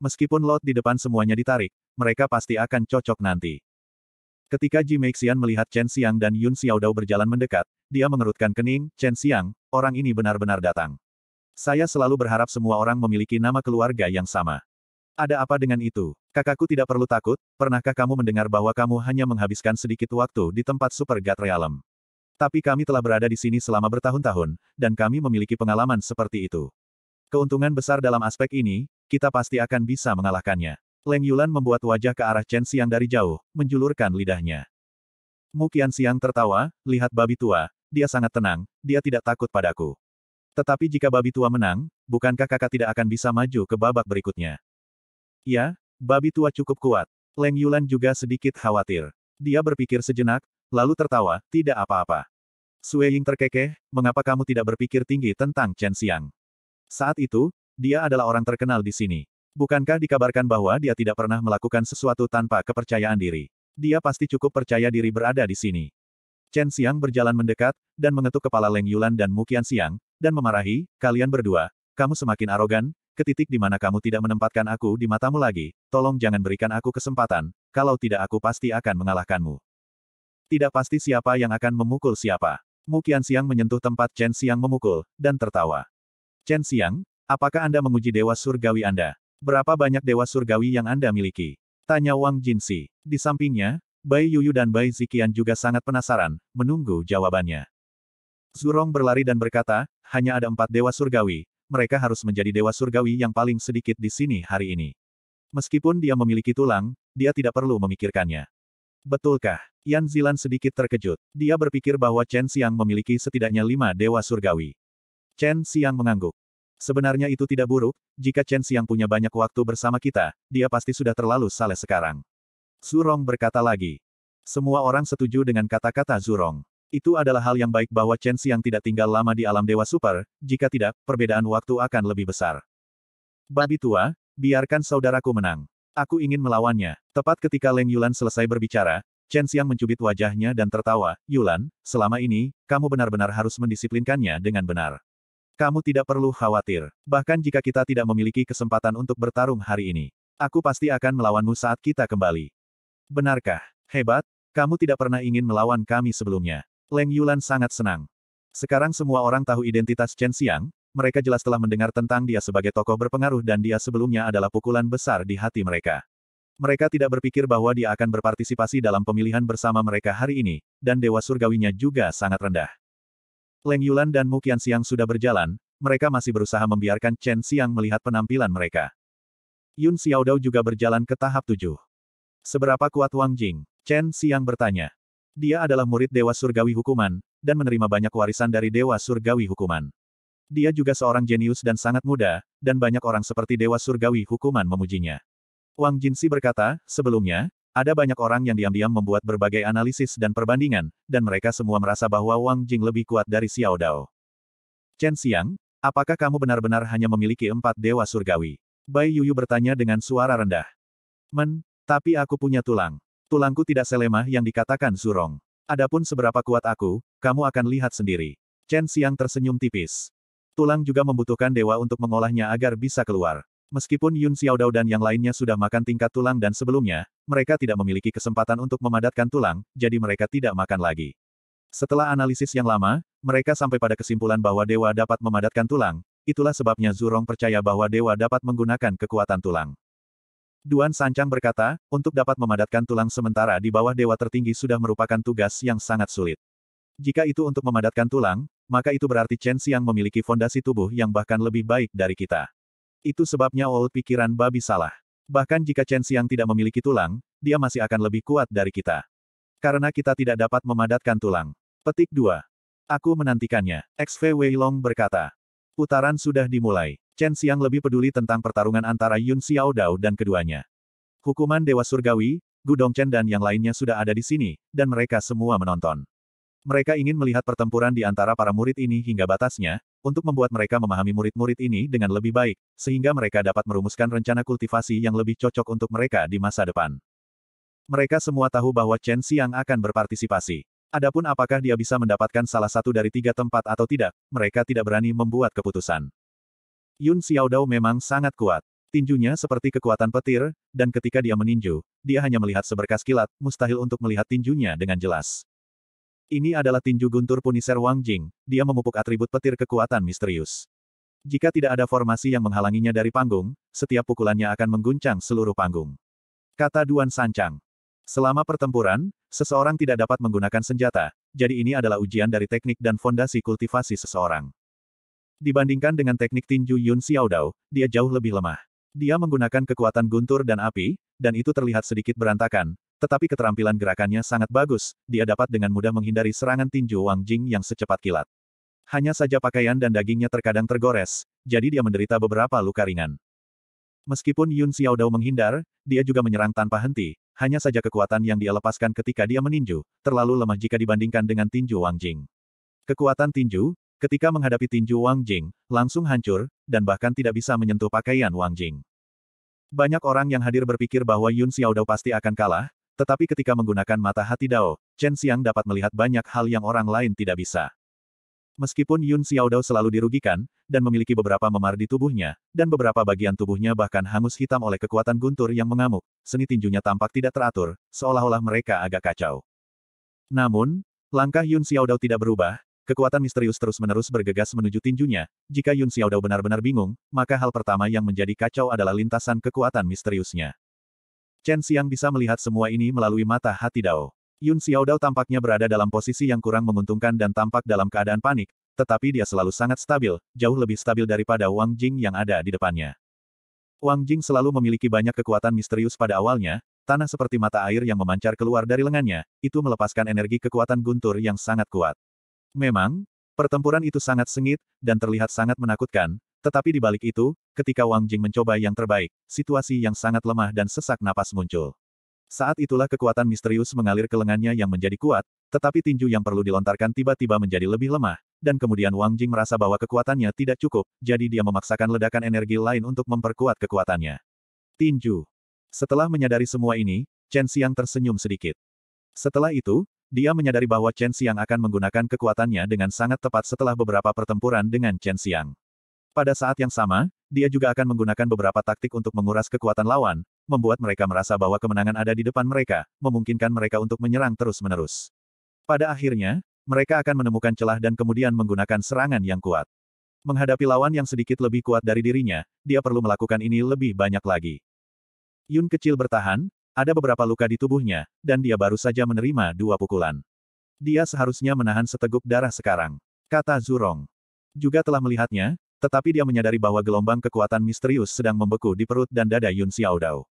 A: Meskipun lot di depan semuanya ditarik, mereka pasti akan cocok nanti. Ketika Ji Meixian melihat Chen Xiang dan Yun Xiaodao berjalan mendekat, dia mengerutkan kening, Chen Xiang, orang ini benar-benar datang. Saya selalu berharap semua orang memiliki nama keluarga yang sama. Ada apa dengan itu? Kakakku tidak perlu takut, pernahkah kamu mendengar bahwa kamu hanya menghabiskan sedikit waktu di tempat Super God Realm? Tapi kami telah berada di sini selama bertahun-tahun, dan kami memiliki pengalaman seperti itu. Keuntungan besar dalam aspek ini, kita pasti akan bisa mengalahkannya. Leng Yulan membuat wajah ke arah Chen Xiang dari jauh, menjulurkan lidahnya. Mu Qian Xiang tertawa, lihat babi tua, dia sangat tenang, dia tidak takut padaku. Tetapi jika babi tua menang, bukankah kakak tidak akan bisa maju ke babak berikutnya? Ya, babi tua cukup kuat. Leng Yulan juga sedikit khawatir. Dia berpikir sejenak, lalu tertawa, tidak apa-apa. Sue Ying terkekeh, mengapa kamu tidak berpikir tinggi tentang Chen Xiang? Saat itu, dia adalah orang terkenal di sini. Bukankah dikabarkan bahwa dia tidak pernah melakukan sesuatu tanpa kepercayaan diri? Dia pasti cukup percaya diri berada di sini. Chen Xiang berjalan mendekat, dan mengetuk kepala Leng Yulan dan Mukian Xiang, dan memarahi, kalian berdua, kamu semakin arogan, ke titik di mana kamu tidak menempatkan aku di matamu lagi, tolong jangan berikan aku kesempatan, kalau tidak aku pasti akan mengalahkanmu. Tidak pasti siapa yang akan memukul siapa. Mukian Xiang menyentuh tempat Chen Xiang memukul, dan tertawa. Chen Xiang, apakah Anda menguji dewa surgawi Anda? Berapa banyak dewa surgawi yang Anda miliki? Tanya Wang Jinsi. Di sampingnya, Bai Yuyu dan Bai Zikian juga sangat penasaran, menunggu jawabannya. Zurong berlari dan berkata, hanya ada empat dewa surgawi, mereka harus menjadi dewa surgawi yang paling sedikit di sini hari ini. Meskipun dia memiliki tulang, dia tidak perlu memikirkannya. Betulkah? Yan Zilan sedikit terkejut. Dia berpikir bahwa Chen Xiang memiliki setidaknya lima dewa surgawi. Chen Xiang mengangguk. Sebenarnya itu tidak buruk, jika Chen Xiang punya banyak waktu bersama kita, dia pasti sudah terlalu saleh sekarang. Zurong berkata lagi. Semua orang setuju dengan kata-kata Zurong. Itu adalah hal yang baik bahwa Chen Xiang tidak tinggal lama di alam Dewa Super, jika tidak, perbedaan waktu akan lebih besar. Babi tua, biarkan saudaraku menang. Aku ingin melawannya. Tepat ketika Leng Yulan selesai berbicara, Chen Xiang mencubit wajahnya dan tertawa, Yulan, selama ini, kamu benar-benar harus mendisiplinkannya dengan benar. Kamu tidak perlu khawatir. Bahkan jika kita tidak memiliki kesempatan untuk bertarung hari ini. Aku pasti akan melawanmu saat kita kembali. Benarkah? Hebat, kamu tidak pernah ingin melawan kami sebelumnya. Leng Yulan sangat senang. Sekarang semua orang tahu identitas Chen Xiang, mereka jelas telah mendengar tentang dia sebagai tokoh berpengaruh dan dia sebelumnya adalah pukulan besar di hati mereka. Mereka tidak berpikir bahwa dia akan berpartisipasi dalam pemilihan bersama mereka hari ini, dan Dewa Surgawinya juga sangat rendah. Leng Yulan dan Mu Siang sudah berjalan, mereka masih berusaha membiarkan Chen Siang melihat penampilan mereka. Yun Xiaodao juga berjalan ke tahap tujuh. Seberapa kuat Wang Jing? Chen Siang bertanya. Dia adalah murid Dewa Surgawi Hukuman, dan menerima banyak warisan dari Dewa Surgawi Hukuman. Dia juga seorang jenius dan sangat muda, dan banyak orang seperti Dewa Surgawi Hukuman memujinya. Wang si berkata, sebelumnya, ada banyak orang yang diam-diam membuat berbagai analisis dan perbandingan, dan mereka semua merasa bahwa Wang Jing lebih kuat dari Xiao Dao. Chen Xiang, apakah kamu benar-benar hanya memiliki empat dewa surgawi? Bai Yuyu bertanya dengan suara rendah. Men, tapi aku punya tulang. Tulangku tidak selemah yang dikatakan surong. Adapun seberapa kuat aku, kamu akan lihat sendiri. Chen Xiang tersenyum tipis. Tulang juga membutuhkan dewa untuk mengolahnya agar bisa keluar. Meskipun Yun Xiaodao dan yang lainnya sudah makan tingkat tulang dan sebelumnya, mereka tidak memiliki kesempatan untuk memadatkan tulang, jadi mereka tidak makan lagi. Setelah analisis yang lama, mereka sampai pada kesimpulan bahwa dewa dapat memadatkan tulang, itulah sebabnya Zurong percaya bahwa dewa dapat menggunakan kekuatan tulang. Duan Sancang berkata, untuk dapat memadatkan tulang sementara di bawah dewa tertinggi sudah merupakan tugas yang sangat sulit. Jika itu untuk memadatkan tulang, maka itu berarti Chen Xiang memiliki fondasi tubuh yang bahkan lebih baik dari kita. Itu sebabnya Old pikiran babi salah. Bahkan jika Chen Xiang tidak memiliki tulang, dia masih akan lebih kuat dari kita. Karena kita tidak dapat memadatkan tulang. Petik 2. Aku menantikannya, XV Wei Long berkata. Putaran sudah dimulai. Chen Xiang lebih peduli tentang pertarungan antara Yun Xiao Dao dan keduanya. Hukuman Dewa Surgawi, Gudong Chen dan yang lainnya sudah ada di sini, dan mereka semua menonton. Mereka ingin melihat pertempuran di antara para murid ini hingga batasnya, untuk membuat mereka memahami murid-murid ini dengan lebih baik, sehingga mereka dapat merumuskan rencana kultivasi yang lebih cocok untuk mereka di masa depan. Mereka semua tahu bahwa Chen Xiang akan berpartisipasi. Adapun apakah dia bisa mendapatkan salah satu dari tiga tempat atau tidak, mereka tidak berani membuat keputusan. Yun Xiaodao memang sangat kuat. Tinjunya seperti kekuatan petir, dan ketika dia meninju, dia hanya melihat seberkas kilat, mustahil untuk melihat tinjunya dengan jelas. Ini adalah tinju guntur Punisher Wang Jing, dia memupuk atribut petir kekuatan misterius. Jika tidak ada formasi yang menghalanginya dari panggung, setiap pukulannya akan mengguncang seluruh panggung. Kata Duan Sancang. Selama pertempuran, seseorang tidak dapat menggunakan senjata, jadi ini adalah ujian dari teknik dan fondasi kultivasi seseorang. Dibandingkan dengan teknik tinju Yun Xiaodao, dia jauh lebih lemah. Dia menggunakan kekuatan guntur dan api, dan itu terlihat sedikit berantakan, tetapi keterampilan gerakannya sangat bagus, dia dapat dengan mudah menghindari serangan tinju Wang Jing yang secepat kilat. Hanya saja pakaian dan dagingnya terkadang tergores, jadi dia menderita beberapa luka ringan. Meskipun Yun Xiao Dao menghindar, dia juga menyerang tanpa henti, hanya saja kekuatan yang dia lepaskan ketika dia meninju, terlalu lemah jika dibandingkan dengan tinju Wang Jing. Kekuatan tinju, ketika menghadapi tinju Wang Jing, langsung hancur, dan bahkan tidak bisa menyentuh pakaian Wang Jing. Banyak orang yang hadir berpikir bahwa Yun Xiao Dao pasti akan kalah, tetapi ketika menggunakan mata hati Dao, Chen Xiang dapat melihat banyak hal yang orang lain tidak bisa. Meskipun Yun Xiao Dao selalu dirugikan, dan memiliki beberapa memar di tubuhnya, dan beberapa bagian tubuhnya bahkan hangus hitam oleh kekuatan guntur yang mengamuk, seni tinjunya tampak tidak teratur, seolah-olah mereka agak kacau. Namun, langkah Yun Xiao Dao tidak berubah, kekuatan misterius terus-menerus bergegas menuju tinjunya, jika Yun Xiao Dao benar-benar bingung, maka hal pertama yang menjadi kacau adalah lintasan kekuatan misteriusnya. Chen Xiang bisa melihat semua ini melalui mata hati Dao. Yun Xiaodao tampaknya berada dalam posisi yang kurang menguntungkan dan tampak dalam keadaan panik, tetapi dia selalu sangat stabil, jauh lebih stabil daripada Wang Jing yang ada di depannya. Wang Jing selalu memiliki banyak kekuatan misterius pada awalnya, tanah seperti mata air yang memancar keluar dari lengannya, itu melepaskan energi kekuatan guntur yang sangat kuat. Memang, pertempuran itu sangat sengit, dan terlihat sangat menakutkan, tetapi di balik itu, ketika Wang Jing mencoba yang terbaik, situasi yang sangat lemah dan sesak napas muncul. Saat itulah kekuatan misterius mengalir ke lengannya yang menjadi kuat, tetapi tinju yang perlu dilontarkan tiba-tiba menjadi lebih lemah, dan kemudian Wang Jing merasa bahwa kekuatannya tidak cukup, jadi dia memaksakan ledakan energi lain untuk memperkuat kekuatannya. Tinju. Setelah menyadari semua ini, Chen Xiang tersenyum sedikit. Setelah itu, dia menyadari bahwa Chen Xiang akan menggunakan kekuatannya dengan sangat tepat setelah beberapa pertempuran dengan Chen Xiang. Pada saat yang sama, dia juga akan menggunakan beberapa taktik untuk menguras kekuatan lawan, membuat mereka merasa bahwa kemenangan ada di depan mereka, memungkinkan mereka untuk menyerang terus-menerus. Pada akhirnya, mereka akan menemukan celah dan kemudian menggunakan serangan yang kuat. Menghadapi lawan yang sedikit lebih kuat dari dirinya, dia perlu melakukan ini lebih banyak lagi. Yun kecil bertahan, ada beberapa luka di tubuhnya, dan dia baru saja menerima dua pukulan. Dia seharusnya menahan seteguk darah sekarang, kata Zurong. Juga telah melihatnya, tetapi dia menyadari bahwa gelombang kekuatan misterius sedang membeku di perut dan dada Yun Xiaodao.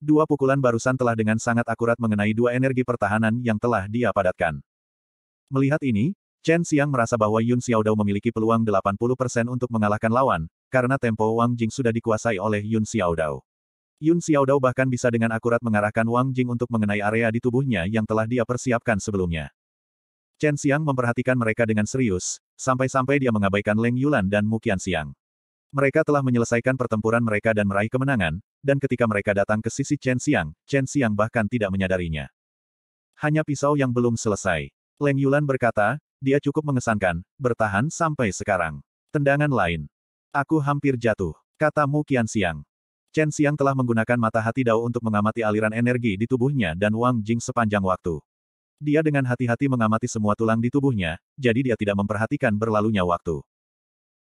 A: Dua pukulan barusan telah dengan sangat akurat mengenai dua energi pertahanan yang telah dia padatkan. Melihat ini, Chen Xiang merasa bahwa Yun Xiaodao memiliki peluang 80% untuk mengalahkan lawan, karena tempo Wang Jing sudah dikuasai oleh Yun Xiaodao. Yun Xiaodao bahkan bisa dengan akurat mengarahkan Wang Jing untuk mengenai area di tubuhnya yang telah dia persiapkan sebelumnya. Chen Xiang memperhatikan mereka dengan serius, sampai-sampai dia mengabaikan Leng Yulan dan Mukian Xiang. Mereka telah menyelesaikan pertempuran mereka dan meraih kemenangan, dan ketika mereka datang ke sisi Chen Xiang, Chen Xiang bahkan tidak menyadarinya. Hanya pisau yang belum selesai. Leng Yulan berkata, dia cukup mengesankan, bertahan sampai sekarang. Tendangan lain. Aku hampir jatuh, kata Mukian Xiang. Chen Xiang telah menggunakan mata hati Dao untuk mengamati aliran energi di tubuhnya dan Wang Jing sepanjang waktu. Dia dengan hati-hati mengamati semua tulang di tubuhnya, jadi dia tidak memperhatikan berlalunya waktu.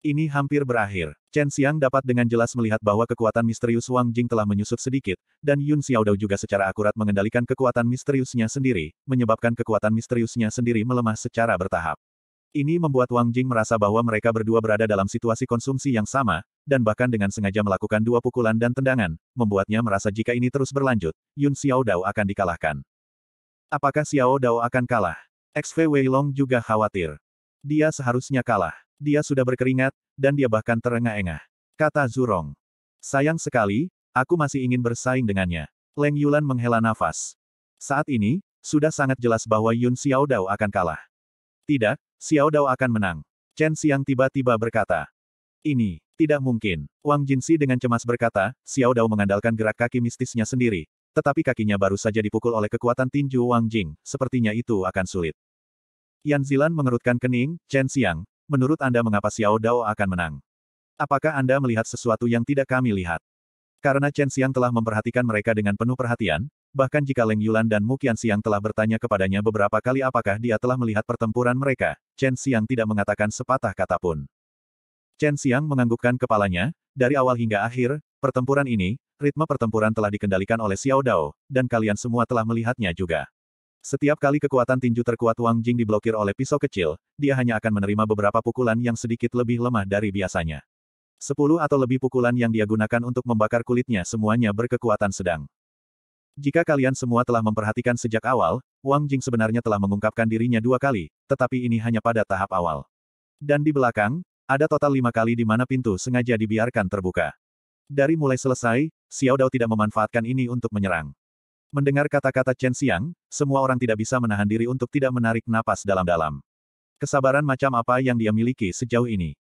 A: Ini hampir berakhir. Chen Xiang dapat dengan jelas melihat bahwa kekuatan misterius Wang Jing telah menyusut sedikit, dan Yun Xiaodao juga secara akurat mengendalikan kekuatan misteriusnya sendiri, menyebabkan kekuatan misteriusnya sendiri melemah secara bertahap. Ini membuat Wang Jing merasa bahwa mereka berdua berada dalam situasi konsumsi yang sama, dan bahkan dengan sengaja melakukan dua pukulan dan tendangan, membuatnya merasa jika ini terus berlanjut, Yun Xiaodao akan dikalahkan. Apakah Xiao Dao akan kalah? XV Long juga khawatir. Dia seharusnya kalah. Dia sudah berkeringat, dan dia bahkan terengah-engah. Kata Zurong. Sayang sekali, aku masih ingin bersaing dengannya. Leng Yulan menghela nafas. Saat ini, sudah sangat jelas bahwa Yun Xiao Dao akan kalah. Tidak, Xiao Dao akan menang. Chen Xiang tiba-tiba berkata. Ini, tidak mungkin. Wang Jinsi dengan cemas berkata, Xiao Dao mengandalkan gerak kaki mistisnya sendiri. Tetapi kakinya baru saja dipukul oleh kekuatan tinju Wang Jing, sepertinya itu akan sulit. Yan Zilan mengerutkan kening, Chen Xiang, menurut Anda mengapa Xiao Dao akan menang? Apakah Anda melihat sesuatu yang tidak kami lihat? Karena Chen Xiang telah memperhatikan mereka dengan penuh perhatian, bahkan jika Leng Yulan dan Mukian Xiang telah bertanya kepadanya beberapa kali apakah dia telah melihat pertempuran mereka, Chen Xiang tidak mengatakan sepatah kata pun. Chen Xiang menganggukkan kepalanya, dari awal hingga akhir, Pertempuran ini, ritme pertempuran telah dikendalikan oleh Xiao Dao, dan kalian semua telah melihatnya juga. Setiap kali kekuatan tinju terkuat Wang Jing diblokir oleh pisau kecil, dia hanya akan menerima beberapa pukulan yang sedikit lebih lemah dari biasanya. Sepuluh atau lebih pukulan yang dia gunakan untuk membakar kulitnya semuanya berkekuatan sedang. Jika kalian semua telah memperhatikan sejak awal, Wang Jing sebenarnya telah mengungkapkan dirinya dua kali, tetapi ini hanya pada tahap awal. Dan di belakang, ada total lima kali di mana pintu sengaja dibiarkan terbuka. Dari mulai selesai, Xiao Dao tidak memanfaatkan ini untuk menyerang. Mendengar kata-kata Chen Xiang, semua orang tidak bisa menahan diri untuk tidak menarik napas dalam-dalam. Kesabaran macam apa yang dia miliki sejauh ini?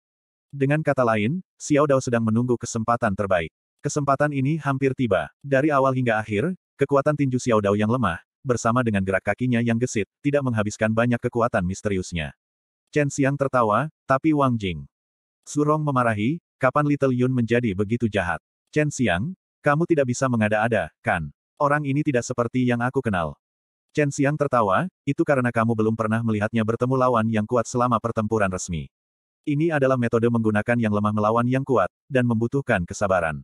A: Dengan kata lain, Xiao Dao sedang menunggu kesempatan terbaik. Kesempatan ini hampir tiba. Dari awal hingga akhir, kekuatan tinju Xiao Dao yang lemah, bersama dengan gerak kakinya yang gesit, tidak menghabiskan banyak kekuatan misteriusnya. Chen Xiang tertawa, tapi Wang Jing. Surong memarahi, Kapan Little Yun menjadi begitu jahat? Chen Xiang, kamu tidak bisa mengada-ada, kan? Orang ini tidak seperti yang aku kenal. Chen Xiang tertawa, itu karena kamu belum pernah melihatnya bertemu lawan yang kuat selama pertempuran resmi. Ini adalah metode menggunakan yang lemah melawan yang kuat, dan membutuhkan kesabaran.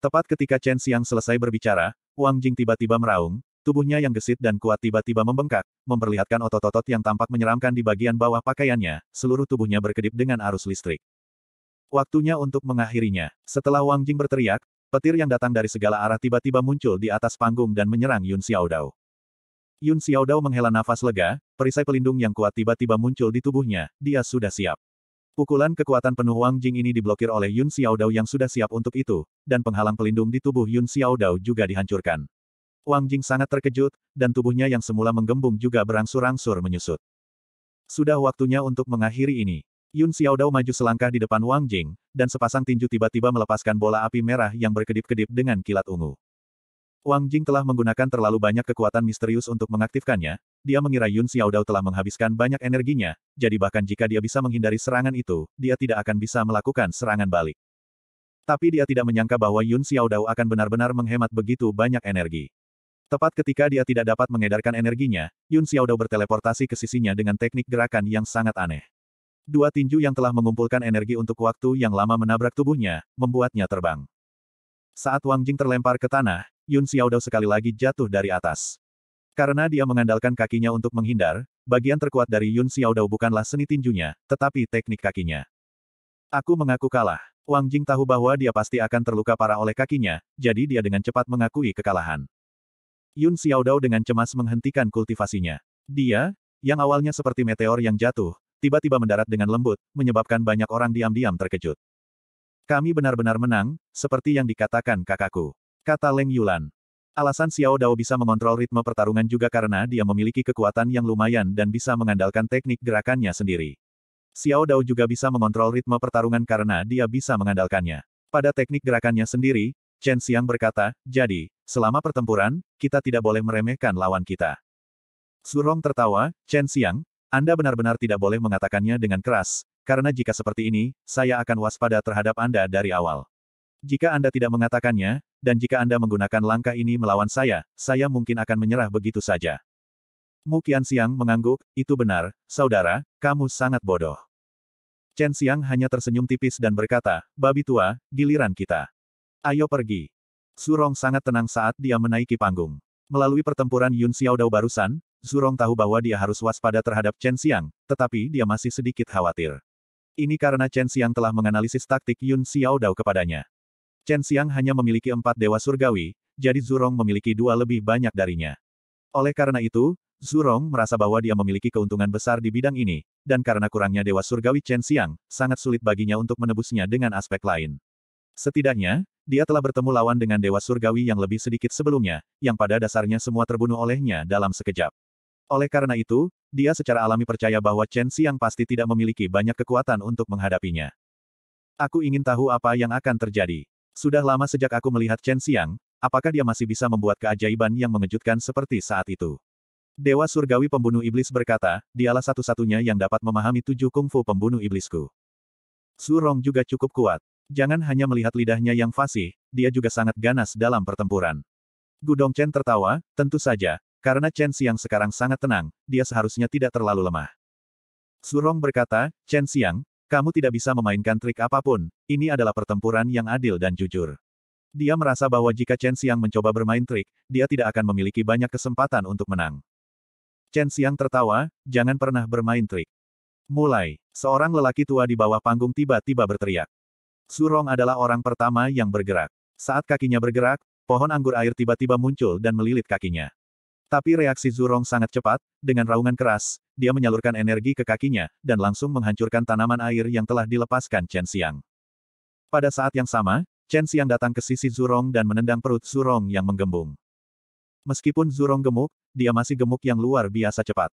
A: Tepat ketika Chen Xiang selesai berbicara, Wang Jing tiba-tiba meraung, tubuhnya yang gesit dan kuat tiba-tiba membengkak, memperlihatkan otot-otot yang tampak menyeramkan di bagian bawah pakaiannya, seluruh tubuhnya berkedip dengan arus listrik. Waktunya untuk mengakhirinya. Setelah Wang Jing berteriak, petir yang datang dari segala arah tiba-tiba muncul di atas panggung dan menyerang Yun Xiaodao. Yun Xiaodao menghela nafas lega, perisai pelindung yang kuat tiba-tiba muncul di tubuhnya, dia sudah siap. Pukulan kekuatan penuh Wang Jing ini diblokir oleh Yun Xiaodao yang sudah siap untuk itu, dan penghalang pelindung di tubuh Yun Xiaodao juga dihancurkan. Wang Jing sangat terkejut, dan tubuhnya yang semula menggembung juga berangsur-angsur menyusut. Sudah waktunya untuk mengakhiri ini. Yun Xiaodao maju selangkah di depan Wang Jing, dan sepasang tinju tiba-tiba melepaskan bola api merah yang berkedip-kedip dengan kilat ungu. Wang Jing telah menggunakan terlalu banyak kekuatan misterius untuk mengaktifkannya, dia mengira Yun Xiaodao telah menghabiskan banyak energinya, jadi bahkan jika dia bisa menghindari serangan itu, dia tidak akan bisa melakukan serangan balik. Tapi dia tidak menyangka bahwa Yun Xiaodao akan benar-benar menghemat begitu banyak energi. Tepat ketika dia tidak dapat mengedarkan energinya, Yun Xiaodao berteleportasi ke sisinya dengan teknik gerakan yang sangat aneh. Dua tinju yang telah mengumpulkan energi untuk waktu yang lama menabrak tubuhnya, membuatnya terbang. Saat Wang Jing terlempar ke tanah, Yun Xiaodao sekali lagi jatuh dari atas. Karena dia mengandalkan kakinya untuk menghindar, bagian terkuat dari Yun Xiaodao bukanlah seni tinjunya, tetapi teknik kakinya. Aku mengaku kalah. Wang Jing tahu bahwa dia pasti akan terluka parah oleh kakinya, jadi dia dengan cepat mengakui kekalahan. Yun Xiaodao dengan cemas menghentikan kultivasinya. Dia, yang awalnya seperti meteor yang jatuh, tiba-tiba mendarat dengan lembut, menyebabkan banyak orang diam-diam terkejut. Kami benar-benar menang, seperti yang dikatakan kakakku. Kata Leng Yulan. Alasan Xiao Dao bisa mengontrol ritme pertarungan juga karena dia memiliki kekuatan yang lumayan dan bisa mengandalkan teknik gerakannya sendiri. Xiao Dao juga bisa mengontrol ritme pertarungan karena dia bisa mengandalkannya. Pada teknik gerakannya sendiri, Chen Xiang berkata, jadi, selama pertempuran, kita tidak boleh meremehkan lawan kita. Surong tertawa, Chen Xiang, anda benar-benar tidak boleh mengatakannya dengan keras, karena jika seperti ini, saya akan waspada terhadap Anda dari awal. Jika Anda tidak mengatakannya, dan jika Anda menggunakan langkah ini melawan saya, saya mungkin akan menyerah begitu saja. Mu Qian Siang mengangguk, itu benar, saudara, kamu sangat bodoh. Chen Siang hanya tersenyum tipis dan berkata, babi tua, giliran kita. Ayo pergi. Surong sangat tenang saat dia menaiki panggung. Melalui pertempuran Yun Xiaodao barusan, Zurong tahu bahwa dia harus waspada terhadap Chen Xiang, tetapi dia masih sedikit khawatir. Ini karena Chen Xiang telah menganalisis taktik Yun Xiao Dao kepadanya. Chen Xiang hanya memiliki empat dewa surgawi, jadi Zurong memiliki dua lebih banyak darinya. Oleh karena itu, Zurong merasa bahwa dia memiliki keuntungan besar di bidang ini, dan karena kurangnya dewa surgawi Chen Xiang, sangat sulit baginya untuk menebusnya dengan aspek lain. Setidaknya, dia telah bertemu lawan dengan dewa surgawi yang lebih sedikit sebelumnya, yang pada dasarnya semua terbunuh olehnya dalam sekejap. Oleh karena itu, dia secara alami percaya bahwa Chen Xiang pasti tidak memiliki banyak kekuatan untuk menghadapinya. Aku ingin tahu apa yang akan terjadi. Sudah lama sejak aku melihat Chen Xiang, apakah dia masih bisa membuat keajaiban yang mengejutkan seperti saat itu? Dewa Surgawi Pembunuh Iblis berkata, dialah satu-satunya yang dapat memahami tujuh kungfu pembunuh iblisku. Surong juga cukup kuat. Jangan hanya melihat lidahnya yang fasih, dia juga sangat ganas dalam pertempuran. Gudong Chen tertawa, tentu saja, karena Chen Xiang sekarang sangat tenang, dia seharusnya tidak terlalu lemah. Surong berkata, Chen Xiang, kamu tidak bisa memainkan trik apapun, ini adalah pertempuran yang adil dan jujur. Dia merasa bahwa jika Chen Xiang mencoba bermain trik, dia tidak akan memiliki banyak kesempatan untuk menang. Chen Xiang tertawa, jangan pernah bermain trik. Mulai, seorang lelaki tua di bawah panggung tiba-tiba berteriak. Surong adalah orang pertama yang bergerak. Saat kakinya bergerak, pohon anggur air tiba-tiba muncul dan melilit kakinya. Tapi reaksi Zurong sangat cepat, dengan raungan keras, dia menyalurkan energi ke kakinya, dan langsung menghancurkan tanaman air yang telah dilepaskan Chen Xiang. Pada saat yang sama, Chen Xiang datang ke sisi Zurong dan menendang perut Zurong yang menggembung. Meskipun Zurong gemuk, dia masih gemuk yang luar biasa cepat.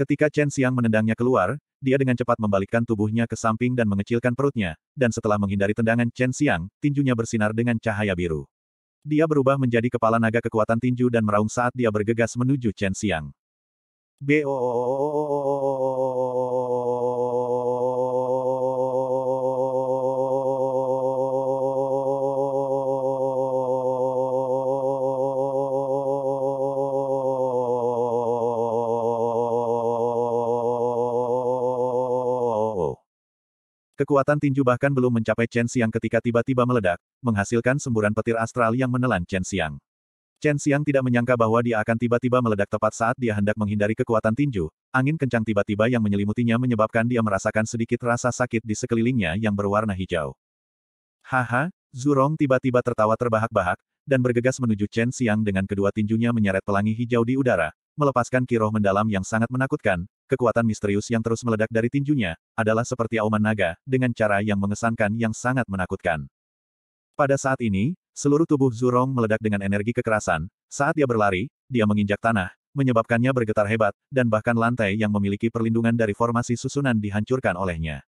A: Ketika Chen Xiang menendangnya keluar, dia dengan cepat membalikkan tubuhnya ke samping dan mengecilkan perutnya, dan setelah menghindari tendangan Chen Xiang, tinjunya bersinar dengan cahaya biru. Dia berubah menjadi kepala naga kekuatan tinju dan meraung saat dia bergegas menuju Chen Xiang. Bo Kekuatan tinju bahkan belum mencapai Chen Xiang ketika tiba-tiba meledak, menghasilkan semburan petir astral yang menelan Chen Xiang. Chen Xiang tidak menyangka bahwa dia akan tiba-tiba meledak tepat saat dia hendak menghindari kekuatan tinju, angin kencang tiba-tiba yang menyelimutinya menyebabkan dia merasakan sedikit rasa sakit di sekelilingnya yang berwarna hijau. Haha, Zurong tiba-tiba tertawa terbahak-bahak, dan bergegas menuju Chen Xiang dengan kedua tinjunya menyeret pelangi hijau di udara, melepaskan kiroh mendalam yang sangat menakutkan, kekuatan misterius yang terus meledak dari tinjunya, adalah seperti auman naga, dengan cara yang mengesankan yang sangat menakutkan. Pada saat ini, seluruh tubuh Zurong meledak dengan energi kekerasan, saat dia berlari, dia menginjak tanah, menyebabkannya bergetar hebat, dan bahkan lantai yang memiliki perlindungan dari formasi susunan dihancurkan olehnya.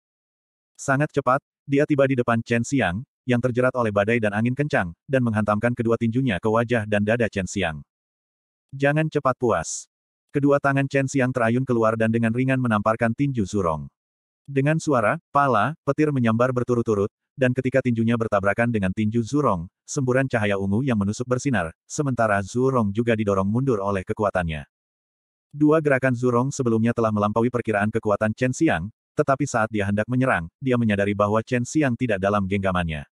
A: Sangat cepat, dia tiba di depan Chen Xiang, yang terjerat oleh badai dan angin kencang, dan menghantamkan kedua tinjunya ke wajah dan dada Chen Xiang. Jangan cepat puas. Kedua tangan Chen Xiang terayun keluar dan dengan ringan menamparkan tinju Zurong. Dengan suara, pala, petir menyambar berturut-turut, dan ketika tinjunya bertabrakan dengan tinju Zurong, semburan cahaya ungu yang menusuk bersinar, sementara Zurong juga didorong mundur oleh kekuatannya. Dua gerakan Zurong sebelumnya telah melampaui perkiraan kekuatan Chen Xiang, tetapi saat dia hendak menyerang, dia menyadari bahwa Chen Xiang tidak dalam genggamannya.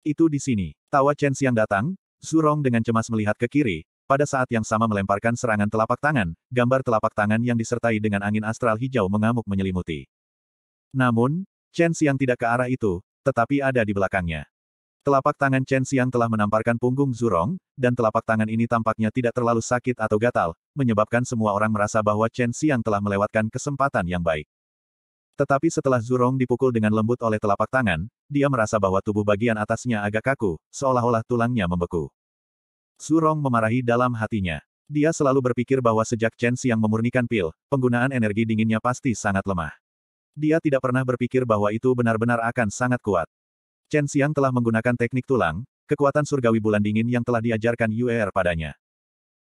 A: Itu di sini. Tawa Chen Xiang datang, Zurong dengan cemas melihat ke kiri, pada saat yang sama melemparkan serangan telapak tangan, gambar telapak tangan yang disertai dengan angin astral hijau mengamuk menyelimuti. Namun, Chen Xiang tidak ke arah itu, tetapi ada di belakangnya. Telapak tangan Chen Xiang telah menamparkan punggung Zurong, dan telapak tangan ini tampaknya tidak terlalu sakit atau gatal, menyebabkan semua orang merasa bahwa Chen Xiang telah melewatkan kesempatan yang baik. Tetapi setelah Zurong dipukul dengan lembut oleh telapak tangan, dia merasa bahwa tubuh bagian atasnya agak kaku, seolah-olah tulangnya membeku. Surong memarahi dalam hatinya. Dia selalu berpikir bahwa sejak Chen Xiang memurnikan pil, penggunaan energi dinginnya pasti sangat lemah. Dia tidak pernah berpikir bahwa itu benar-benar akan sangat kuat. Chen Xiang telah menggunakan teknik tulang, kekuatan surgawi bulan dingin yang telah diajarkan UER padanya.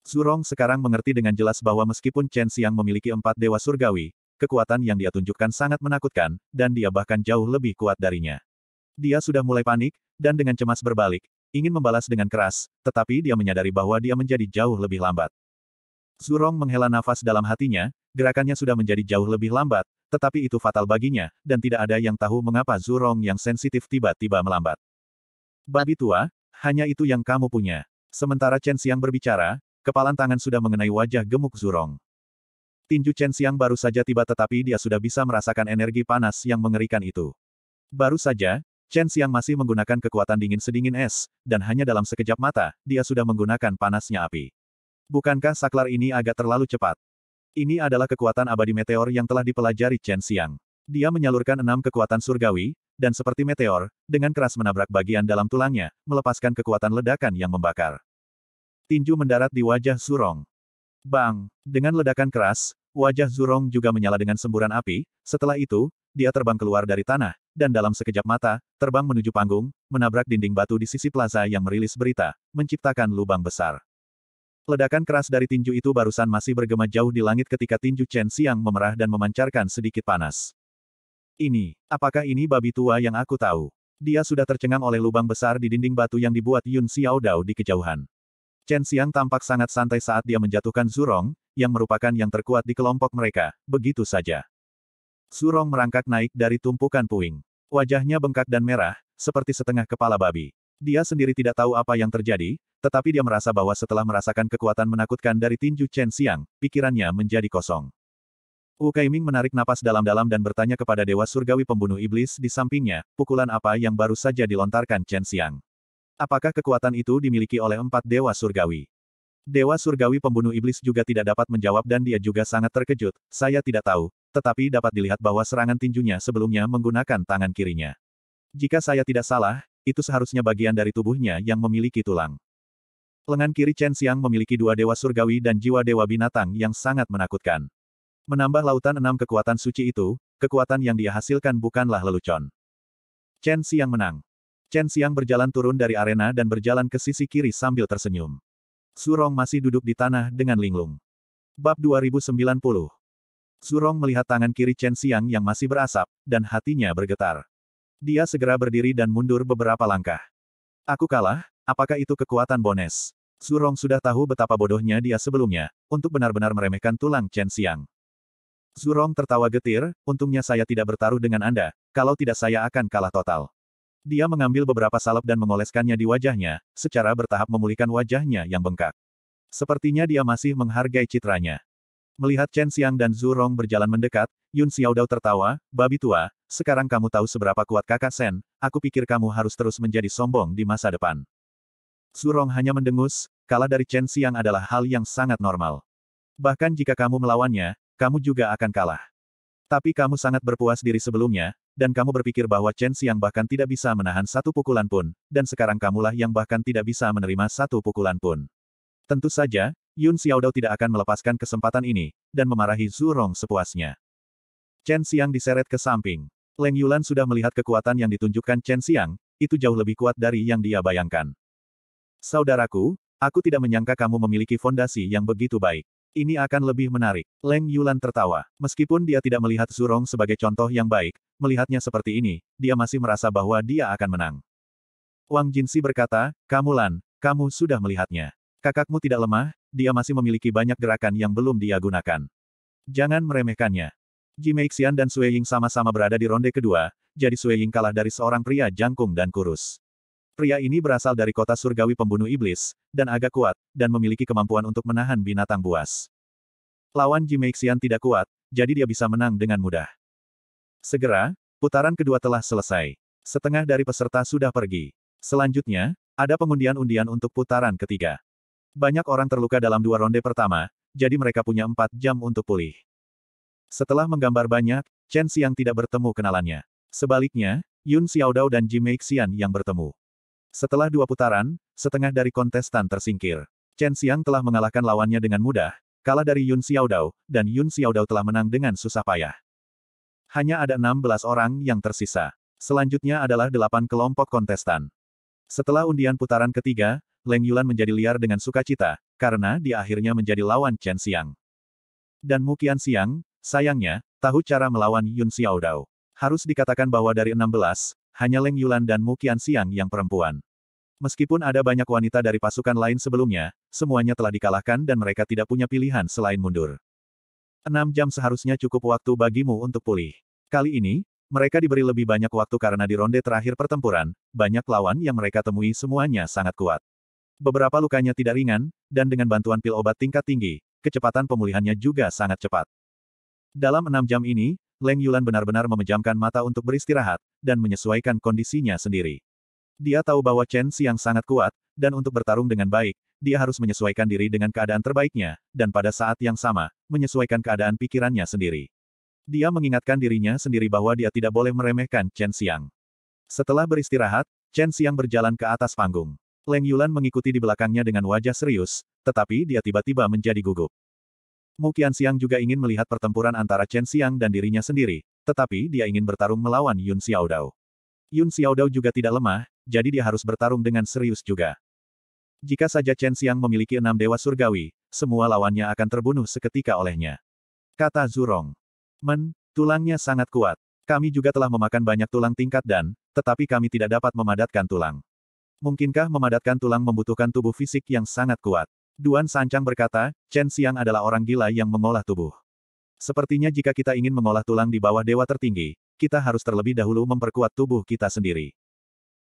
A: Surong sekarang mengerti dengan jelas bahwa meskipun Chen Xiang memiliki empat dewa surgawi, kekuatan yang dia tunjukkan sangat menakutkan, dan dia bahkan jauh lebih kuat darinya. Dia sudah mulai panik, dan dengan cemas berbalik, ingin membalas dengan keras, tetapi dia menyadari bahwa dia menjadi jauh lebih lambat. Zurong menghela nafas dalam hatinya, gerakannya sudah menjadi jauh lebih lambat, tetapi itu fatal baginya, dan tidak ada yang tahu mengapa Zurong yang sensitif tiba-tiba melambat. Babi tua, hanya itu yang kamu punya. Sementara Chen Xiang berbicara, kepalan tangan sudah mengenai wajah gemuk Zurong. Tinju Chen Xiang baru saja tiba tetapi dia sudah bisa merasakan energi panas yang mengerikan itu. Baru saja, Chen Xiang masih menggunakan kekuatan dingin sedingin es, dan hanya dalam sekejap mata, dia sudah menggunakan panasnya api. Bukankah saklar ini agak terlalu cepat? Ini adalah kekuatan abadi meteor yang telah dipelajari Chen Xiang. Dia menyalurkan enam kekuatan surgawi, dan seperti meteor, dengan keras menabrak bagian dalam tulangnya, melepaskan kekuatan ledakan yang membakar. Tinju mendarat di wajah Zurong. Bang! Dengan ledakan keras, wajah Zurong juga menyala dengan semburan api, setelah itu, dia terbang keluar dari tanah, dan dalam sekejap mata, terbang menuju panggung, menabrak dinding batu di sisi plaza yang merilis berita, menciptakan lubang besar. Ledakan keras dari tinju itu barusan masih bergema jauh di langit ketika tinju Chen Xiang memerah dan memancarkan sedikit panas. Ini, apakah ini babi tua yang aku tahu? Dia sudah tercengang oleh lubang besar di dinding batu yang dibuat Yun Xiao Dao di kejauhan. Chen Xiang tampak sangat santai saat dia menjatuhkan Zurong, yang merupakan yang terkuat di kelompok mereka, begitu saja. Surong merangkak naik dari tumpukan puing. Wajahnya bengkak dan merah, seperti setengah kepala babi. Dia sendiri tidak tahu apa yang terjadi, tetapi dia merasa bahwa setelah merasakan kekuatan menakutkan dari tinju Chen Xiang, pikirannya menjadi kosong. Wu Kaiming menarik napas dalam-dalam dan bertanya kepada Dewa Surgawi Pembunuh Iblis di sampingnya, pukulan apa yang baru saja dilontarkan Chen Xiang. Apakah kekuatan itu dimiliki oleh empat Dewa Surgawi? Dewa Surgawi Pembunuh Iblis juga tidak dapat menjawab dan dia juga sangat terkejut, saya tidak tahu, tetapi dapat dilihat bahwa serangan tinjunya sebelumnya menggunakan tangan kirinya. Jika saya tidak salah, itu seharusnya bagian dari tubuhnya yang memiliki tulang. Lengan kiri Chen Xiang memiliki dua dewa surgawi dan jiwa dewa binatang yang sangat menakutkan. Menambah lautan enam kekuatan suci itu, kekuatan yang dia hasilkan bukanlah lelucon. Chen Xiang menang. Chen Xiang berjalan turun dari arena dan berjalan ke sisi kiri sambil tersenyum. Surong masih duduk di tanah dengan linglung. Bab 2090 Surong melihat tangan kiri Chen Xiang yang masih berasap, dan hatinya bergetar. Dia segera berdiri dan mundur beberapa langkah. Aku kalah, apakah itu kekuatan Bones? Surong sudah tahu betapa bodohnya dia sebelumnya, untuk benar-benar meremehkan tulang Chen Xiang. Zurong tertawa getir, untungnya saya tidak bertaruh dengan Anda, kalau tidak saya akan kalah total. Dia mengambil beberapa salep dan mengoleskannya di wajahnya, secara bertahap memulihkan wajahnya yang bengkak. Sepertinya dia masih menghargai citranya. Melihat Chen Xiang dan Zhu Rong berjalan mendekat, Yun Xiaodao tertawa, babi tua, sekarang kamu tahu seberapa kuat kakak Sen, aku pikir kamu harus terus menjadi sombong di masa depan. Zhu Rong hanya mendengus, kalah dari Chen Xiang adalah hal yang sangat normal. Bahkan jika kamu melawannya, kamu juga akan kalah. Tapi kamu sangat berpuas diri sebelumnya, dan kamu berpikir bahwa Chen Xiang bahkan tidak bisa menahan satu pukulan pun, dan sekarang kamulah yang bahkan tidak bisa menerima satu pukulan pun. Tentu saja, Yun Xiaodao tidak akan melepaskan kesempatan ini, dan memarahi Zurong sepuasnya. Chen Xiang diseret ke samping. Leng Yulan sudah melihat kekuatan yang ditunjukkan Chen Xiang, itu jauh lebih kuat dari yang dia bayangkan. Saudaraku, aku tidak menyangka kamu memiliki fondasi yang begitu baik. Ini akan lebih menarik. Leng Yulan tertawa. Meskipun dia tidak melihat Zurong sebagai contoh yang baik, melihatnya seperti ini, dia masih merasa bahwa dia akan menang. Wang Jinsi berkata, Kamu Lan, kamu sudah melihatnya. Kakakmu tidak lemah, dia masih memiliki banyak gerakan yang belum dia gunakan. Jangan meremehkannya. Jimei Xian dan Sui Ying sama-sama berada di ronde kedua, jadi Sui Ying kalah dari seorang pria jangkung dan kurus. Pria ini berasal dari kota surgawi pembunuh iblis, dan agak kuat, dan memiliki kemampuan untuk menahan binatang buas. Lawan Jimei Xian tidak kuat, jadi dia bisa menang dengan mudah. Segera, putaran kedua telah selesai. Setengah dari peserta sudah pergi. Selanjutnya, ada pengundian-undian untuk putaran ketiga. Banyak orang terluka dalam dua ronde pertama, jadi mereka punya empat jam untuk pulih. Setelah menggambar banyak, Chen Xiang tidak bertemu kenalannya. Sebaliknya, Yun Xiaodao dan Ji Xian yang bertemu. Setelah dua putaran, setengah dari kontestan tersingkir. Chen Xiang telah mengalahkan lawannya dengan mudah, kalah dari Yun Xiaodao, dan Yun Xiaodao telah menang dengan susah payah. Hanya ada 16 orang yang tersisa. Selanjutnya adalah delapan kelompok kontestan. Setelah undian putaran ketiga, Leng Yulan menjadi liar dengan sukacita, karena dia akhirnya menjadi lawan Chen Xiang. Dan Mukian Xiang, sayangnya, tahu cara melawan Yun Xiaodao. Harus dikatakan bahwa dari 16, hanya Leng Yulan dan Mukian Xiang yang perempuan. Meskipun ada banyak wanita dari pasukan lain sebelumnya, semuanya telah dikalahkan dan mereka tidak punya pilihan selain mundur. Enam jam seharusnya cukup waktu bagimu untuk pulih. Kali ini, mereka diberi lebih banyak waktu karena di ronde terakhir pertempuran, banyak lawan yang mereka temui semuanya sangat kuat. Beberapa lukanya tidak ringan, dan dengan bantuan pil obat tingkat tinggi, kecepatan pemulihannya juga sangat cepat. Dalam enam jam ini, Leng Yulan benar-benar memejamkan mata untuk beristirahat, dan menyesuaikan kondisinya sendiri. Dia tahu bahwa Chen Xiang sangat kuat, dan untuk bertarung dengan baik, dia harus menyesuaikan diri dengan keadaan terbaiknya, dan pada saat yang sama, menyesuaikan keadaan pikirannya sendiri. Dia mengingatkan dirinya sendiri bahwa dia tidak boleh meremehkan Chen Xiang. Setelah beristirahat, Chen Xiang berjalan ke atas panggung. Leng Yulan mengikuti di belakangnya dengan wajah serius, tetapi dia tiba-tiba menjadi gugup. Mu Qianxiang juga ingin melihat pertempuran antara Chen Xiang dan dirinya sendiri, tetapi dia ingin bertarung melawan Yun Xiaodao. Yun Xiaodao juga tidak lemah, jadi dia harus bertarung dengan serius juga. Jika saja Chen Xiang memiliki enam dewa surgawi, semua lawannya akan terbunuh seketika olehnya. Kata Zurong. Men, tulangnya sangat kuat. Kami juga telah memakan banyak tulang tingkat dan, tetapi kami tidak dapat memadatkan tulang. Mungkinkah memadatkan tulang membutuhkan tubuh fisik yang sangat kuat? Duan Sancang berkata, Chen Xiang adalah orang gila yang mengolah tubuh. Sepertinya jika kita ingin mengolah tulang di bawah dewa tertinggi, kita harus terlebih dahulu memperkuat tubuh kita sendiri.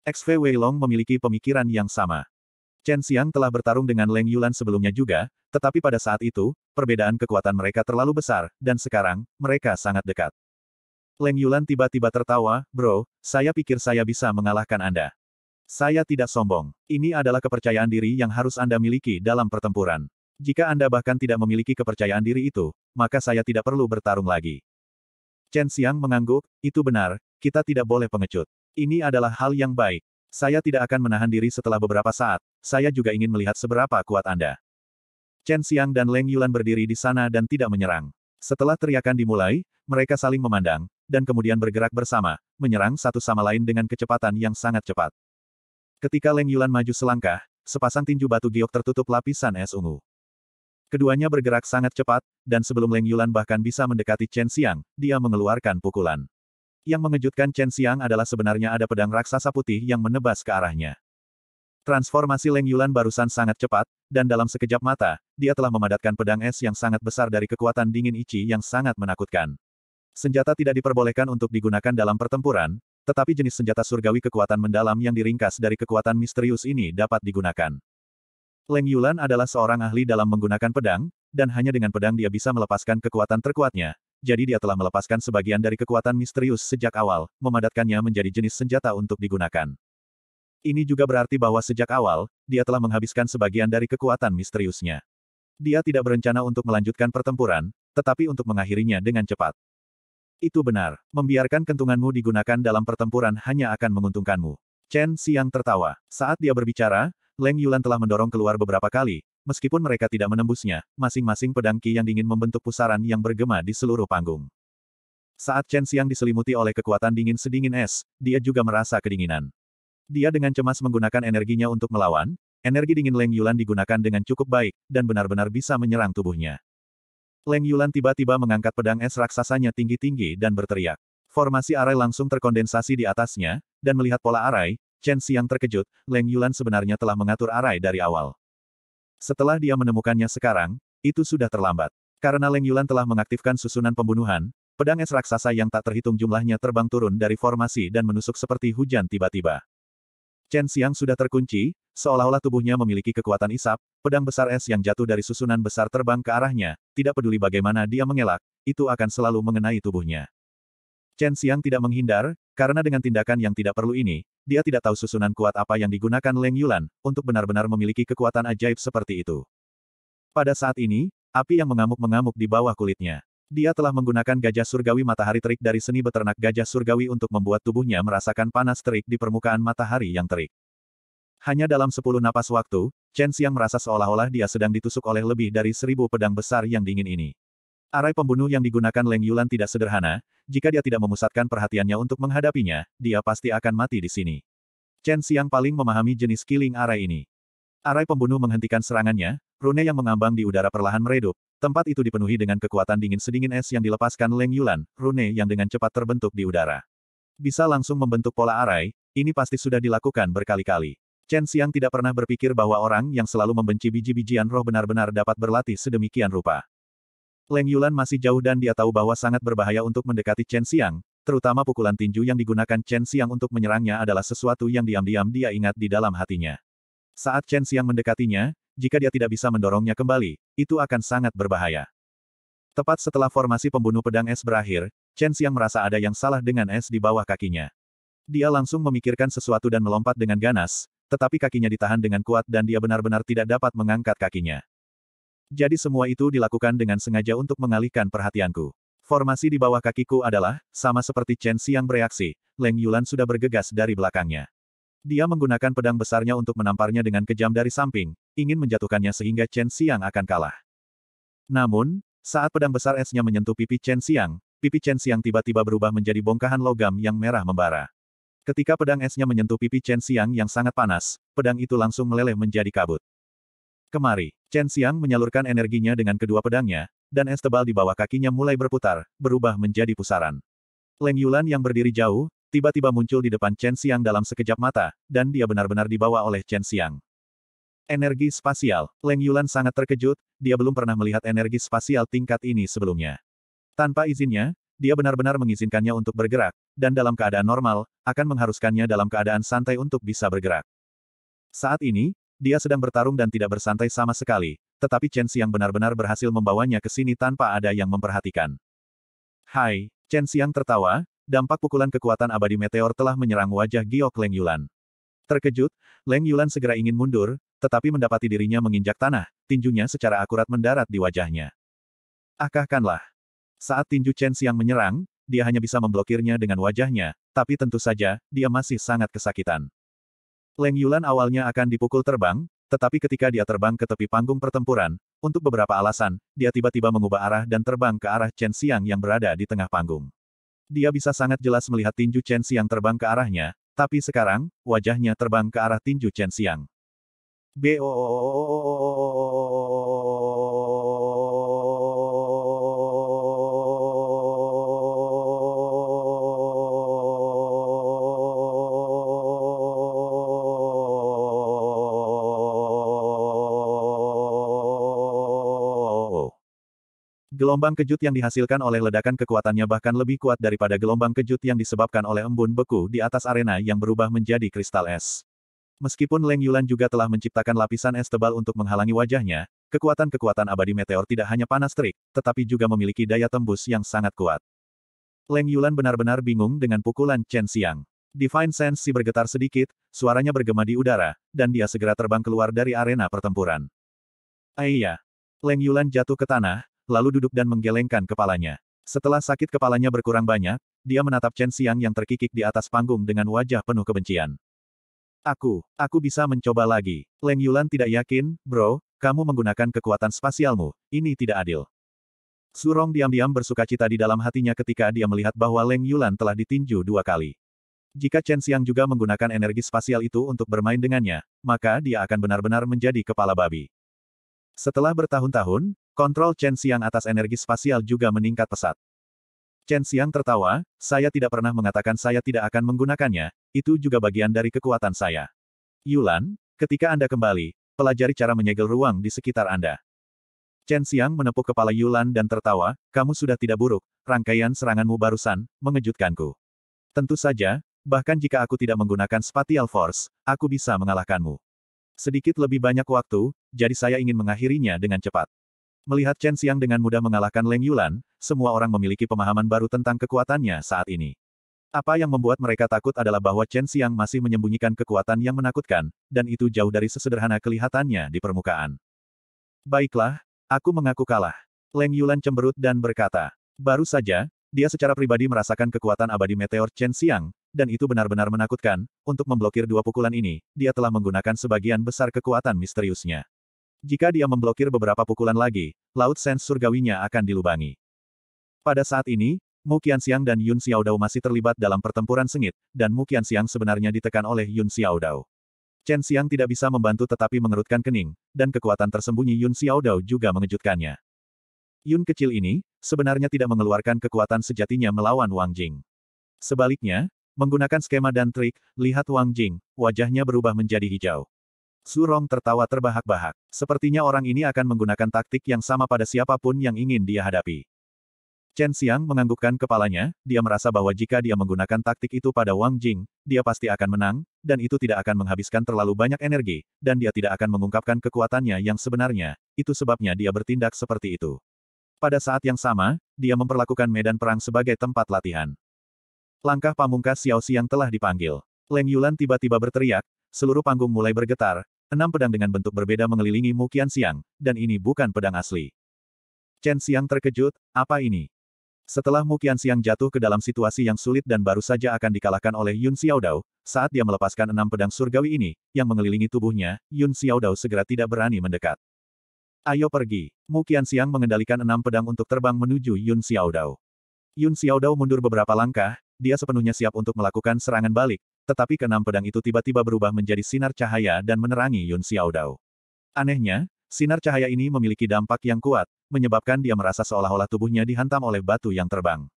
A: XV Wei Long memiliki pemikiran yang sama. Chen Xiang telah bertarung dengan Leng Yulan sebelumnya juga, tetapi pada saat itu, perbedaan kekuatan mereka terlalu besar, dan sekarang, mereka sangat dekat. Leng Yulan tiba-tiba tertawa, bro, saya pikir saya bisa mengalahkan Anda. Saya tidak sombong. Ini adalah kepercayaan diri yang harus Anda miliki dalam pertempuran. Jika Anda bahkan tidak memiliki kepercayaan diri itu, maka saya tidak perlu bertarung lagi. Chen Xiang mengangguk, itu benar, kita tidak boleh pengecut. Ini adalah hal yang baik. Saya tidak akan menahan diri setelah beberapa saat, saya juga ingin melihat seberapa kuat Anda. Chen Xiang dan Leng Yulan berdiri di sana dan tidak menyerang. Setelah teriakan dimulai, mereka saling memandang, dan kemudian bergerak bersama, menyerang satu sama lain dengan kecepatan yang sangat cepat. Ketika Leng Yulan maju selangkah, sepasang tinju batu giok tertutup lapisan es ungu. Keduanya bergerak sangat cepat, dan sebelum Leng Yulan bahkan bisa mendekati Chen Xiang, dia mengeluarkan pukulan. Yang mengejutkan Chen Xiang adalah sebenarnya ada pedang raksasa putih yang menebas ke arahnya. Transformasi Leng Yulan barusan sangat cepat, dan dalam sekejap mata, dia telah memadatkan pedang es yang sangat besar dari kekuatan dingin Ichi yang sangat menakutkan. Senjata tidak diperbolehkan untuk digunakan dalam pertempuran, tetapi jenis senjata surgawi kekuatan mendalam yang diringkas dari kekuatan misterius ini dapat digunakan. Leng Yulan adalah seorang ahli dalam menggunakan pedang, dan hanya dengan pedang dia bisa melepaskan kekuatan terkuatnya, jadi dia telah melepaskan sebagian dari kekuatan misterius sejak awal, memadatkannya menjadi jenis senjata untuk digunakan. Ini juga berarti bahwa sejak awal, dia telah menghabiskan sebagian dari kekuatan misteriusnya. Dia tidak berencana untuk melanjutkan pertempuran, tetapi untuk mengakhirinya dengan cepat. Itu benar. Membiarkan kentunganmu digunakan dalam pertempuran hanya akan menguntungkanmu. Chen Xiang tertawa. Saat dia berbicara, Leng Yulan telah mendorong keluar beberapa kali. Meskipun mereka tidak menembusnya, masing-masing pedang Qi yang dingin membentuk pusaran yang bergema di seluruh panggung. Saat Chen Xiang diselimuti oleh kekuatan dingin sedingin es, dia juga merasa kedinginan. Dia dengan cemas menggunakan energinya untuk melawan, energi dingin Leng Yulan digunakan dengan cukup baik, dan benar-benar bisa menyerang tubuhnya. Leng Yulan tiba-tiba mengangkat pedang es raksasanya tinggi-tinggi dan berteriak. Formasi arai langsung terkondensasi di atasnya, dan melihat pola arai, Chen Xiang terkejut, Leng Yulan sebenarnya telah mengatur arai dari awal. Setelah dia menemukannya sekarang, itu sudah terlambat. Karena Leng Yulan telah mengaktifkan susunan pembunuhan, pedang es raksasa yang tak terhitung jumlahnya terbang turun dari formasi dan menusuk seperti hujan tiba-tiba. Chen Xiang sudah terkunci, seolah-olah tubuhnya memiliki kekuatan isap, pedang besar es yang jatuh dari susunan besar terbang ke arahnya, tidak peduli bagaimana dia mengelak, itu akan selalu mengenai tubuhnya. Chen Xiang tidak menghindar, karena dengan tindakan yang tidak perlu ini, dia tidak tahu susunan kuat apa yang digunakan Leng Yulan, untuk benar-benar memiliki kekuatan ajaib seperti itu. Pada saat ini, api yang mengamuk-mengamuk di bawah kulitnya. Dia telah menggunakan gajah surgawi matahari terik dari seni beternak gajah surgawi untuk membuat tubuhnya merasakan panas terik di permukaan matahari yang terik. Hanya dalam sepuluh napas waktu, Chen Xiang merasa seolah-olah dia sedang ditusuk oleh lebih dari seribu pedang besar yang dingin ini. Arai pembunuh yang digunakan Leng Yulan tidak sederhana, jika dia tidak memusatkan perhatiannya untuk menghadapinya, dia pasti akan mati di sini. Chen Xiang paling memahami jenis killing arai ini. Arai pembunuh menghentikan serangannya, Rune yang mengambang di udara perlahan meredup, tempat itu dipenuhi dengan kekuatan dingin sedingin es yang dilepaskan Leng Yulan, rune yang dengan cepat terbentuk di udara. Bisa langsung membentuk pola arai, ini pasti sudah dilakukan berkali-kali. Chen Xiang tidak pernah berpikir bahwa orang yang selalu membenci biji-bijian roh benar-benar dapat berlatih sedemikian rupa. Leng Yulan masih jauh dan dia tahu bahwa sangat berbahaya untuk mendekati Chen Xiang, terutama pukulan tinju yang digunakan Chen Xiang untuk menyerangnya adalah sesuatu yang diam-diam dia ingat di dalam hatinya. Saat Chen Xiang mendekatinya, jika dia tidak bisa mendorongnya kembali, itu akan sangat berbahaya. Tepat setelah formasi pembunuh pedang es berakhir, Chen Xiang merasa ada yang salah dengan es di bawah kakinya. Dia langsung memikirkan sesuatu dan melompat dengan ganas, tetapi kakinya ditahan dengan kuat dan dia benar-benar tidak dapat mengangkat kakinya. Jadi semua itu dilakukan dengan sengaja untuk mengalihkan perhatianku. Formasi di bawah kakiku adalah, sama seperti Chen Xiang bereaksi, Leng Yulan sudah bergegas dari belakangnya. Dia menggunakan pedang besarnya untuk menamparnya dengan kejam dari samping, ingin menjatuhkannya sehingga Chen Xiang akan kalah. Namun, saat pedang besar esnya menyentuh pipi Chen Xiang, pipi Chen Xiang tiba-tiba berubah menjadi bongkahan logam yang merah membara. Ketika pedang esnya menyentuh pipi Chen Xiang yang sangat panas, pedang itu langsung meleleh menjadi kabut. Kemari, Chen Xiang menyalurkan energinya dengan kedua pedangnya, dan es tebal di bawah kakinya mulai berputar, berubah menjadi pusaran. Leng Yulan yang berdiri jauh, tiba-tiba muncul di depan Chen Xiang dalam sekejap mata, dan dia benar-benar dibawa oleh Chen Xiang. Energi spasial. Leng Yulan sangat terkejut, dia belum pernah melihat energi spasial tingkat ini sebelumnya. Tanpa izinnya, dia benar-benar mengizinkannya untuk bergerak, dan dalam keadaan normal, akan mengharuskannya dalam keadaan santai untuk bisa bergerak. Saat ini, dia sedang bertarung dan tidak bersantai sama sekali, tetapi Chen Xiang benar-benar berhasil membawanya ke sini tanpa ada yang memperhatikan. Hai, Chen Xiang tertawa, dampak pukulan kekuatan abadi meteor telah menyerang wajah Giok Leng Yulan. Terkejut, Leng Yulan segera ingin mundur, tetapi mendapati dirinya menginjak tanah, tinjunya secara akurat mendarat di wajahnya. Akahkanlah. Saat tinju Chen Xiang menyerang, dia hanya bisa memblokirnya dengan wajahnya, tapi tentu saja, dia masih sangat kesakitan. Leng Yulan awalnya akan dipukul terbang, tetapi ketika dia terbang ke tepi panggung pertempuran, untuk beberapa alasan, dia tiba-tiba mengubah arah dan terbang ke arah Chen Xiang yang berada di tengah panggung. Dia bisa sangat jelas melihat tinju Chen Xiang terbang ke arahnya, tapi sekarang, wajahnya terbang ke arah tinju Chen Xiang. Gelombang kejut yang dihasilkan oleh ledakan kekuatannya bahkan lebih kuat daripada gelombang kejut yang disebabkan oleh embun beku di atas arena yang berubah menjadi kristal es. Meskipun Leng Yulan juga telah menciptakan lapisan es tebal untuk menghalangi wajahnya, kekuatan-kekuatan abadi meteor tidak hanya panas terik, tetapi juga memiliki daya tembus yang sangat kuat. Leng Yulan benar-benar bingung dengan pukulan Chen Xiang. Divine Sense si bergetar sedikit, suaranya bergema di udara, dan dia segera terbang keluar dari arena pertempuran. Aiyah, eh Leng Yulan jatuh ke tanah, lalu duduk dan menggelengkan kepalanya. Setelah sakit kepalanya berkurang banyak, dia menatap Chen Xiang yang terkikik di atas panggung dengan wajah penuh kebencian. Aku, aku bisa mencoba lagi. Leng Yulan tidak yakin, bro, kamu menggunakan kekuatan spasialmu, ini tidak adil. Surong diam-diam bersuka cita di dalam hatinya ketika dia melihat bahwa Leng Yulan telah ditinju dua kali. Jika Chen Xiang juga menggunakan energi spasial itu untuk bermain dengannya, maka dia akan benar-benar menjadi kepala babi. Setelah bertahun-tahun, kontrol Chen Xiang atas energi spasial juga meningkat pesat. Chen Xiang tertawa, saya tidak pernah mengatakan saya tidak akan menggunakannya, itu juga bagian dari kekuatan saya. Yulan, ketika Anda kembali, pelajari cara menyegel ruang di sekitar Anda. Chen Xiang menepuk kepala Yulan dan tertawa, kamu sudah tidak buruk, rangkaian seranganmu barusan, mengejutkanku. Tentu saja, bahkan jika aku tidak menggunakan Spatial Force, aku bisa mengalahkanmu. Sedikit lebih banyak waktu, jadi saya ingin mengakhirinya dengan cepat. Melihat Chen Xiang dengan mudah mengalahkan Leng Yulan, semua orang memiliki pemahaman baru tentang kekuatannya saat ini. Apa yang membuat mereka takut adalah bahwa Chen Xiang masih menyembunyikan kekuatan yang menakutkan, dan itu jauh dari sesederhana kelihatannya di permukaan. Baiklah, aku mengaku kalah. Leng Yulan cemberut dan berkata. Baru saja, dia secara pribadi merasakan kekuatan abadi meteor Chen Xiang, dan itu benar-benar menakutkan, untuk memblokir dua pukulan ini, dia telah menggunakan sebagian besar kekuatan misteriusnya. Jika dia memblokir beberapa pukulan lagi, laut sens surgawinya akan dilubangi. Pada saat ini, Mu Qianxiang dan Yun Xiaodao masih terlibat dalam pertempuran sengit, dan Mu Qianxiang sebenarnya ditekan oleh Yun Xiaodao. Chen Xiang tidak bisa membantu tetapi mengerutkan kening, dan kekuatan tersembunyi Yun Xiaodao juga mengejutkannya. Yun kecil ini, sebenarnya tidak mengeluarkan kekuatan sejatinya melawan Wang Jing. Sebaliknya, menggunakan skema dan trik, lihat Wang Jing, wajahnya berubah menjadi hijau. Surong tertawa terbahak-bahak. Sepertinya orang ini akan menggunakan taktik yang sama pada siapapun yang ingin dia hadapi. Chen Xiang menganggukkan kepalanya, dia merasa bahwa jika dia menggunakan taktik itu pada Wang Jing, dia pasti akan menang, dan itu tidak akan menghabiskan terlalu banyak energi, dan dia tidak akan mengungkapkan kekuatannya yang sebenarnya, itu sebabnya dia bertindak seperti itu. Pada saat yang sama, dia memperlakukan medan perang sebagai tempat latihan. Langkah pamungkas Xiao Xiang telah dipanggil. Leng Yulan tiba-tiba berteriak, seluruh panggung mulai bergetar, enam pedang dengan bentuk berbeda mengelilingi Mukian Siang, dan ini bukan pedang asli. Chen Siang terkejut, apa ini? Setelah Mukian Siang jatuh ke dalam situasi yang sulit dan baru saja akan dikalahkan oleh Yun Xiaodao, saat dia melepaskan enam pedang surgawi ini, yang mengelilingi tubuhnya, Yun Xiaodao segera tidak berani mendekat. Ayo pergi. Mukian Siang mengendalikan enam pedang untuk terbang menuju Yun Xiaodao. Yun Xiaodao mundur beberapa langkah, dia sepenuhnya siap untuk melakukan serangan balik, tetapi keenam pedang itu tiba-tiba berubah menjadi sinar cahaya dan menerangi Yun Xiaodao. Anehnya, sinar cahaya ini memiliki dampak yang kuat, menyebabkan dia merasa seolah-olah tubuhnya dihantam oleh batu yang terbang.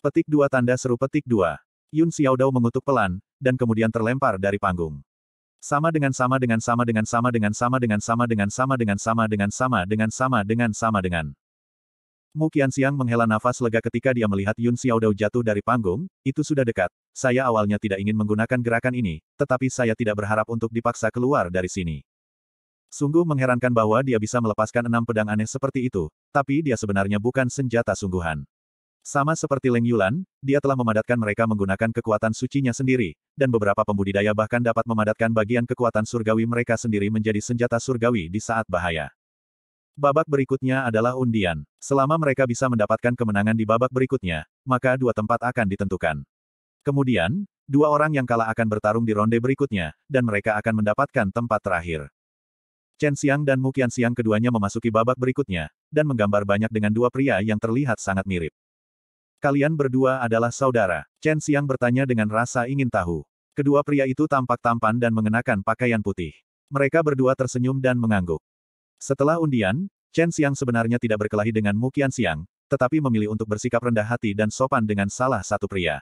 A: Petik dua tanda seru petik dua. Yun Xiaodao mengutuk pelan, dan kemudian terlempar dari panggung. Sama dengan sama dengan sama dengan sama dengan sama dengan sama dengan sama dengan sama dengan sama dengan sama dengan sama dengan Mu Qianxiang menghela nafas lega ketika dia melihat Yun Xiaodao jatuh dari panggung, itu sudah dekat. Saya awalnya tidak ingin menggunakan gerakan ini, tetapi saya tidak berharap untuk dipaksa keluar dari sini. Sungguh mengherankan bahwa dia bisa melepaskan enam pedang aneh seperti itu, tapi dia sebenarnya bukan senjata sungguhan. Sama seperti Leng Yulan, dia telah memadatkan mereka menggunakan kekuatan sucinya sendiri, dan beberapa pembudidaya bahkan dapat memadatkan bagian kekuatan surgawi mereka sendiri menjadi senjata surgawi di saat bahaya. Babak berikutnya adalah undian. Selama mereka bisa mendapatkan kemenangan di babak berikutnya, maka dua tempat akan ditentukan. Kemudian, dua orang yang kalah akan bertarung di ronde berikutnya, dan mereka akan mendapatkan tempat terakhir. Chen Xiang dan Mukian Qianxiang keduanya memasuki babak berikutnya, dan menggambar banyak dengan dua pria yang terlihat sangat mirip. Kalian berdua adalah saudara, Chen Xiang bertanya dengan rasa ingin tahu. Kedua pria itu tampak tampan dan mengenakan pakaian putih. Mereka berdua tersenyum dan mengangguk. Setelah undian, Chen Xiang sebenarnya tidak berkelahi dengan Mu Qian Xiang, tetapi memilih untuk bersikap rendah hati dan sopan dengan salah satu pria.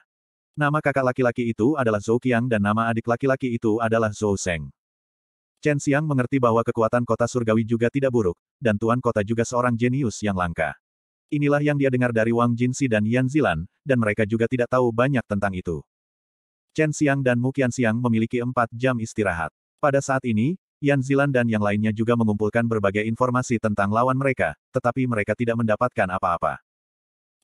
A: Nama kakak laki-laki itu adalah Zhou Qiang dan nama adik laki-laki itu adalah Zhou Seng. Chen Xiang mengerti bahwa kekuatan kota surgawi juga tidak buruk, dan tuan kota juga seorang jenius yang langka. Inilah yang dia dengar dari Wang Jinsi dan Yan Zilan, dan mereka juga tidak tahu banyak tentang itu. Chen Xiang dan Mu Qian Xiang memiliki empat jam istirahat. Pada saat ini, Yan Zilan dan yang lainnya juga mengumpulkan berbagai informasi tentang lawan mereka, tetapi mereka tidak mendapatkan apa-apa.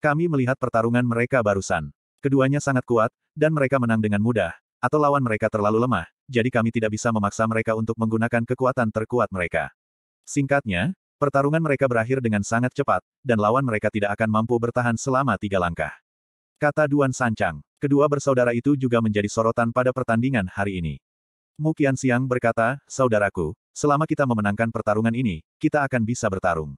A: Kami melihat pertarungan mereka barusan. Keduanya sangat kuat, dan mereka menang dengan mudah, atau lawan mereka terlalu lemah, jadi kami tidak bisa memaksa mereka untuk menggunakan kekuatan terkuat mereka. Singkatnya, pertarungan mereka berakhir dengan sangat cepat, dan lawan mereka tidak akan mampu bertahan selama tiga langkah. Kata Duan Sancang, kedua bersaudara itu juga menjadi sorotan pada pertandingan hari ini. Mu Qian Siang berkata, Saudaraku, selama kita memenangkan pertarungan ini, kita akan bisa bertarung.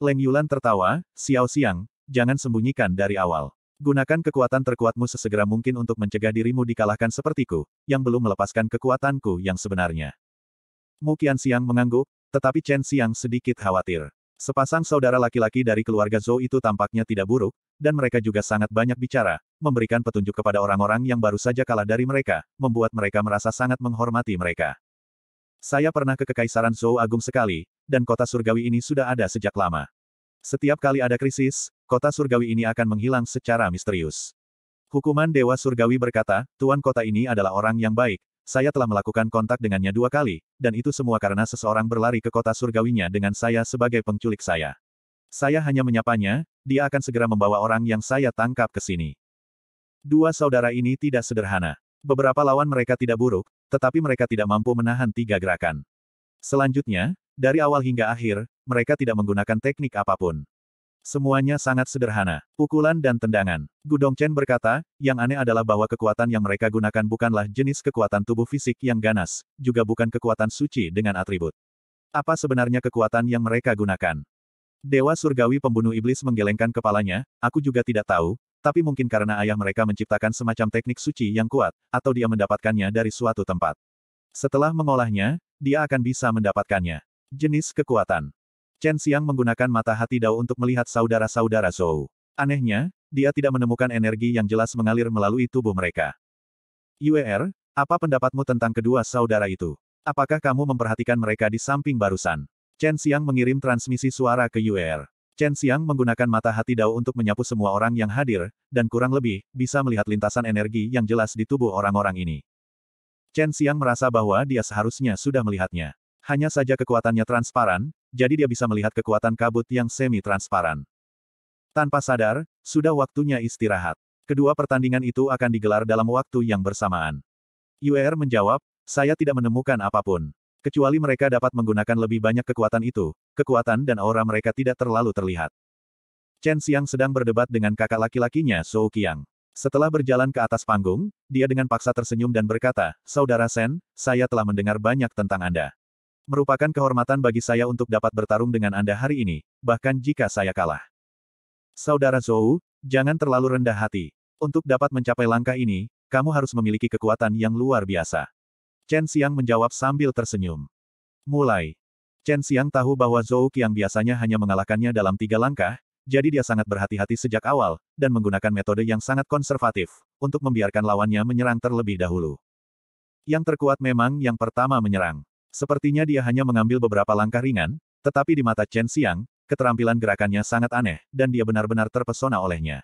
A: Leng Yulan tertawa, Xiao Siang, jangan sembunyikan dari awal. Gunakan kekuatan terkuatmu sesegera mungkin untuk mencegah dirimu dikalahkan sepertiku, yang belum melepaskan kekuatanku yang sebenarnya. Mu Qian Siang mengangguk, tetapi Chen Siang sedikit khawatir. Sepasang saudara laki-laki dari keluarga Zhou itu tampaknya tidak buruk, dan mereka juga sangat banyak bicara, memberikan petunjuk kepada orang-orang yang baru saja kalah dari mereka, membuat mereka merasa sangat menghormati mereka. Saya pernah ke Kekaisaran Zhou Agung sekali, dan kota surgawi ini sudah ada sejak lama. Setiap kali ada krisis, kota surgawi ini akan menghilang secara misterius. Hukuman Dewa Surgawi berkata, Tuan kota ini adalah orang yang baik, saya telah melakukan kontak dengannya dua kali, dan itu semua karena seseorang berlari ke kota surgawinya dengan saya sebagai penculik saya. Saya hanya menyapanya, dia akan segera membawa orang yang saya tangkap ke sini. Dua saudara ini tidak sederhana. Beberapa lawan mereka tidak buruk, tetapi mereka tidak mampu menahan tiga gerakan. Selanjutnya, dari awal hingga akhir, mereka tidak menggunakan teknik apapun. Semuanya sangat sederhana, pukulan dan tendangan. Gudong Chen berkata, yang aneh adalah bahwa kekuatan yang mereka gunakan bukanlah jenis kekuatan tubuh fisik yang ganas, juga bukan kekuatan suci dengan atribut. Apa sebenarnya kekuatan yang mereka gunakan? Dewa Surgawi pembunuh iblis menggelengkan kepalanya, aku juga tidak tahu, tapi mungkin karena ayah mereka menciptakan semacam teknik suci yang kuat, atau dia mendapatkannya dari suatu tempat. Setelah mengolahnya, dia akan bisa mendapatkannya. Jenis kekuatan Chen Xiang menggunakan mata hati Dao untuk melihat saudara-saudara Zhou. Anehnya, dia tidak menemukan energi yang jelas mengalir melalui tubuh mereka. UER, apa pendapatmu tentang kedua saudara itu? Apakah kamu memperhatikan mereka di samping barusan? Chen Xiang mengirim transmisi suara ke UER. Chen Xiang menggunakan mata hati Dao untuk menyapu semua orang yang hadir, dan kurang lebih, bisa melihat lintasan energi yang jelas di tubuh orang-orang ini. Chen Xiang merasa bahwa dia seharusnya sudah melihatnya. Hanya saja kekuatannya transparan, jadi dia bisa melihat kekuatan kabut yang semi-transparan. Tanpa sadar, sudah waktunya istirahat. Kedua pertandingan itu akan digelar dalam waktu yang bersamaan. Uer menjawab, saya tidak menemukan apapun. Kecuali mereka dapat menggunakan lebih banyak kekuatan itu, kekuatan dan aura mereka tidak terlalu terlihat. Chen Xiang sedang berdebat dengan kakak laki-lakinya Zhou Qiang. Setelah berjalan ke atas panggung, dia dengan paksa tersenyum dan berkata, Saudara Sen, saya telah mendengar banyak tentang Anda. Merupakan kehormatan bagi saya untuk dapat bertarung dengan Anda hari ini, bahkan jika saya kalah. Saudara Zhou, jangan terlalu rendah hati. Untuk dapat mencapai langkah ini, kamu harus memiliki kekuatan yang luar biasa. Chen Xiang menjawab sambil tersenyum. Mulai. Chen Xiang tahu bahwa Zhou Qiang biasanya hanya mengalahkannya dalam tiga langkah, jadi dia sangat berhati-hati sejak awal, dan menggunakan metode yang sangat konservatif, untuk membiarkan lawannya menyerang terlebih dahulu. Yang terkuat memang yang pertama menyerang. Sepertinya dia hanya mengambil beberapa langkah ringan, tetapi di mata Chen Xiang, keterampilan gerakannya sangat aneh, dan dia benar-benar terpesona olehnya.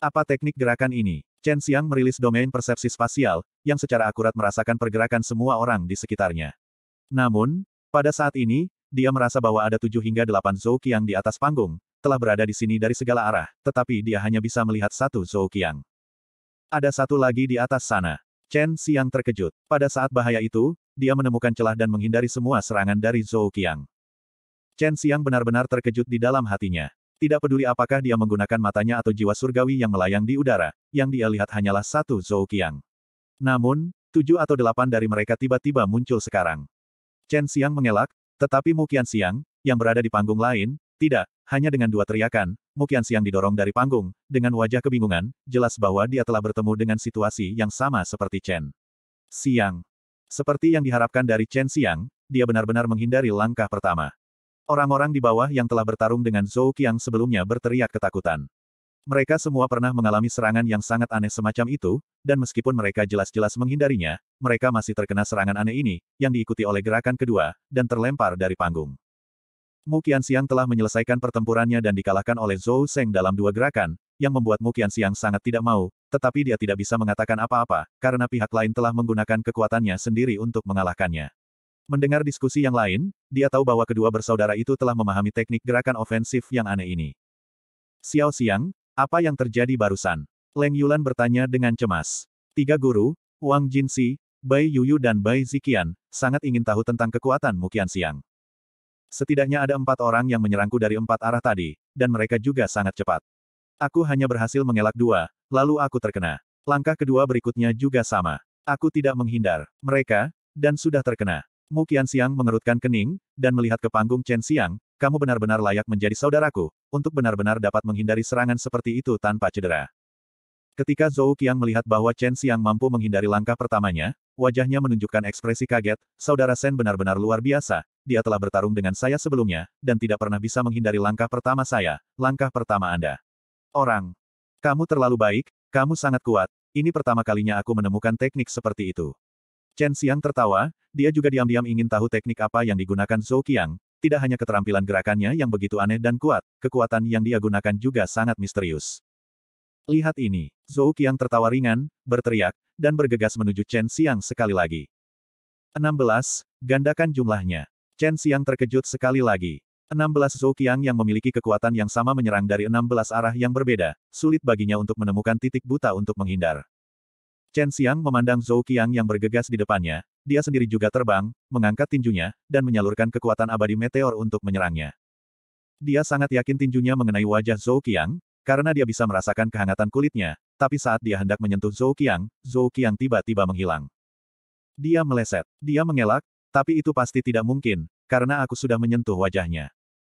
A: Apa teknik gerakan ini? Chen Xiang merilis domain persepsi spasial, yang secara akurat merasakan pergerakan semua orang di sekitarnya. Namun, pada saat ini, dia merasa bahwa ada tujuh hingga delapan Zhou Qiang di atas panggung, telah berada di sini dari segala arah, tetapi dia hanya bisa melihat satu Zhou Qiang. Ada satu lagi di atas sana. Chen Xiang terkejut. Pada saat bahaya itu, dia menemukan celah dan menghindari semua serangan dari Zhou Qiang. Chen Xiang benar-benar terkejut di dalam hatinya. Tidak peduli apakah dia menggunakan matanya atau jiwa surgawi yang melayang di udara, yang dia lihat hanyalah satu Zhou Qiang. Namun, tujuh atau delapan dari mereka tiba-tiba muncul sekarang. Chen Xiang mengelak, tetapi Mu Qian Xiang, yang berada di panggung lain, tidak, hanya dengan dua teriakan, Mu Qian Xiang didorong dari panggung, dengan wajah kebingungan, jelas bahwa dia telah bertemu dengan situasi yang sama seperti Chen. Siang. Seperti yang diharapkan dari Chen Xiang, dia benar-benar menghindari langkah pertama. Orang-orang di bawah yang telah bertarung dengan Zhou Qiang sebelumnya berteriak ketakutan. Mereka semua pernah mengalami serangan yang sangat aneh semacam itu, dan meskipun mereka jelas-jelas menghindarinya, mereka masih terkena serangan aneh ini, yang diikuti oleh gerakan kedua, dan terlempar dari panggung. Mu Qianxiang telah menyelesaikan pertempurannya dan dikalahkan oleh Zhou Seng dalam dua gerakan, yang membuat Mukian Siang sangat tidak mau, tetapi dia tidak bisa mengatakan apa-apa, karena pihak lain telah menggunakan kekuatannya sendiri untuk mengalahkannya. Mendengar diskusi yang lain, dia tahu bahwa kedua bersaudara itu telah memahami teknik gerakan ofensif yang aneh ini. Xiao Xiang, apa yang terjadi barusan? Leng Yulan bertanya dengan cemas. Tiga guru, Wang Jinxi, Bai Yuyu dan Bai Zikian, sangat ingin tahu tentang kekuatan Mukian Siang. Setidaknya ada empat orang yang menyerangku dari empat arah tadi, dan mereka juga sangat cepat. Aku hanya berhasil mengelak dua, lalu aku terkena. Langkah kedua berikutnya juga sama. Aku tidak menghindar. Mereka, dan sudah terkena. Mu Qianxiang Siang mengerutkan kening, dan melihat ke panggung Chen Siang, kamu benar-benar layak menjadi saudaraku, untuk benar-benar dapat menghindari serangan seperti itu tanpa cedera. Ketika Zhou Qiang melihat bahwa Chen Siang mampu menghindari langkah pertamanya, wajahnya menunjukkan ekspresi kaget, saudara Sen benar-benar luar biasa, dia telah bertarung dengan saya sebelumnya, dan tidak pernah bisa menghindari langkah pertama saya, langkah pertama Anda orang. Kamu terlalu baik, kamu sangat kuat. Ini pertama kalinya aku menemukan teknik seperti itu. Chen Xiang tertawa, dia juga diam-diam ingin tahu teknik apa yang digunakan Zhou Qiang, tidak hanya keterampilan gerakannya yang begitu aneh dan kuat, kekuatan yang dia gunakan juga sangat misterius. Lihat ini, Zhou Qiang tertawa ringan, berteriak, dan bergegas menuju Chen Xiang sekali lagi. 16. Gandakan jumlahnya. Chen Xiang terkejut sekali lagi. 16 Zhou Qiang yang memiliki kekuatan yang sama menyerang dari 16 arah yang berbeda, sulit baginya untuk menemukan titik buta untuk menghindar. Chen Xiang memandang Zhou Qiang yang bergegas di depannya, dia sendiri juga terbang, mengangkat tinjunya, dan menyalurkan kekuatan abadi meteor untuk menyerangnya. Dia sangat yakin tinjunya mengenai wajah Zhou Qiang, karena dia bisa merasakan kehangatan kulitnya, tapi saat dia hendak menyentuh Zhou Qiang, Zhou Qiang tiba-tiba menghilang. Dia meleset, dia mengelak, tapi itu pasti tidak mungkin, karena aku sudah menyentuh wajahnya.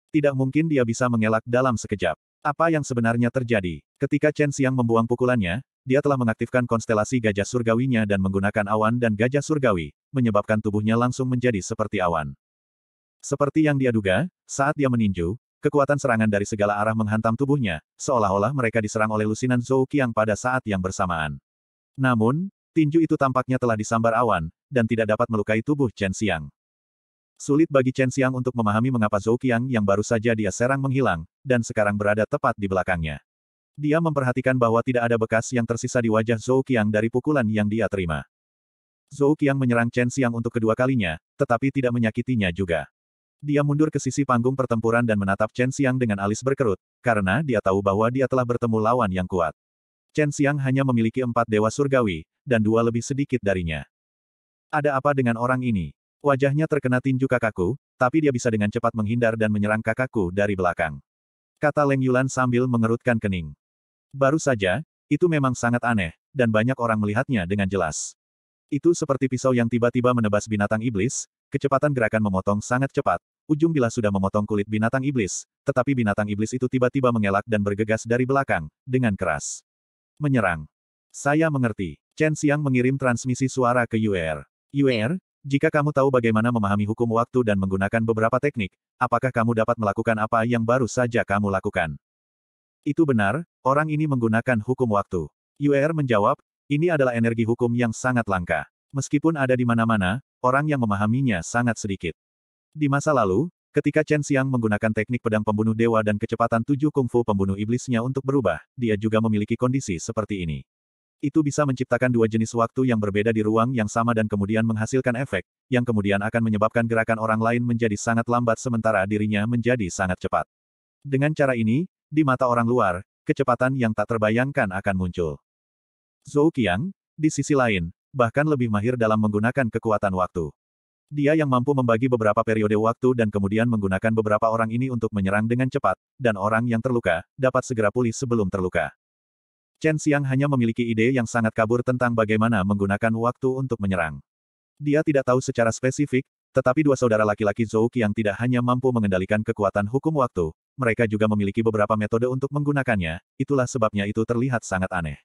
A: Tidak mungkin dia bisa mengelak dalam sekejap. Apa yang sebenarnya terjadi? Ketika Chen Xiang membuang pukulannya, dia telah mengaktifkan konstelasi gajah surgawinya dan menggunakan awan dan gajah surgawi, menyebabkan tubuhnya langsung menjadi seperti awan. Seperti yang dia duga, saat dia meninju, kekuatan serangan dari segala arah menghantam tubuhnya, seolah-olah mereka diserang oleh lusinan Zhou Qiang pada saat yang bersamaan. Namun, tinju itu tampaknya telah disambar awan, dan tidak dapat melukai tubuh Chen Xiang. Sulit bagi Chen Xiang untuk memahami mengapa Zhou Qiang yang baru saja dia serang menghilang, dan sekarang berada tepat di belakangnya. Dia memperhatikan bahwa tidak ada bekas yang tersisa di wajah Zhou Qiang dari pukulan yang dia terima. Zhou Qiang menyerang Chen Xiang untuk kedua kalinya, tetapi tidak menyakitinya juga. Dia mundur ke sisi panggung pertempuran dan menatap Chen Xiang dengan alis berkerut, karena dia tahu bahwa dia telah bertemu lawan yang kuat. Chen Xiang hanya memiliki empat dewa surgawi, dan dua lebih sedikit darinya. Ada apa dengan orang ini? Wajahnya terkena tinju kakakku, tapi dia bisa dengan cepat menghindar dan menyerang kakakku dari belakang. Kata Leng Yulan sambil mengerutkan kening. Baru saja, itu memang sangat aneh, dan banyak orang melihatnya dengan jelas. Itu seperti pisau yang tiba-tiba menebas binatang iblis, kecepatan gerakan memotong sangat cepat, ujung bila sudah memotong kulit binatang iblis, tetapi binatang iblis itu tiba-tiba mengelak dan bergegas dari belakang, dengan keras. Menyerang. Saya mengerti. Chen Xiang mengirim transmisi suara ke UR. UR, jika kamu tahu bagaimana memahami hukum waktu dan menggunakan beberapa teknik, apakah kamu dapat melakukan apa yang baru saja kamu lakukan? Itu benar, orang ini menggunakan hukum waktu. Yu'er menjawab, ini adalah energi hukum yang sangat langka. Meskipun ada di mana-mana, orang yang memahaminya sangat sedikit. Di masa lalu, ketika Chen Xiang menggunakan teknik pedang pembunuh dewa dan kecepatan tujuh kungfu pembunuh iblisnya untuk berubah, dia juga memiliki kondisi seperti ini. Itu bisa menciptakan dua jenis waktu yang berbeda di ruang yang sama dan kemudian menghasilkan efek, yang kemudian akan menyebabkan gerakan orang lain menjadi sangat lambat sementara dirinya menjadi sangat cepat. Dengan cara ini, di mata orang luar, kecepatan yang tak terbayangkan akan muncul. Zhou Qiang, di sisi lain, bahkan lebih mahir dalam menggunakan kekuatan waktu. Dia yang mampu membagi beberapa periode waktu dan kemudian menggunakan beberapa orang ini untuk menyerang dengan cepat, dan orang yang terluka, dapat segera pulih sebelum terluka. Chen Xiang hanya memiliki ide yang sangat kabur tentang bagaimana menggunakan waktu untuk menyerang. Dia tidak tahu secara spesifik, tetapi dua saudara laki-laki Zhou yang tidak hanya mampu mengendalikan kekuatan hukum waktu, mereka juga memiliki beberapa metode untuk menggunakannya, itulah sebabnya itu terlihat sangat aneh.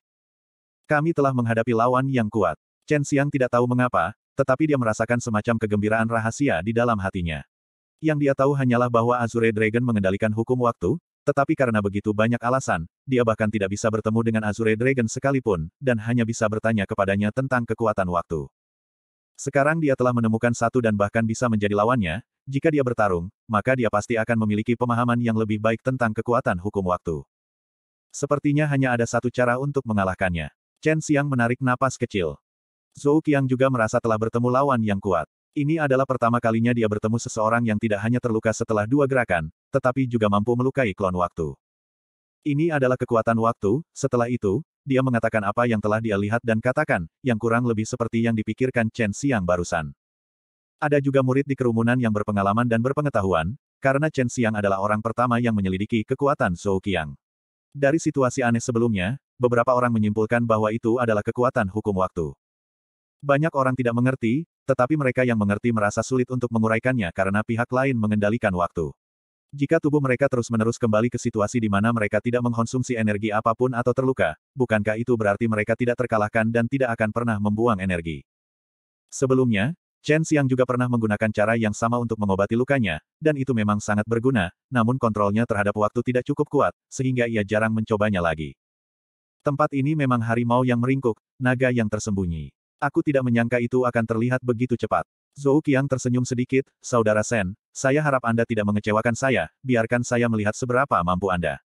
A: Kami telah menghadapi lawan yang kuat. Chen Xiang tidak tahu mengapa, tetapi dia merasakan semacam kegembiraan rahasia di dalam hatinya. Yang dia tahu hanyalah bahwa Azure Dragon mengendalikan hukum waktu, tetapi karena begitu banyak alasan, dia bahkan tidak bisa bertemu dengan Azure Dragon sekalipun, dan hanya bisa bertanya kepadanya tentang kekuatan waktu. Sekarang dia telah menemukan satu dan bahkan bisa menjadi lawannya, jika dia bertarung, maka dia pasti akan memiliki pemahaman yang lebih baik tentang kekuatan hukum waktu. Sepertinya hanya ada satu cara untuk mengalahkannya. Chen Xiang menarik napas kecil. Zhou Qiang juga merasa telah bertemu lawan yang kuat. Ini adalah pertama kalinya dia bertemu seseorang yang tidak hanya terluka setelah dua gerakan, tetapi juga mampu melukai klon waktu. Ini adalah kekuatan waktu, setelah itu, dia mengatakan apa yang telah dia lihat dan katakan, yang kurang lebih seperti yang dipikirkan Chen Xiang barusan. Ada juga murid di kerumunan yang berpengalaman dan berpengetahuan, karena Chen Xiang adalah orang pertama yang menyelidiki kekuatan Zhou Qiang. Dari situasi aneh sebelumnya, beberapa orang menyimpulkan bahwa itu adalah kekuatan hukum waktu. Banyak orang tidak mengerti, tetapi mereka yang mengerti merasa sulit untuk menguraikannya karena pihak lain mengendalikan waktu. Jika tubuh mereka terus-menerus kembali ke situasi di mana mereka tidak mengkonsumsi energi apapun atau terluka, bukankah itu berarti mereka tidak terkalahkan dan tidak akan pernah membuang energi? Sebelumnya, Chen Xiang juga pernah menggunakan cara yang sama untuk mengobati lukanya, dan itu memang sangat berguna, namun kontrolnya terhadap waktu tidak cukup kuat, sehingga ia jarang mencobanya lagi. Tempat ini memang harimau yang meringkuk, naga yang tersembunyi. Aku tidak menyangka itu akan terlihat begitu cepat. Zhou Qiang tersenyum sedikit, Saudara Sen, saya harap Anda tidak mengecewakan saya, biarkan saya melihat seberapa mampu Anda.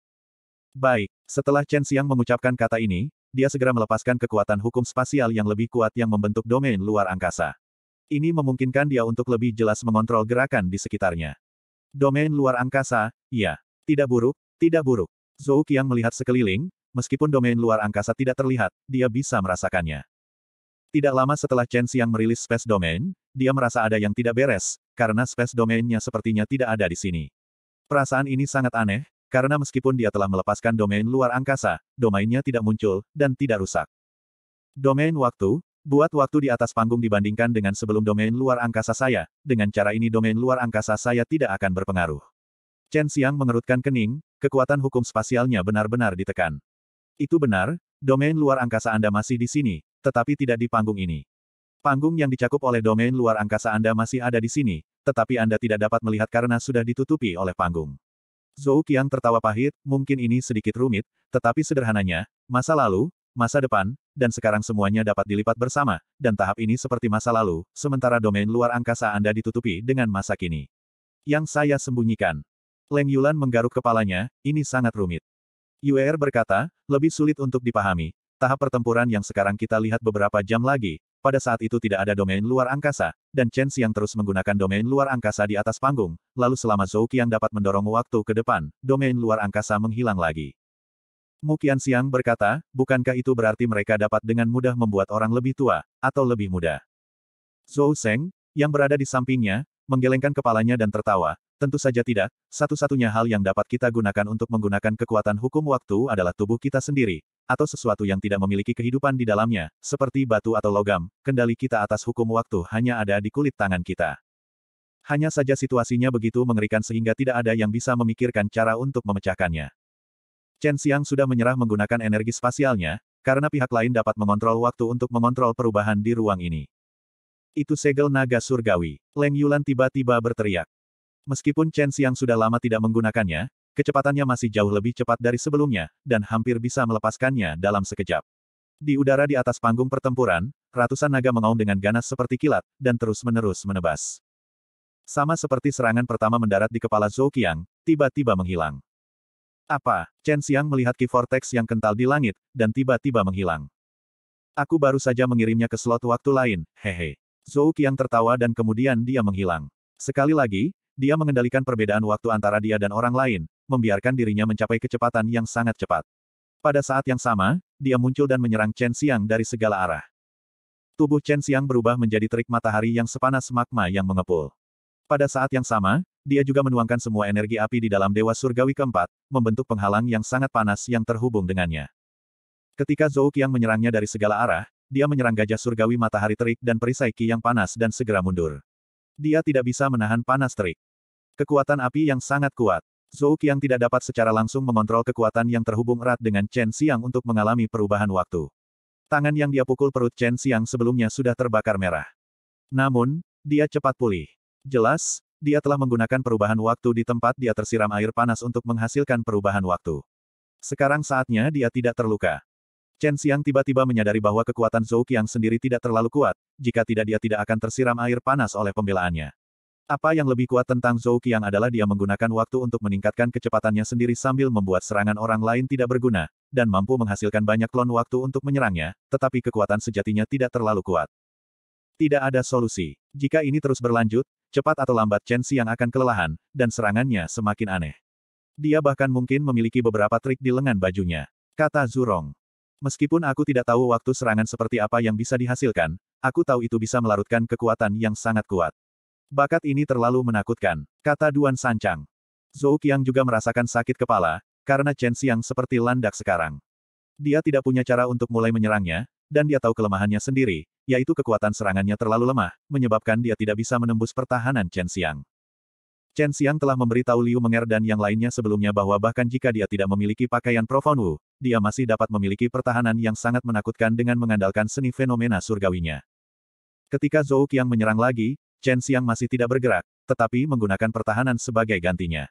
A: Baik, setelah Chen Xiang mengucapkan kata ini, dia segera melepaskan kekuatan hukum spasial yang lebih kuat yang membentuk domain luar angkasa. Ini memungkinkan dia untuk lebih jelas mengontrol gerakan di sekitarnya. Domain luar angkasa, iya. Tidak buruk, tidak buruk. Zhou Qiang melihat sekeliling, meskipun domain luar angkasa tidak terlihat, dia bisa merasakannya. Tidak lama setelah Chen Xiang merilis Space Domain, dia merasa ada yang tidak beres, karena Space Domainnya sepertinya tidak ada di sini. Perasaan ini sangat aneh, karena meskipun dia telah melepaskan domain luar angkasa, domainnya tidak muncul, dan tidak rusak. Domain waktu, buat waktu di atas panggung dibandingkan dengan sebelum domain luar angkasa saya, dengan cara ini domain luar angkasa saya tidak akan berpengaruh. Chen Xiang mengerutkan kening, kekuatan hukum spasialnya benar-benar ditekan. Itu benar, domain luar angkasa Anda masih di sini, tetapi tidak di panggung ini. Panggung yang dicakup oleh domain luar angkasa Anda masih ada di sini, tetapi Anda tidak dapat melihat karena sudah ditutupi oleh panggung. Zhou Qiang tertawa pahit, mungkin ini sedikit rumit, tetapi sederhananya, masa lalu, masa depan, dan sekarang semuanya dapat dilipat bersama, dan tahap ini seperti masa lalu, sementara domain luar angkasa Anda ditutupi dengan masa kini. Yang saya sembunyikan. Leng Yulan menggaruk kepalanya, ini sangat rumit. Yu'er berkata, lebih sulit untuk dipahami, Tahap pertempuran yang sekarang kita lihat beberapa jam lagi, pada saat itu tidak ada domain luar angkasa, dan Chen Xiang terus menggunakan domain luar angkasa di atas panggung, lalu selama Zhou Qiang dapat mendorong waktu ke depan, domain luar angkasa menghilang lagi. Mu Xiang berkata, bukankah itu berarti mereka dapat dengan mudah membuat orang lebih tua, atau lebih muda? Zhou Sheng yang berada di sampingnya, menggelengkan kepalanya dan tertawa, Tentu saja tidak, satu-satunya hal yang dapat kita gunakan untuk menggunakan kekuatan hukum waktu adalah tubuh kita sendiri, atau sesuatu yang tidak memiliki kehidupan di dalamnya, seperti batu atau logam, kendali kita atas hukum waktu hanya ada di kulit tangan kita. Hanya saja situasinya begitu mengerikan sehingga tidak ada yang bisa memikirkan cara untuk memecahkannya. Chen Xiang sudah menyerah menggunakan energi spasialnya, karena pihak lain dapat mengontrol waktu untuk mengontrol perubahan di ruang ini. Itu segel naga surgawi. Leng Yulan tiba-tiba berteriak. Meskipun Chen Xiang sudah lama tidak menggunakannya, Kecepatannya masih jauh lebih cepat dari sebelumnya, dan hampir bisa melepaskannya dalam sekejap. Di udara di atas panggung pertempuran, ratusan naga mengaum dengan ganas seperti kilat, dan terus-menerus menebas. Sama seperti serangan pertama mendarat di kepala Zhou Qiang, tiba-tiba menghilang. Apa? Chen Xiang melihat Ki Vortex yang kental di langit, dan tiba-tiba menghilang. Aku baru saja mengirimnya ke slot waktu lain, hehe. Zhou Qiang tertawa dan kemudian dia menghilang. Sekali lagi, dia mengendalikan perbedaan waktu antara dia dan orang lain, membiarkan dirinya mencapai kecepatan yang sangat cepat. Pada saat yang sama, dia muncul dan menyerang Chen Xiang dari segala arah. Tubuh Chen Xiang berubah menjadi terik matahari yang sepanas magma yang mengepul. Pada saat yang sama, dia juga menuangkan semua energi api di dalam Dewa Surgawi keempat, membentuk penghalang yang sangat panas yang terhubung dengannya. Ketika Zhou Qiang menyerangnya dari segala arah, dia menyerang gajah surgawi matahari terik dan perisai Qi yang panas dan segera mundur. Dia tidak bisa menahan panas terik. Kekuatan api yang sangat kuat. Zhou Qiang tidak dapat secara langsung mengontrol kekuatan yang terhubung erat dengan Chen Xiang untuk mengalami perubahan waktu. Tangan yang dia pukul perut Chen Xiang sebelumnya sudah terbakar merah. Namun, dia cepat pulih. Jelas, dia telah menggunakan perubahan waktu di tempat dia tersiram air panas untuk menghasilkan perubahan waktu. Sekarang saatnya dia tidak terluka. Chen Xiang tiba-tiba menyadari bahwa kekuatan Zhou Qiang sendiri tidak terlalu kuat, jika tidak dia tidak akan tersiram air panas oleh pembelaannya. Apa yang lebih kuat tentang Zhou Qiang adalah dia menggunakan waktu untuk meningkatkan kecepatannya sendiri sambil membuat serangan orang lain tidak berguna, dan mampu menghasilkan banyak klon waktu untuk menyerangnya, tetapi kekuatan sejatinya tidak terlalu kuat. Tidak ada solusi. Jika ini terus berlanjut, cepat atau lambat Chen Xiang akan kelelahan, dan serangannya semakin aneh. Dia bahkan mungkin memiliki beberapa trik di lengan bajunya. Kata Zurong. Meskipun aku tidak tahu waktu serangan seperti apa yang bisa dihasilkan, aku tahu itu bisa melarutkan kekuatan yang sangat kuat. Bakat ini terlalu menakutkan, kata Duan Sancang. Zhou Qiang juga merasakan sakit kepala, karena Chen Xiang seperti landak sekarang. Dia tidak punya cara untuk mulai menyerangnya, dan dia tahu kelemahannya sendiri, yaitu kekuatan serangannya terlalu lemah, menyebabkan dia tidak bisa menembus pertahanan Chen Xiang. Chen Xiang telah memberitahu Liu Menger dan yang lainnya sebelumnya bahwa bahkan jika dia tidak memiliki pakaian Profon Wu, dia masih dapat memiliki pertahanan yang sangat menakutkan dengan mengandalkan seni fenomena surgawinya. Ketika Zhou Qiang menyerang lagi, Chen Xiang masih tidak bergerak, tetapi menggunakan pertahanan sebagai gantinya.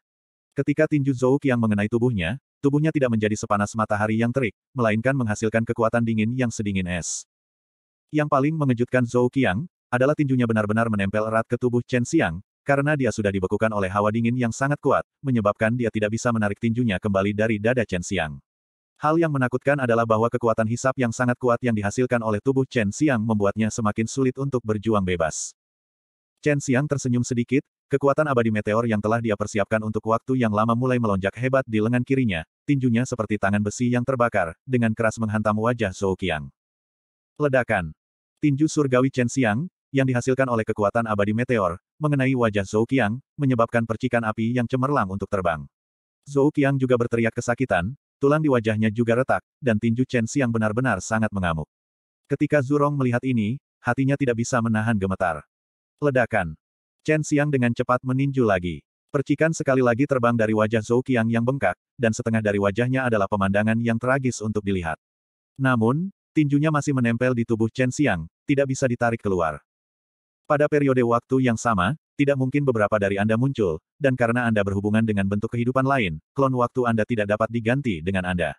A: Ketika tinju Zhou Qiang mengenai tubuhnya, tubuhnya tidak menjadi sepanas matahari yang terik, melainkan menghasilkan kekuatan dingin yang sedingin es. Yang paling mengejutkan Zhou Qiang, adalah tinjunya benar-benar menempel erat ke tubuh Chen Xiang, karena dia sudah dibekukan oleh hawa dingin yang sangat kuat, menyebabkan dia tidak bisa menarik tinjunya kembali dari dada Chen Xiang. Hal yang menakutkan adalah bahwa kekuatan hisap yang sangat kuat yang dihasilkan oleh tubuh Chen Xiang membuatnya semakin sulit untuk berjuang bebas. Chen Xiang tersenyum sedikit, kekuatan abadi meteor yang telah dia persiapkan untuk waktu yang lama mulai melonjak hebat di lengan kirinya, tinjunya seperti tangan besi yang terbakar, dengan keras menghantam wajah Zhou Qiang. Ledakan. Tinju surgawi Chen Xiang, yang dihasilkan oleh kekuatan abadi meteor, mengenai wajah Zhou Qiang, menyebabkan percikan api yang cemerlang untuk terbang. Zhou Qiang juga berteriak kesakitan, tulang di wajahnya juga retak, dan tinju Chen Xiang benar-benar sangat mengamuk. Ketika Zurong melihat ini, hatinya tidak bisa menahan gemetar. Ledakan. Chen Xiang dengan cepat meninju lagi. Percikan sekali lagi terbang dari wajah Zhou Qiang yang bengkak, dan setengah dari wajahnya adalah pemandangan yang tragis untuk dilihat. Namun, tinjunya masih menempel di tubuh Chen Xiang, tidak bisa ditarik keluar. Pada periode waktu yang sama, tidak mungkin beberapa dari Anda muncul, dan karena Anda berhubungan dengan bentuk kehidupan lain, klon waktu Anda tidak dapat diganti dengan Anda.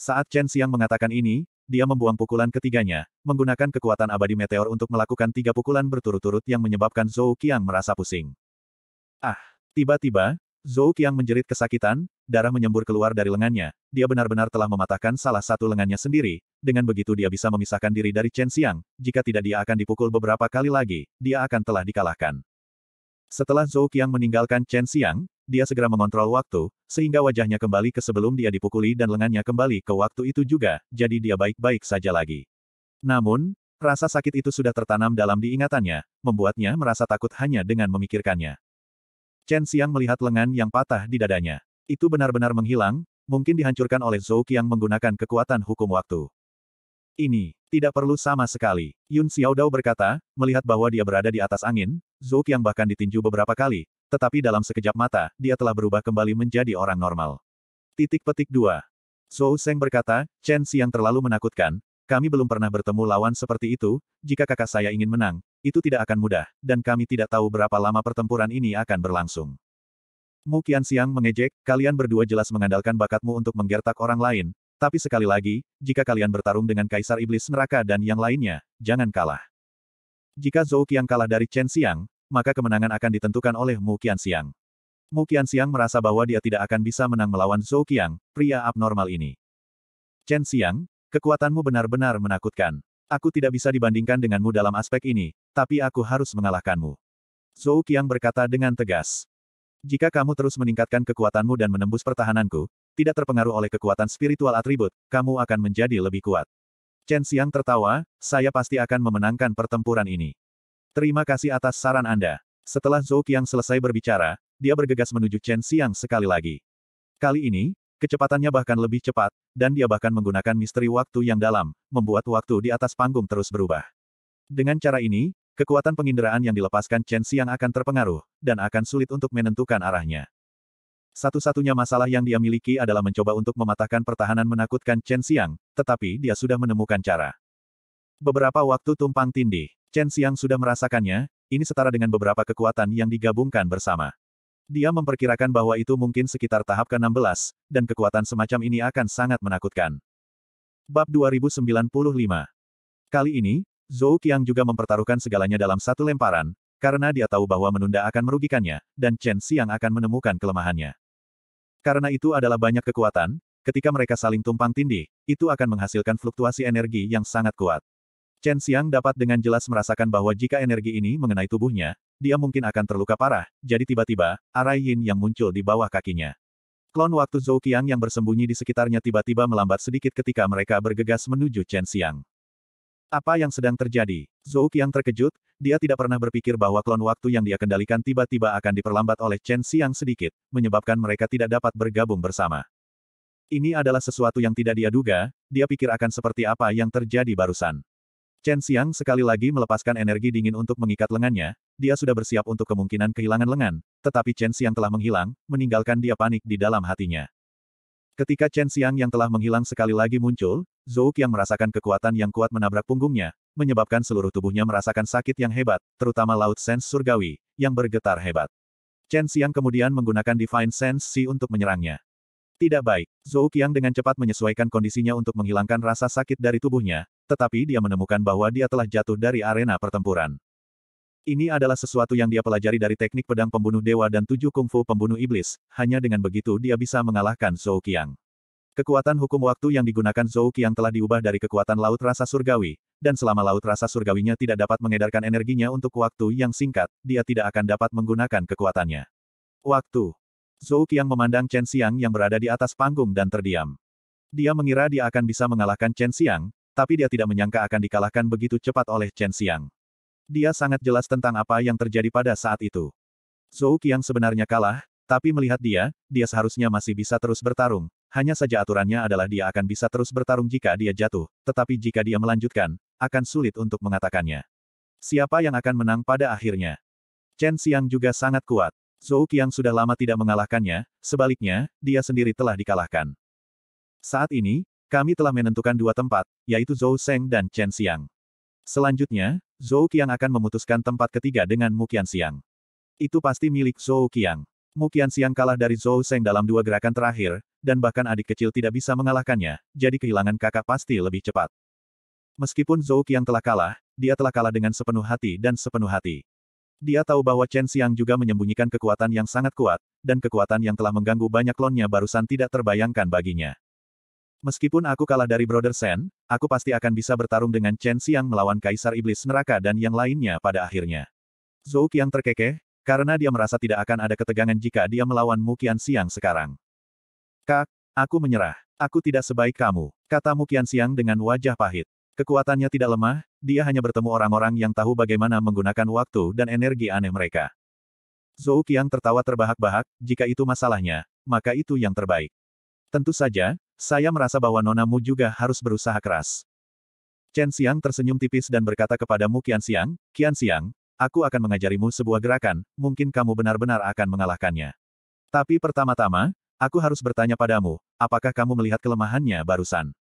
A: Saat Chen Xiang mengatakan ini, dia membuang pukulan ketiganya, menggunakan kekuatan abadi meteor untuk melakukan tiga pukulan berturut-turut yang menyebabkan Zhou Qiang merasa pusing. Ah! Tiba-tiba, Zhou Qiang menjerit kesakitan, darah menyembur keluar dari lengannya, dia benar-benar telah mematahkan salah satu lengannya sendiri, dengan begitu dia bisa memisahkan diri dari Chen Xiang, jika tidak dia akan dipukul beberapa kali lagi, dia akan telah dikalahkan. Setelah Zhou Qiang meninggalkan Chen Xiang, dia segera mengontrol waktu, sehingga wajahnya kembali ke sebelum dia dipukuli dan lengannya kembali ke waktu itu juga, jadi dia baik-baik saja lagi. Namun, rasa sakit itu sudah tertanam dalam diingatannya, membuatnya merasa takut hanya dengan memikirkannya. Chen Xiang melihat lengan yang patah di dadanya. Itu benar-benar menghilang, mungkin dihancurkan oleh Zhou Qiang menggunakan kekuatan hukum waktu. Ini, tidak perlu sama sekali. Yun Xiaodao berkata, melihat bahwa dia berada di atas angin, Zhou Qiang bahkan ditinju beberapa kali, tetapi dalam sekejap mata, dia telah berubah kembali menjadi orang normal. Titik petik DUA. Zhou Sheng berkata, Chen Xiang terlalu menakutkan, kami belum pernah bertemu lawan seperti itu, jika kakak saya ingin menang, itu tidak akan mudah, dan kami tidak tahu berapa lama pertempuran ini akan berlangsung. Mu Qian Xiang mengejek, kalian berdua jelas mengandalkan bakatmu untuk menggertak orang lain, tapi sekali lagi, jika kalian bertarung dengan Kaisar Iblis Neraka dan yang lainnya, jangan kalah. Jika Zhou Qiang kalah dari Chen Xiang, maka kemenangan akan ditentukan oleh Mu Qianxiang. Mu Qianxiang merasa bahwa dia tidak akan bisa menang melawan Zhou Qiang, pria abnormal ini. Chen Xiang, kekuatanmu benar-benar menakutkan. Aku tidak bisa dibandingkan denganmu dalam aspek ini, tapi aku harus mengalahkanmu. Zhou Qiang berkata dengan tegas. Jika kamu terus meningkatkan kekuatanmu dan menembus pertahananku, tidak terpengaruh oleh kekuatan spiritual atribut, kamu akan menjadi lebih kuat. Chen Xiang tertawa, saya pasti akan memenangkan pertempuran ini. Terima kasih atas saran Anda. Setelah Zhou Qiang selesai berbicara, dia bergegas menuju Chen Xiang sekali lagi. Kali ini, Kecepatannya bahkan lebih cepat, dan dia bahkan menggunakan misteri waktu yang dalam, membuat waktu di atas panggung terus berubah. Dengan cara ini, kekuatan penginderaan yang dilepaskan Chen Xiang akan terpengaruh, dan akan sulit untuk menentukan arahnya. Satu-satunya masalah yang dia miliki adalah mencoba untuk mematahkan pertahanan menakutkan Chen Xiang, tetapi dia sudah menemukan cara. Beberapa waktu tumpang tindih. Chen Xiang sudah merasakannya, ini setara dengan beberapa kekuatan yang digabungkan bersama. Dia memperkirakan bahwa itu mungkin sekitar tahap ke-16, dan kekuatan semacam ini akan sangat menakutkan. Bab 2095 Kali ini, Zhou Qiang juga mempertaruhkan segalanya dalam satu lemparan, karena dia tahu bahwa menunda akan merugikannya, dan Chen Xiang akan menemukan kelemahannya. Karena itu adalah banyak kekuatan, ketika mereka saling tumpang tindih, itu akan menghasilkan fluktuasi energi yang sangat kuat. Chen Xiang dapat dengan jelas merasakan bahwa jika energi ini mengenai tubuhnya, dia mungkin akan terluka parah, jadi tiba-tiba, arai yin yang muncul di bawah kakinya. Klon waktu Zhou Qiang yang bersembunyi di sekitarnya tiba-tiba melambat sedikit ketika mereka bergegas menuju Chen Xiang. Apa yang sedang terjadi? Zhou Qiang terkejut, dia tidak pernah berpikir bahwa klon waktu yang dia kendalikan tiba-tiba akan diperlambat oleh Chen Xiang sedikit, menyebabkan mereka tidak dapat bergabung bersama. Ini adalah sesuatu yang tidak dia duga, dia pikir akan seperti apa yang terjadi barusan. Chen Xiang sekali lagi melepaskan energi dingin untuk mengikat lengannya, dia sudah bersiap untuk kemungkinan kehilangan lengan, tetapi Chen Xiang telah menghilang, meninggalkan dia panik di dalam hatinya. Ketika Chen Xiang yang telah menghilang sekali lagi muncul, Zhou yang merasakan kekuatan yang kuat menabrak punggungnya, menyebabkan seluruh tubuhnya merasakan sakit yang hebat, terutama laut sense surgawi, yang bergetar hebat. Chen Xiang kemudian menggunakan Divine Sense si untuk menyerangnya. Tidak baik, Zhou Qiang dengan cepat menyesuaikan kondisinya untuk menghilangkan rasa sakit dari tubuhnya, tetapi dia menemukan bahwa dia telah jatuh dari arena pertempuran. Ini adalah sesuatu yang dia pelajari dari teknik pedang pembunuh dewa dan tujuh kungfu pembunuh iblis, hanya dengan begitu dia bisa mengalahkan Zhou Qiang. Kekuatan hukum waktu yang digunakan Zhou Qiang telah diubah dari kekuatan laut rasa surgawi, dan selama laut rasa surgawinya tidak dapat mengedarkan energinya untuk waktu yang singkat, dia tidak akan dapat menggunakan kekuatannya. Waktu. Zhou Qiang memandang Chen Xiang yang berada di atas panggung dan terdiam. Dia mengira dia akan bisa mengalahkan Chen Xiang, tapi dia tidak menyangka akan dikalahkan begitu cepat oleh Chen Xiang. Dia sangat jelas tentang apa yang terjadi pada saat itu. Zhou Qiang sebenarnya kalah, tapi melihat dia, dia seharusnya masih bisa terus bertarung, hanya saja aturannya adalah dia akan bisa terus bertarung jika dia jatuh, tetapi jika dia melanjutkan, akan sulit untuk mengatakannya. Siapa yang akan menang pada akhirnya? Chen Xiang juga sangat kuat. Zhou Qiang sudah lama tidak mengalahkannya, sebaliknya, dia sendiri telah dikalahkan. Saat ini, kami telah menentukan dua tempat, yaitu Zhou Sheng dan Chen Xiang. Selanjutnya, Zhou Qiang akan memutuskan tempat ketiga dengan Mu Qian Xiang. Itu pasti milik Zhou Qiang. Mu Qian Xiang kalah dari Zhou Sheng dalam dua gerakan terakhir, dan bahkan adik kecil tidak bisa mengalahkannya, jadi kehilangan kakak pasti lebih cepat. Meskipun Zhou Qiang telah kalah, dia telah kalah dengan sepenuh hati dan sepenuh hati. Dia tahu bahwa Chen Xiang juga menyembunyikan kekuatan yang sangat kuat, dan kekuatan yang telah mengganggu banyak klonnya barusan tidak terbayangkan baginya. Meskipun aku kalah dari Brother Sen, aku pasti akan bisa bertarung dengan Chen Xiang melawan Kaisar Iblis Neraka dan yang lainnya pada akhirnya. Zhou Qiang terkekeh, karena dia merasa tidak akan ada ketegangan jika dia melawan Mukian Xiang sekarang. Kak, aku menyerah. Aku tidak sebaik kamu, kata Mukian Xiang dengan wajah pahit. Kekuatannya tidak lemah, dia hanya bertemu orang-orang yang tahu bagaimana menggunakan waktu dan energi aneh mereka. Zhou Qiang tertawa terbahak-bahak, jika itu masalahnya, maka itu yang terbaik. Tentu saja, saya merasa bahwa nonamu juga harus berusaha keras. Chen Xiang tersenyum tipis dan berkata kepada Mu Qian Xiang, Qian Xiang, aku akan mengajarimu sebuah gerakan, mungkin kamu benar-benar akan mengalahkannya. Tapi pertama-tama, aku harus bertanya padamu, apakah kamu melihat kelemahannya barusan?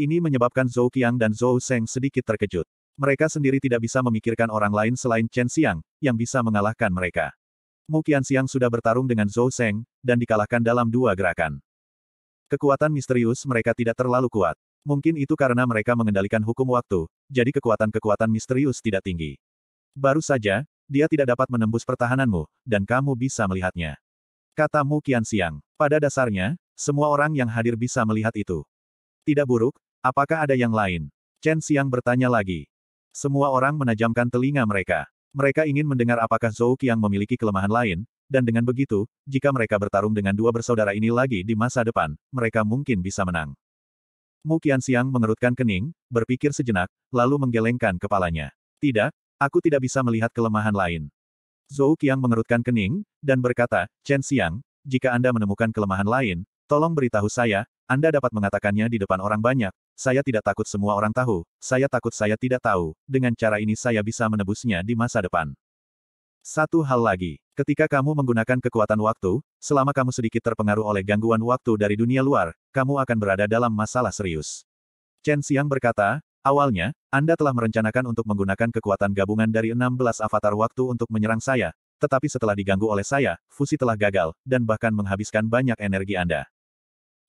A: Ini menyebabkan Zhou Qiang dan Zhou Seng sedikit terkejut. Mereka sendiri tidak bisa memikirkan orang lain selain Chen Xiang, yang bisa mengalahkan mereka. Mu Qian Xiang sudah bertarung dengan Zhou Seng, dan dikalahkan dalam dua gerakan. Kekuatan misterius mereka tidak terlalu kuat. Mungkin itu karena mereka mengendalikan hukum waktu, jadi kekuatan-kekuatan misterius tidak tinggi. Baru saja, dia tidak dapat menembus pertahananmu, dan kamu bisa melihatnya. Katamu Kian Siang. Pada dasarnya, semua orang yang hadir bisa melihat itu. Tidak buruk, apakah ada yang lain? Chen Siang bertanya lagi. Semua orang menajamkan telinga mereka. Mereka ingin mendengar apakah Zhou Qiang memiliki kelemahan lain, dan dengan begitu, jika mereka bertarung dengan dua bersaudara ini lagi di masa depan, mereka mungkin bisa menang. Mu Qian Siang mengerutkan kening, berpikir sejenak, lalu menggelengkan kepalanya. Tidak, aku tidak bisa melihat kelemahan lain. Zhou Qiang mengerutkan kening, dan berkata, Chen Xiang, jika Anda menemukan kelemahan lain, tolong beritahu saya, Anda dapat mengatakannya di depan orang banyak, saya tidak takut semua orang tahu, saya takut saya tidak tahu, dengan cara ini saya bisa menebusnya di masa depan. Satu hal lagi, ketika kamu menggunakan kekuatan waktu, selama kamu sedikit terpengaruh oleh gangguan waktu dari dunia luar, kamu akan berada dalam masalah serius. Chen Xiang berkata, awalnya, Anda telah merencanakan untuk menggunakan kekuatan gabungan dari 16 avatar waktu untuk menyerang saya, tetapi setelah diganggu oleh saya, fusi telah gagal, dan bahkan menghabiskan banyak energi Anda.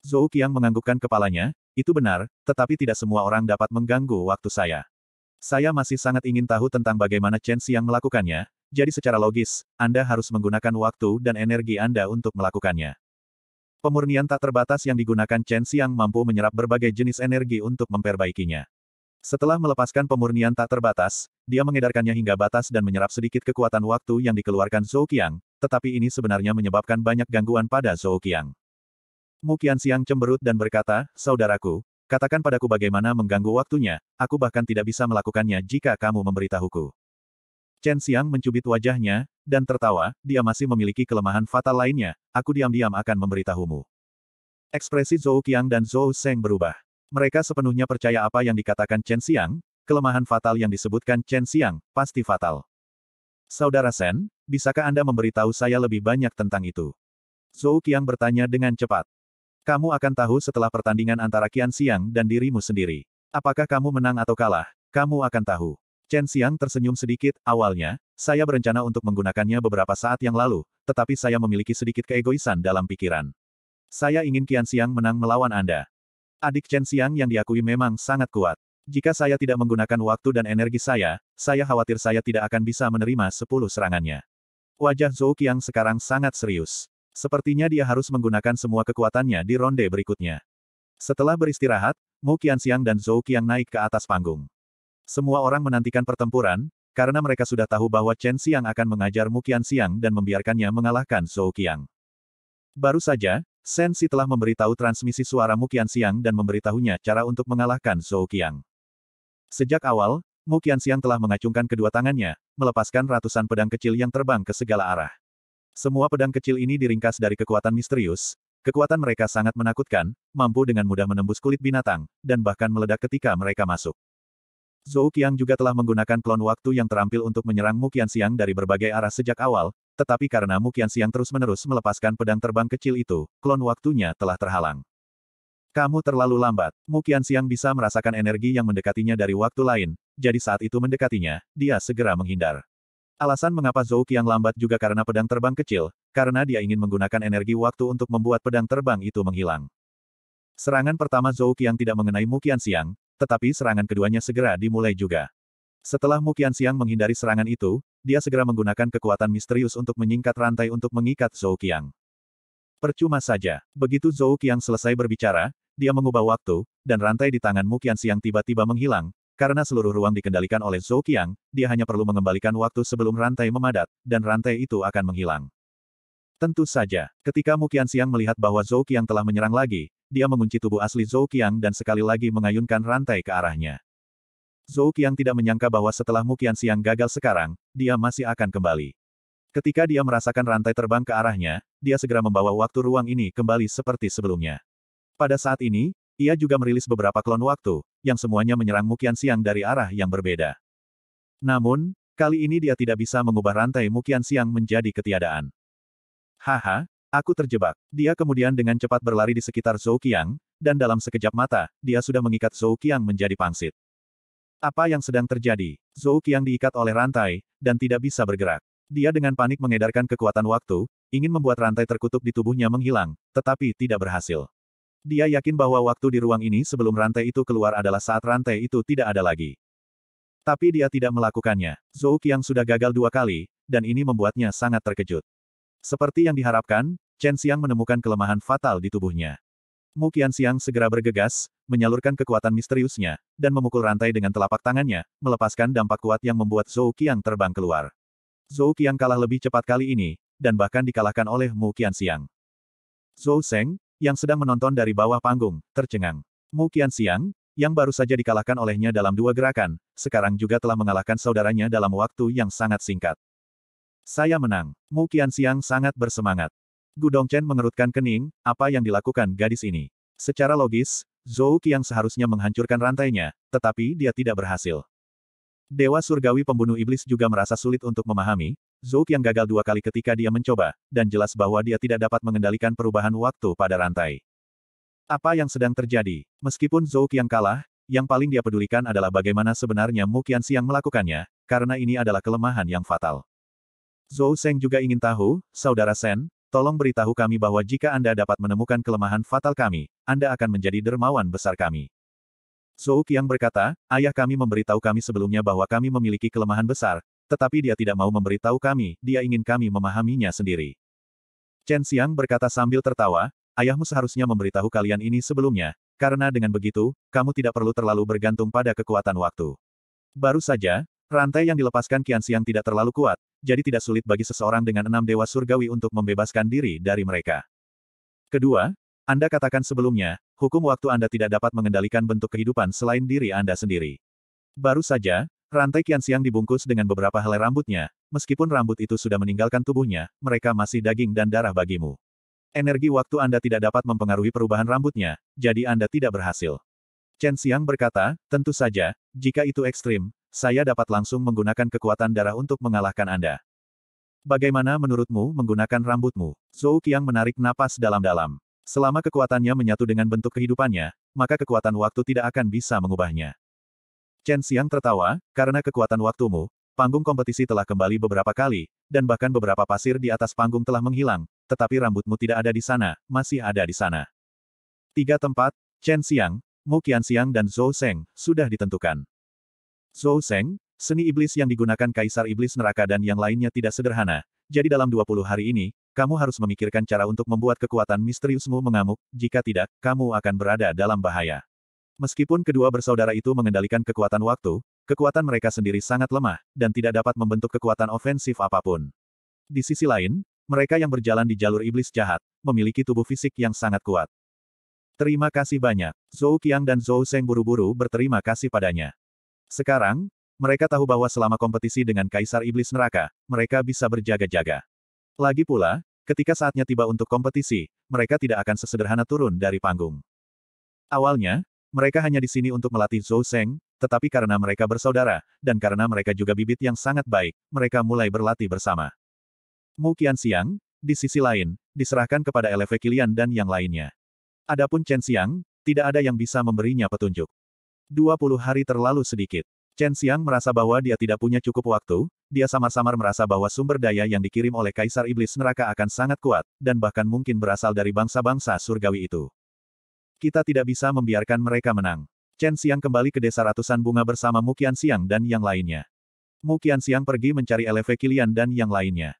A: Zhou Qiang menganggukkan kepalanya, itu benar, tetapi tidak semua orang dapat mengganggu waktu saya. Saya masih sangat ingin tahu tentang bagaimana Chen Xiang melakukannya, jadi secara logis, Anda harus menggunakan waktu dan energi Anda untuk melakukannya. Pemurnian tak terbatas yang digunakan Chen Xiang mampu menyerap berbagai jenis energi untuk memperbaikinya. Setelah melepaskan pemurnian tak terbatas, dia mengedarkannya hingga batas dan menyerap sedikit kekuatan waktu yang dikeluarkan Zhou Qiang, tetapi ini sebenarnya menyebabkan banyak gangguan pada Zhou Qiang. Mu Qianxiang cemberut dan berkata, Saudaraku, katakan padaku bagaimana mengganggu waktunya, aku bahkan tidak bisa melakukannya jika kamu memberitahuku. Chen Xiang mencubit wajahnya, dan tertawa, dia masih memiliki kelemahan fatal lainnya, aku diam-diam akan memberitahumu. Ekspresi Zhou Qiang dan Zhou Sheng berubah. Mereka sepenuhnya percaya apa yang dikatakan Chen Xiang, kelemahan fatal yang disebutkan Chen Xiang, pasti fatal. Saudara Shen, bisakah Anda memberitahu saya lebih banyak tentang itu? Zhou Qiang bertanya dengan cepat. Kamu akan tahu setelah pertandingan antara Qian Xiang dan dirimu sendiri. Apakah kamu menang atau kalah, kamu akan tahu. Chen Xiang tersenyum sedikit, awalnya, saya berencana untuk menggunakannya beberapa saat yang lalu, tetapi saya memiliki sedikit keegoisan dalam pikiran. Saya ingin Qian Xiang menang melawan Anda. Adik Chen Xiang yang diakui memang sangat kuat. Jika saya tidak menggunakan waktu dan energi saya, saya khawatir saya tidak akan bisa menerima sepuluh serangannya. Wajah Zhou Qiang sekarang sangat serius. Sepertinya dia harus menggunakan semua kekuatannya di ronde berikutnya. Setelah beristirahat, Mu Qian Xiang dan Zhou Qiang naik ke atas panggung. Semua orang menantikan pertempuran, karena mereka sudah tahu bahwa Chen Xiang akan mengajar Mukian Xiang dan membiarkannya mengalahkan Zhou Qiang. Baru saja, Shen Si telah memberitahu transmisi suara Mukian Xiang dan memberitahunya cara untuk mengalahkan Zhou Qiang. Sejak awal, Mukian Xiang telah mengacungkan kedua tangannya, melepaskan ratusan pedang kecil yang terbang ke segala arah. Semua pedang kecil ini diringkas dari kekuatan misterius, kekuatan mereka sangat menakutkan, mampu dengan mudah menembus kulit binatang, dan bahkan meledak ketika mereka masuk. Zhou Qiang juga telah menggunakan klon waktu yang terampil untuk menyerang Mukian Siang dari berbagai arah sejak awal, tetapi karena Mukian Siang terus-menerus melepaskan pedang terbang kecil itu, klon waktunya telah terhalang. Kamu terlalu lambat. Mukian Siang bisa merasakan energi yang mendekatinya dari waktu lain, jadi saat itu mendekatinya, dia segera menghindar. Alasan mengapa Zhou Qiang lambat juga karena pedang terbang kecil, karena dia ingin menggunakan energi waktu untuk membuat pedang terbang itu menghilang. Serangan pertama Zhou Qiang tidak mengenai Mukian Siang, tetapi serangan keduanya segera dimulai juga. Setelah Mukian Siang menghindari serangan itu, dia segera menggunakan kekuatan misterius untuk menyingkat rantai untuk mengikat Zhou Qiang. Percuma saja, begitu Zhou Qiang selesai berbicara, dia mengubah waktu, dan rantai di tangan Mukian Siang tiba-tiba menghilang, karena seluruh ruang dikendalikan oleh Zhou Qiang, dia hanya perlu mengembalikan waktu sebelum rantai memadat, dan rantai itu akan menghilang. Tentu saja, ketika Mukian Siang melihat bahwa Zhou Qiang telah menyerang lagi, dia mengunci tubuh asli Zhou Qiang dan sekali lagi mengayunkan rantai ke arahnya. Zhou Qiang tidak menyangka bahwa setelah Mukian Siang gagal sekarang, dia masih akan kembali. Ketika dia merasakan rantai terbang ke arahnya, dia segera membawa waktu ruang ini kembali seperti sebelumnya. Pada saat ini, ia juga merilis beberapa klon waktu, yang semuanya menyerang Mukian Siang dari arah yang berbeda. Namun, kali ini dia tidak bisa mengubah rantai Mukian Siang menjadi ketiadaan. Haha, Aku terjebak. Dia kemudian dengan cepat berlari di sekitar Zhou Qiang, dan dalam sekejap mata, dia sudah mengikat Zhou Qiang menjadi pangsit. Apa yang sedang terjadi? Zhou Qiang diikat oleh rantai, dan tidak bisa bergerak. Dia dengan panik mengedarkan kekuatan waktu, ingin membuat rantai terkutuk di tubuhnya menghilang, tetapi tidak berhasil. Dia yakin bahwa waktu di ruang ini sebelum rantai itu keluar adalah saat rantai itu tidak ada lagi. Tapi dia tidak melakukannya. Zhou Qiang sudah gagal dua kali, dan ini membuatnya sangat terkejut. Seperti yang diharapkan, Chen Xiang menemukan kelemahan fatal di tubuhnya. Mu Qianxiang segera bergegas, menyalurkan kekuatan misteriusnya, dan memukul rantai dengan telapak tangannya, melepaskan dampak kuat yang membuat Zhou Qiang terbang keluar. Zhou Qiang kalah lebih cepat kali ini, dan bahkan dikalahkan oleh Mu Qianxiang. Zhou Sheng yang sedang menonton dari bawah panggung, tercengang. Mu Qianxiang, yang baru saja dikalahkan olehnya dalam dua gerakan, sekarang juga telah mengalahkan saudaranya dalam waktu yang sangat singkat. Saya menang. Mu Qian Siang sangat bersemangat. Gu Dongchen mengerutkan kening, apa yang dilakukan gadis ini? Secara logis, Zhou Qiang seharusnya menghancurkan rantainya, tetapi dia tidak berhasil. Dewa Surgawi Pembunuh Iblis juga merasa sulit untuk memahami, Zhou Qiang gagal dua kali ketika dia mencoba, dan jelas bahwa dia tidak dapat mengendalikan perubahan waktu pada rantai. Apa yang sedang terjadi? Meskipun Zhou Qiang kalah, yang paling dia pedulikan adalah bagaimana sebenarnya Mu Qian Siang melakukannya, karena ini adalah kelemahan yang fatal. Zhou Seng juga ingin tahu, Saudara Sen, tolong beritahu kami bahwa jika Anda dapat menemukan kelemahan fatal kami, Anda akan menjadi dermawan besar kami. Zhou Qiang berkata, ayah kami memberitahu kami sebelumnya bahwa kami memiliki kelemahan besar, tetapi dia tidak mau memberitahu kami, dia ingin kami memahaminya sendiri. Chen Xiang berkata sambil tertawa, ayahmu seharusnya memberitahu kalian ini sebelumnya, karena dengan begitu, kamu tidak perlu terlalu bergantung pada kekuatan waktu. Baru saja, Rantai yang dilepaskan Kian Siang tidak terlalu kuat, jadi tidak sulit bagi seseorang dengan enam dewa surgawi untuk membebaskan diri dari mereka. Kedua, Anda katakan sebelumnya, hukum waktu Anda tidak dapat mengendalikan bentuk kehidupan selain diri Anda sendiri. Baru saja, rantai Kian Siang dibungkus dengan beberapa helai rambutnya, meskipun rambut itu sudah meninggalkan tubuhnya, mereka masih daging dan darah bagimu. Energi waktu Anda tidak dapat mempengaruhi perubahan rambutnya, jadi Anda tidak berhasil. Chen Xiang berkata, tentu saja, jika itu ekstrim, saya dapat langsung menggunakan kekuatan darah untuk mengalahkan Anda. Bagaimana menurutmu menggunakan rambutmu? Zhou Qiang menarik napas dalam-dalam. Selama kekuatannya menyatu dengan bentuk kehidupannya, maka kekuatan waktu tidak akan bisa mengubahnya. Chen Xiang tertawa, karena kekuatan waktumu, panggung kompetisi telah kembali beberapa kali, dan bahkan beberapa pasir di atas panggung telah menghilang, tetapi rambutmu tidak ada di sana, masih ada di sana. Tiga tempat, Chen Xiang, Mu Qian Xiang dan Zhou Seng, sudah ditentukan. Zhou Zeng, seni iblis yang digunakan Kaisar Iblis Neraka dan yang lainnya tidak sederhana, jadi dalam 20 hari ini, kamu harus memikirkan cara untuk membuat kekuatan misteriusmu mengamuk, jika tidak, kamu akan berada dalam bahaya. Meskipun kedua bersaudara itu mengendalikan kekuatan waktu, kekuatan mereka sendiri sangat lemah, dan tidak dapat membentuk kekuatan ofensif apapun. Di sisi lain, mereka yang berjalan di jalur iblis jahat, memiliki tubuh fisik yang sangat kuat. Terima kasih banyak. Zhou Qiang dan Zhou Seng buru-buru berterima kasih padanya. Sekarang, mereka tahu bahwa selama kompetisi dengan Kaisar Iblis Neraka, mereka bisa berjaga-jaga. Lagi pula, ketika saatnya tiba untuk kompetisi, mereka tidak akan sesederhana turun dari panggung. Awalnya, mereka hanya di sini untuk melatih Zhou Sheng, tetapi karena mereka bersaudara, dan karena mereka juga bibit yang sangat baik, mereka mulai berlatih bersama. Mu Qian Siang, di sisi lain, diserahkan kepada Eleve Kilian dan yang lainnya. Adapun Chen Siang, tidak ada yang bisa memberinya petunjuk. 20 hari terlalu sedikit. Chen Xiang merasa bahwa dia tidak punya cukup waktu, dia samar-samar merasa bahwa sumber daya yang dikirim oleh Kaisar Iblis Neraka akan sangat kuat, dan bahkan mungkin berasal dari bangsa-bangsa surgawi itu. Kita tidak bisa membiarkan mereka menang. Chen Xiang kembali ke desa ratusan bunga bersama Mukian Xiang dan yang lainnya. Mukian Xiang pergi mencari Eleve Kilian dan yang lainnya.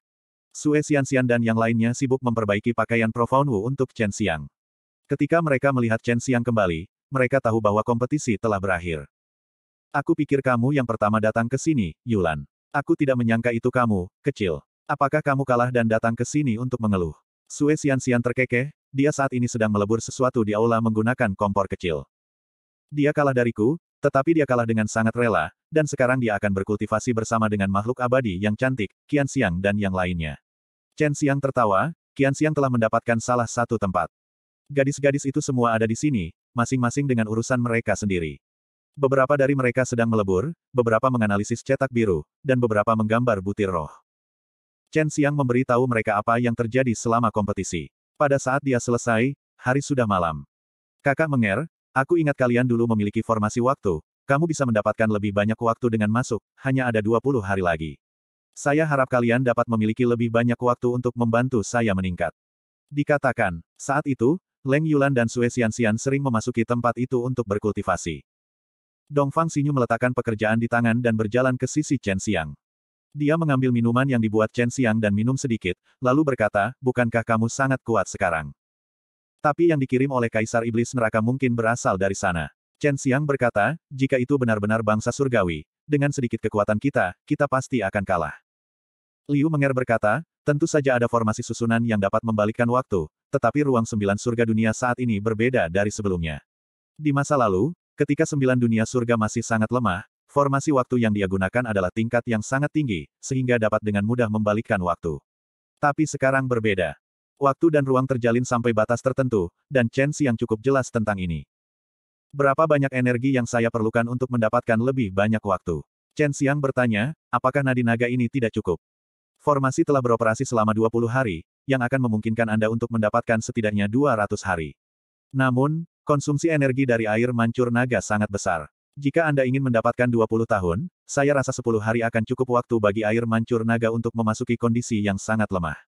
A: Sue Xian Xian dan yang lainnya sibuk memperbaiki pakaian Profound Wu untuk Chen Xiang. Ketika mereka melihat Chen Xiang kembali, mereka tahu bahwa kompetisi telah berakhir. Aku pikir kamu yang pertama datang ke sini, Yulan. Aku tidak menyangka itu kamu, kecil. Apakah kamu kalah dan datang ke sini untuk mengeluh? Sue Sian-Sian terkekeh, dia saat ini sedang melebur sesuatu di aula menggunakan kompor kecil. Dia kalah dariku, tetapi dia kalah dengan sangat rela, dan sekarang dia akan berkultivasi bersama dengan makhluk abadi yang cantik, Qian Xiang dan yang lainnya. Chen Xiang tertawa, Qian Xiang telah mendapatkan salah satu tempat. Gadis-gadis itu semua ada di sini, masing-masing dengan urusan mereka sendiri. Beberapa dari mereka sedang melebur, beberapa menganalisis cetak biru, dan beberapa menggambar butir roh. Chen Xiang tahu mereka apa yang terjadi selama kompetisi. Pada saat dia selesai, hari sudah malam. Kakak Menger, aku ingat kalian dulu memiliki formasi waktu, kamu bisa mendapatkan lebih banyak waktu dengan masuk, hanya ada 20 hari lagi. Saya harap kalian dapat memiliki lebih banyak waktu untuk membantu saya meningkat. Dikatakan, saat itu, Leng Yulan dan Sue Xianxian sering memasuki tempat itu untuk berkultivasi. Dongfang Xinyu meletakkan pekerjaan di tangan dan berjalan ke sisi Chen Xiang. Dia mengambil minuman yang dibuat Chen Xiang dan minum sedikit, lalu berkata, bukankah kamu sangat kuat sekarang? Tapi yang dikirim oleh Kaisar Iblis Neraka mungkin berasal dari sana. Chen Xiang berkata, jika itu benar-benar bangsa surgawi, dengan sedikit kekuatan kita, kita pasti akan kalah. Liu Menger berkata, tentu saja ada formasi susunan yang dapat membalikkan waktu, tetapi ruang sembilan surga dunia saat ini berbeda dari sebelumnya. Di masa lalu, ketika sembilan dunia surga masih sangat lemah, formasi waktu yang dia gunakan adalah tingkat yang sangat tinggi, sehingga dapat dengan mudah membalikkan waktu. Tapi sekarang berbeda. Waktu dan ruang terjalin sampai batas tertentu, dan Chen yang cukup jelas tentang ini. Berapa banyak energi yang saya perlukan untuk mendapatkan lebih banyak waktu? Chen Xiang bertanya, apakah nadi naga ini tidak cukup? Formasi telah beroperasi selama 20 hari, yang akan memungkinkan Anda untuk mendapatkan setidaknya 200 hari. Namun, konsumsi energi dari air mancur naga sangat besar. Jika Anda ingin mendapatkan 20 tahun, saya rasa 10 hari akan cukup waktu bagi air mancur naga untuk memasuki kondisi yang sangat lemah.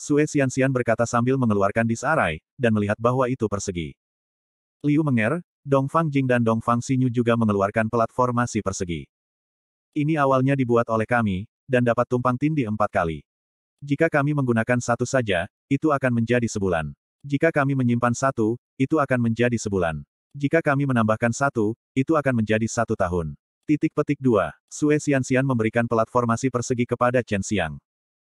A: Sue Xianxian berkata sambil mengeluarkan disarai, dan melihat bahwa itu persegi. Liu Menger, Dong Fang Jing dan Dong Fang Xinyu juga mengeluarkan platformasi persegi. Ini awalnya dibuat oleh kami, dan dapat tumpang tindih empat kali. Jika kami menggunakan satu saja, itu akan menjadi sebulan. Jika kami menyimpan satu, itu akan menjadi sebulan. Jika kami menambahkan satu, itu akan menjadi satu tahun. Titik petik dua, Sue Xianxian memberikan platformasi persegi kepada Chen Xiang.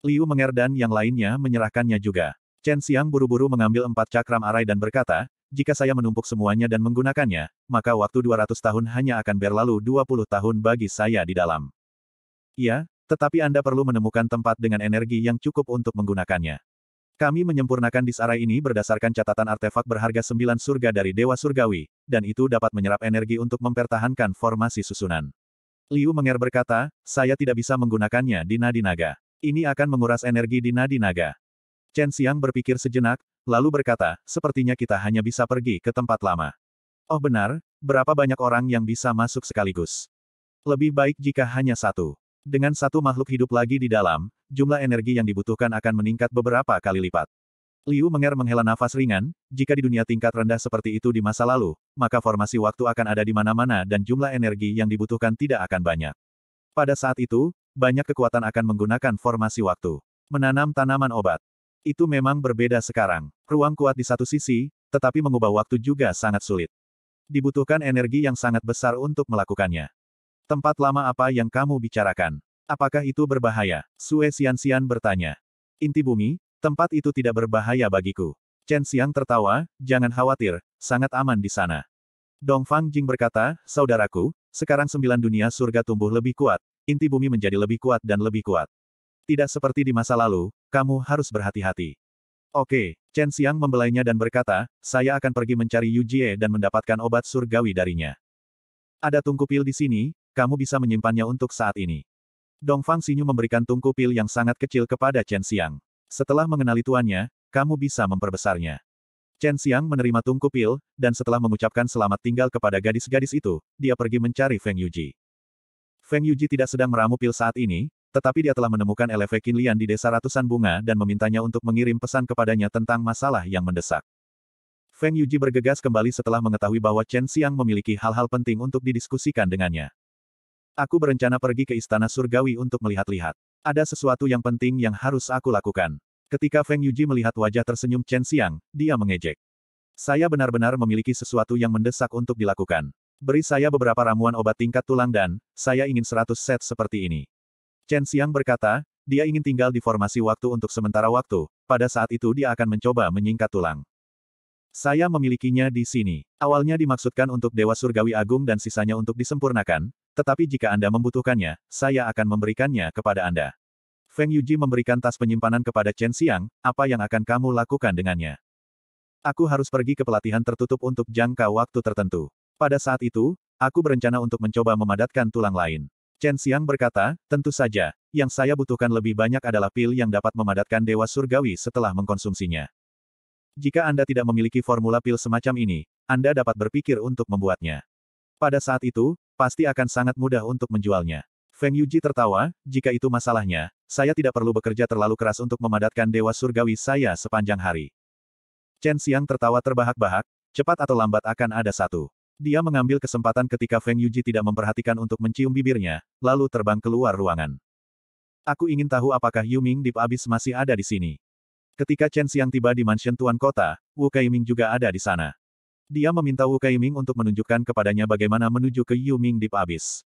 A: Liu Menger dan yang lainnya menyerahkannya juga. Chen Xiang buru-buru mengambil empat cakram arai dan berkata, jika saya menumpuk semuanya dan menggunakannya, maka waktu 200 tahun hanya akan berlalu 20 tahun bagi saya di dalam. Ya, tetapi Anda perlu menemukan tempat dengan energi yang cukup untuk menggunakannya. Kami menyempurnakan disarai ini berdasarkan catatan artefak berharga sembilan surga dari Dewa Surgawi, dan itu dapat menyerap energi untuk mempertahankan formasi susunan. Liu Menger berkata, saya tidak bisa menggunakannya di nadi naga. Ini akan menguras energi di nadi naga. Chen Xiang berpikir sejenak, lalu berkata, sepertinya kita hanya bisa pergi ke tempat lama. Oh benar, berapa banyak orang yang bisa masuk sekaligus? Lebih baik jika hanya satu. Dengan satu makhluk hidup lagi di dalam, jumlah energi yang dibutuhkan akan meningkat beberapa kali lipat. Liu Menger menghela nafas ringan, jika di dunia tingkat rendah seperti itu di masa lalu, maka formasi waktu akan ada di mana-mana dan jumlah energi yang dibutuhkan tidak akan banyak. Pada saat itu, banyak kekuatan akan menggunakan formasi waktu. Menanam tanaman obat. Itu memang berbeda sekarang. Ruang kuat di satu sisi, tetapi mengubah waktu juga sangat sulit. Dibutuhkan energi yang sangat besar untuk melakukannya. Tempat lama apa yang kamu bicarakan? Apakah itu berbahaya? Sue Xianxian bertanya. Inti bumi, tempat itu tidak berbahaya bagiku. Chen Xiang tertawa, jangan khawatir, sangat aman di sana. Dong Fang Jing berkata, saudaraku, sekarang sembilan dunia surga tumbuh lebih kuat, inti bumi menjadi lebih kuat dan lebih kuat. Tidak seperti di masa lalu, kamu harus berhati-hati. Oke, Chen Xiang membelainya dan berkata, saya akan pergi mencari Yu Jie dan mendapatkan obat surgawi darinya. Ada tungku pil di sini, kamu bisa menyimpannya untuk saat ini. Dong Fang Xinyu memberikan tungku pil yang sangat kecil kepada Chen Xiang. Setelah mengenali tuannya, kamu bisa memperbesarnya. Chen Xiang menerima tungku pil, dan setelah mengucapkan selamat tinggal kepada gadis-gadis itu, dia pergi mencari Feng Yuji. Feng Yuji tidak sedang meramu pil saat ini, tetapi dia telah menemukan Eleve Qinlian di desa ratusan bunga dan memintanya untuk mengirim pesan kepadanya tentang masalah yang mendesak. Feng Yuji bergegas kembali setelah mengetahui bahwa Chen Xiang memiliki hal-hal penting untuk didiskusikan dengannya. Aku berencana pergi ke istana surgawi untuk melihat-lihat. Ada sesuatu yang penting yang harus aku lakukan. Ketika Feng Yuji melihat wajah tersenyum Chen Xiang, dia mengejek. Saya benar-benar memiliki sesuatu yang mendesak untuk dilakukan. Beri saya beberapa ramuan obat tingkat tulang dan, saya ingin seratus set seperti ini. Chen Xiang berkata, dia ingin tinggal di formasi waktu untuk sementara waktu, pada saat itu dia akan mencoba menyingkat tulang. Saya memilikinya di sini. Awalnya dimaksudkan untuk Dewa Surgawi Agung dan sisanya untuk disempurnakan, tetapi jika Anda membutuhkannya, saya akan memberikannya kepada Anda. Feng Yuji memberikan tas penyimpanan kepada Chen Xiang, apa yang akan kamu lakukan dengannya? Aku harus pergi ke pelatihan tertutup untuk jangka waktu tertentu. Pada saat itu, aku berencana untuk mencoba memadatkan tulang lain. Chen Xiang berkata, tentu saja, yang saya butuhkan lebih banyak adalah pil yang dapat memadatkan Dewa Surgawi setelah mengkonsumsinya. Jika Anda tidak memiliki formula pil semacam ini, Anda dapat berpikir untuk membuatnya. Pada saat itu, pasti akan sangat mudah untuk menjualnya. Feng Yuji tertawa, jika itu masalahnya, saya tidak perlu bekerja terlalu keras untuk memadatkan dewa surgawi saya sepanjang hari. Chen Xiang tertawa terbahak-bahak, cepat atau lambat akan ada satu. Dia mengambil kesempatan ketika Feng Yuji tidak memperhatikan untuk mencium bibirnya, lalu terbang keluar ruangan. Aku ingin tahu apakah Yuming Ming Abyss masih ada di sini. Ketika Chen Xiang tiba di mansion tuan kota, Wu Kaiming juga ada di sana. Dia meminta Wu Kaiming untuk menunjukkan kepadanya bagaimana menuju ke Yuming Deep Abyss.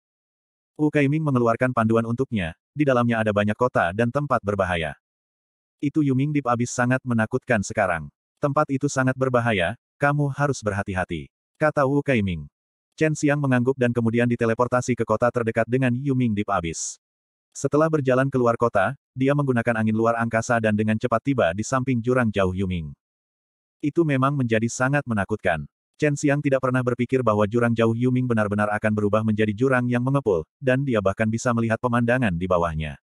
A: Wu Kaiming mengeluarkan panduan untuknya, di dalamnya ada banyak kota dan tempat berbahaya. Itu Yuming Deep Abyss sangat menakutkan sekarang. Tempat itu sangat berbahaya, kamu harus berhati-hati. Kata Wu Kaiming. Chen Xiang mengangguk dan kemudian diteleportasi ke kota terdekat dengan Yuming Deep Abyss. Setelah berjalan keluar kota, dia menggunakan angin luar angkasa dan dengan cepat tiba di samping jurang jauh Yuming. Itu memang menjadi sangat menakutkan. Chen Xiang tidak pernah berpikir bahwa jurang jauh Yuming benar-benar akan berubah menjadi jurang yang mengepul, dan dia bahkan bisa melihat pemandangan di bawahnya.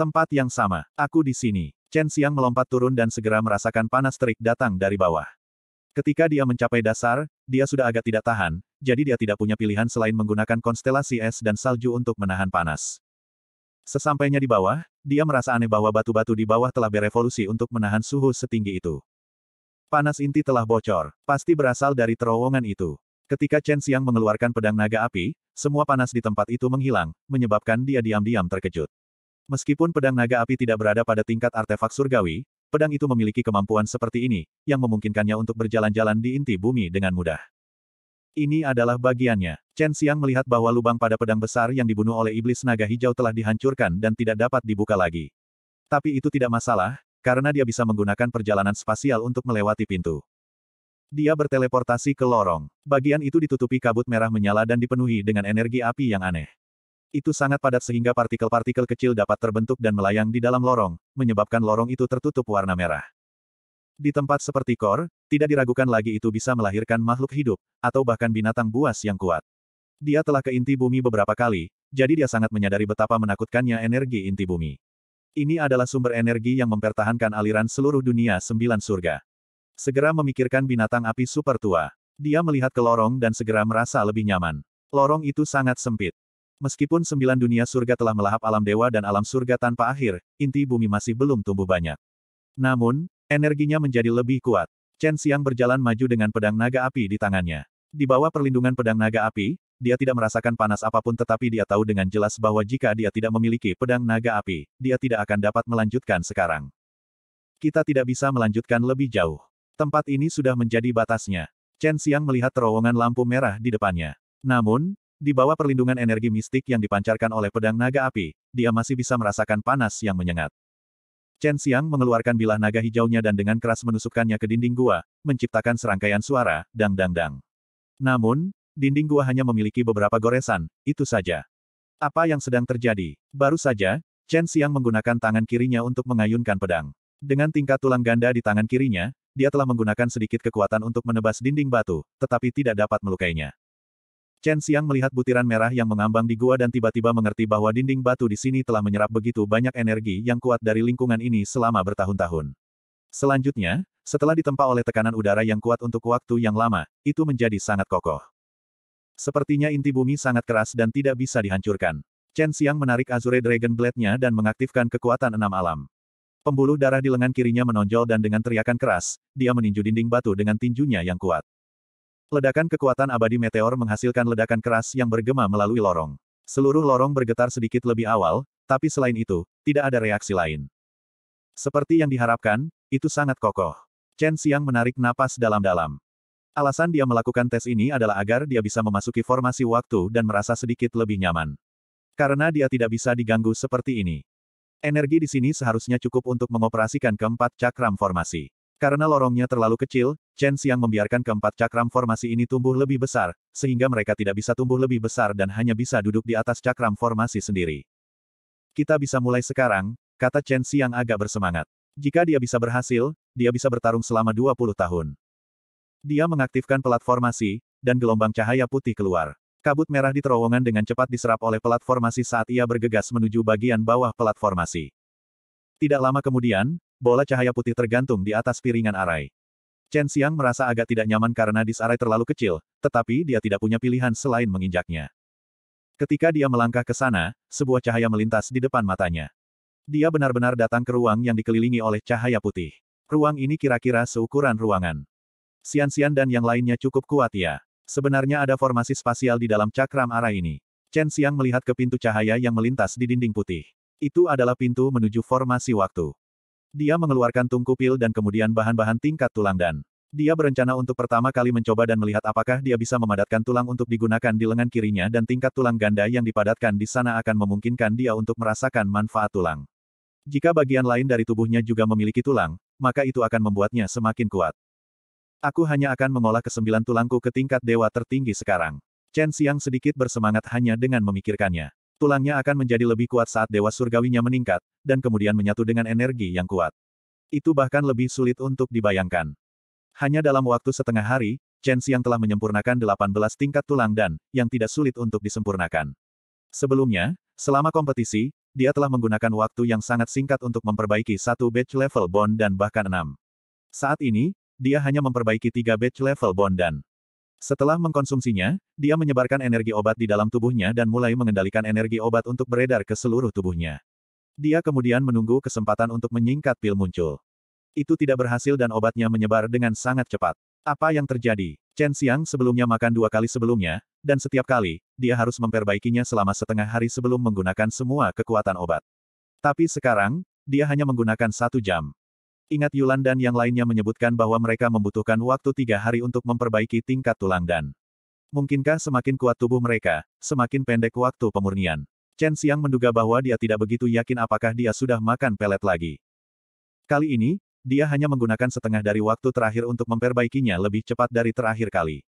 A: Tempat yang sama, aku di sini. Chen Xiang melompat turun dan segera merasakan panas terik datang dari bawah. Ketika dia mencapai dasar, dia sudah agak tidak tahan, jadi dia tidak punya pilihan selain menggunakan konstelasi es dan salju untuk menahan panas. Sesampainya di bawah, dia merasa aneh bahwa batu-batu di bawah telah berevolusi untuk menahan suhu setinggi itu. Panas inti telah bocor, pasti berasal dari terowongan itu. Ketika Chen Xiang mengeluarkan pedang naga api, semua panas di tempat itu menghilang, menyebabkan dia diam-diam terkejut. Meskipun pedang naga api tidak berada pada tingkat artefak surgawi, pedang itu memiliki kemampuan seperti ini, yang memungkinkannya untuk berjalan-jalan di inti bumi dengan mudah. Ini adalah bagiannya. Chen Xiang melihat bahwa lubang pada pedang besar yang dibunuh oleh iblis naga hijau telah dihancurkan dan tidak dapat dibuka lagi. Tapi itu tidak masalah, karena dia bisa menggunakan perjalanan spasial untuk melewati pintu. Dia berteleportasi ke lorong. Bagian itu ditutupi kabut merah menyala dan dipenuhi dengan energi api yang aneh. Itu sangat padat sehingga partikel-partikel kecil dapat terbentuk dan melayang di dalam lorong, menyebabkan lorong itu tertutup warna merah. Di tempat seperti Kor, tidak diragukan lagi itu bisa melahirkan makhluk hidup, atau bahkan binatang buas yang kuat. Dia telah ke inti bumi beberapa kali, jadi dia sangat menyadari betapa menakutkannya energi inti bumi. Ini adalah sumber energi yang mempertahankan aliran seluruh dunia sembilan surga. Segera memikirkan binatang api super tua. Dia melihat ke lorong dan segera merasa lebih nyaman. Lorong itu sangat sempit. Meskipun sembilan dunia surga telah melahap alam dewa dan alam surga tanpa akhir, inti bumi masih belum tumbuh banyak. Namun, Energinya menjadi lebih kuat. Chen Xiang berjalan maju dengan pedang naga api di tangannya. Di bawah perlindungan pedang naga api, dia tidak merasakan panas apapun tetapi dia tahu dengan jelas bahwa jika dia tidak memiliki pedang naga api, dia tidak akan dapat melanjutkan sekarang. Kita tidak bisa melanjutkan lebih jauh. Tempat ini sudah menjadi batasnya. Chen Xiang melihat terowongan lampu merah di depannya. Namun, di bawah perlindungan energi mistik yang dipancarkan oleh pedang naga api, dia masih bisa merasakan panas yang menyengat. Chen Xiang mengeluarkan bilah naga hijaunya dan dengan keras menusukkannya ke dinding gua, menciptakan serangkaian suara, dang-dang-dang. Namun, dinding gua hanya memiliki beberapa goresan, itu saja. Apa yang sedang terjadi? Baru saja, Chen Xiang menggunakan tangan kirinya untuk mengayunkan pedang. Dengan tingkat tulang ganda di tangan kirinya, dia telah menggunakan sedikit kekuatan untuk menebas dinding batu, tetapi tidak dapat melukainya. Chen Xiang melihat butiran merah yang mengambang di gua dan tiba-tiba mengerti bahwa dinding batu di sini telah menyerap begitu banyak energi yang kuat dari lingkungan ini selama bertahun-tahun. Selanjutnya, setelah ditempa oleh tekanan udara yang kuat untuk waktu yang lama, itu menjadi sangat kokoh. Sepertinya inti bumi sangat keras dan tidak bisa dihancurkan. Chen Xiang menarik Azure Dragon Blade-nya dan mengaktifkan kekuatan enam alam. Pembuluh darah di lengan kirinya menonjol dan dengan teriakan keras, dia meninju dinding batu dengan tinjunya yang kuat. Ledakan kekuatan abadi meteor menghasilkan ledakan keras yang bergema melalui lorong. Seluruh lorong bergetar sedikit lebih awal, tapi selain itu, tidak ada reaksi lain. Seperti yang diharapkan, itu sangat kokoh. Chen Xiang menarik napas dalam-dalam. Alasan dia melakukan tes ini adalah agar dia bisa memasuki formasi waktu dan merasa sedikit lebih nyaman. Karena dia tidak bisa diganggu seperti ini. Energi di sini seharusnya cukup untuk mengoperasikan keempat cakram formasi. Karena lorongnya terlalu kecil, Chen Xiang membiarkan keempat cakram formasi ini tumbuh lebih besar, sehingga mereka tidak bisa tumbuh lebih besar dan hanya bisa duduk di atas cakram formasi sendiri. Kita bisa mulai sekarang, kata Chen Xiang agak bersemangat. Jika dia bisa berhasil, dia bisa bertarung selama 20 tahun. Dia mengaktifkan platformasi, dan gelombang cahaya putih keluar. Kabut merah di terowongan dengan cepat diserap oleh platformasi saat ia bergegas menuju bagian bawah platformasi. Tidak lama kemudian, bola cahaya putih tergantung di atas piringan Arai. Chen Xiang merasa agak tidak nyaman karena disarai terlalu kecil, tetapi dia tidak punya pilihan selain menginjaknya. Ketika dia melangkah ke sana, sebuah cahaya melintas di depan matanya. Dia benar-benar datang ke ruang yang dikelilingi oleh cahaya putih. Ruang ini kira-kira seukuran ruangan. Xian-Xian dan yang lainnya cukup kuat ya. Sebenarnya ada formasi spasial di dalam cakram arah ini. Chen Xiang melihat ke pintu cahaya yang melintas di dinding putih. Itu adalah pintu menuju formasi waktu. Dia mengeluarkan tungku pil dan kemudian bahan-bahan tingkat tulang dan dia berencana untuk pertama kali mencoba dan melihat apakah dia bisa memadatkan tulang untuk digunakan di lengan kirinya dan tingkat tulang ganda yang dipadatkan di sana akan memungkinkan dia untuk merasakan manfaat tulang. Jika bagian lain dari tubuhnya juga memiliki tulang, maka itu akan membuatnya semakin kuat. Aku hanya akan mengolah kesembilan tulangku ke tingkat dewa tertinggi sekarang. Chen Xiang sedikit bersemangat hanya dengan memikirkannya. Tulangnya akan menjadi lebih kuat saat dewa surgawinya meningkat, dan kemudian menyatu dengan energi yang kuat. Itu bahkan lebih sulit untuk dibayangkan. Hanya dalam waktu setengah hari, Chen yang telah menyempurnakan 18 tingkat tulang dan, yang tidak sulit untuk disempurnakan. Sebelumnya, selama kompetisi, dia telah menggunakan waktu yang sangat singkat untuk memperbaiki satu batch level bond dan bahkan enam. Saat ini, dia hanya memperbaiki tiga batch level bond dan setelah mengkonsumsinya, dia menyebarkan energi obat di dalam tubuhnya dan mulai mengendalikan energi obat untuk beredar ke seluruh tubuhnya. Dia kemudian menunggu kesempatan untuk menyingkat pil muncul. Itu tidak berhasil dan obatnya menyebar dengan sangat cepat. Apa yang terjadi? Chen Xiang sebelumnya makan dua kali sebelumnya, dan setiap kali, dia harus memperbaikinya selama setengah hari sebelum menggunakan semua kekuatan obat. Tapi sekarang, dia hanya menggunakan satu jam. Ingat Yulan dan yang lainnya menyebutkan bahwa mereka membutuhkan waktu tiga hari untuk memperbaiki tingkat tulang dan mungkinkah semakin kuat tubuh mereka, semakin pendek waktu pemurnian. Chen Xiang menduga bahwa dia tidak begitu yakin apakah dia sudah makan pelet lagi. Kali ini, dia hanya menggunakan setengah dari waktu terakhir untuk memperbaikinya lebih cepat dari terakhir kali.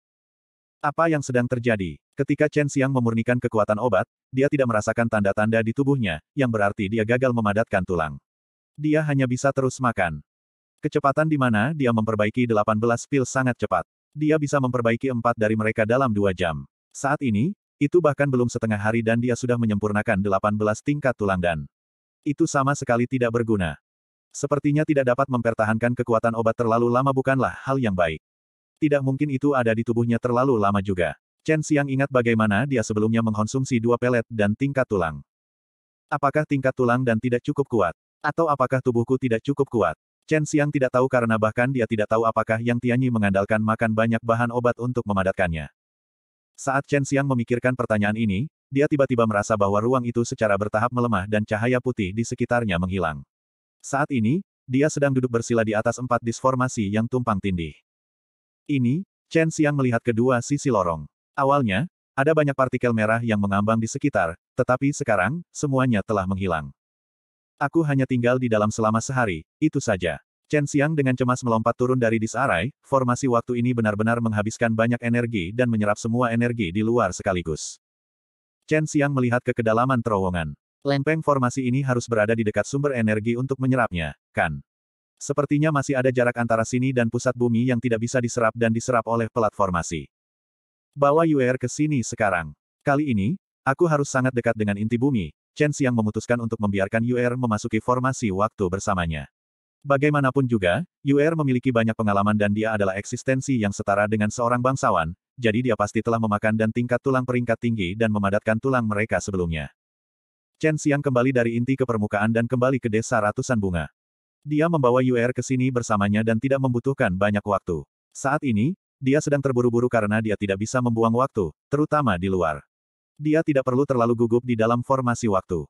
A: Apa yang sedang terjadi? Ketika Chen Xiang memurnikan kekuatan obat, dia tidak merasakan tanda-tanda di tubuhnya, yang berarti dia gagal memadatkan tulang. Dia hanya bisa terus makan. Kecepatan di mana dia memperbaiki 18 pil sangat cepat. Dia bisa memperbaiki empat dari mereka dalam dua jam. Saat ini, itu bahkan belum setengah hari dan dia sudah menyempurnakan 18 tingkat tulang dan. Itu sama sekali tidak berguna. Sepertinya tidak dapat mempertahankan kekuatan obat terlalu lama bukanlah hal yang baik. Tidak mungkin itu ada di tubuhnya terlalu lama juga. Chen Xiang ingat bagaimana dia sebelumnya mengkonsumsi dua pelet dan tingkat tulang. Apakah tingkat tulang dan tidak cukup kuat? Atau apakah tubuhku tidak cukup kuat? Chen Xiang tidak tahu karena bahkan dia tidak tahu apakah Yang Tianyi mengandalkan makan banyak bahan obat untuk memadatkannya. Saat Chen Xiang memikirkan pertanyaan ini, dia tiba-tiba merasa bahwa ruang itu secara bertahap melemah dan cahaya putih di sekitarnya menghilang. Saat ini, dia sedang duduk bersila di atas empat disformasi yang tumpang tindih. Ini, Chen Xiang melihat kedua sisi lorong. Awalnya, ada banyak partikel merah yang mengambang di sekitar, tetapi sekarang, semuanya telah menghilang. Aku hanya tinggal di dalam selama sehari, itu saja. Chen Xiang dengan cemas melompat turun dari disarai, formasi waktu ini benar-benar menghabiskan banyak energi dan menyerap semua energi di luar sekaligus. Chen Xiang melihat ke kedalaman terowongan. Lempeng formasi ini harus berada di dekat sumber energi untuk menyerapnya, kan? Sepertinya masih ada jarak antara sini dan pusat bumi yang tidak bisa diserap dan diserap oleh platformasi. Bawa UR ke sini sekarang. Kali ini, aku harus sangat dekat dengan inti bumi, Chen Xiang memutuskan untuk membiarkan Yuer memasuki formasi waktu bersamanya. Bagaimanapun juga, Yuer memiliki banyak pengalaman dan dia adalah eksistensi yang setara dengan seorang bangsawan, jadi dia pasti telah memakan dan tingkat tulang peringkat tinggi dan memadatkan tulang mereka sebelumnya. Chen Xiang kembali dari inti ke permukaan dan kembali ke desa ratusan bunga. Dia membawa Yuer ke sini bersamanya dan tidak membutuhkan banyak waktu. Saat ini, dia sedang terburu-buru karena dia tidak bisa membuang waktu, terutama di luar. Dia tidak perlu terlalu gugup di dalam formasi waktu.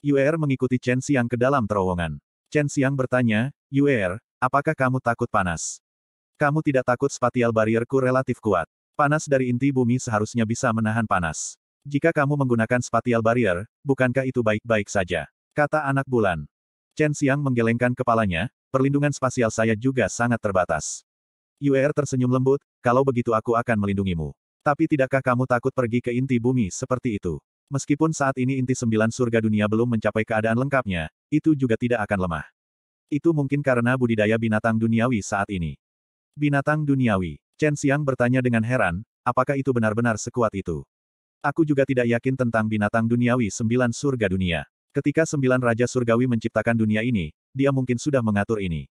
A: Yuer mengikuti Chen Xiang ke dalam terowongan. Chen Xiang bertanya, Yuer, apakah kamu takut panas? Kamu tidak takut spatial barrierku relatif kuat. Panas dari inti bumi seharusnya bisa menahan panas. Jika kamu menggunakan spatial barrier, bukankah itu baik-baik saja? Kata anak bulan. Chen Xiang menggelengkan kepalanya, perlindungan spasial saya juga sangat terbatas. Yuer tersenyum lembut, kalau begitu aku akan melindungimu. Tapi tidakkah kamu takut pergi ke inti bumi seperti itu? Meskipun saat ini inti sembilan surga dunia belum mencapai keadaan lengkapnya, itu juga tidak akan lemah. Itu mungkin karena budidaya binatang duniawi saat ini. Binatang duniawi. Chen Xiang bertanya dengan heran, apakah itu benar-benar sekuat itu? Aku juga tidak yakin tentang binatang duniawi sembilan surga dunia. Ketika sembilan raja surgawi menciptakan dunia ini, dia mungkin sudah mengatur ini.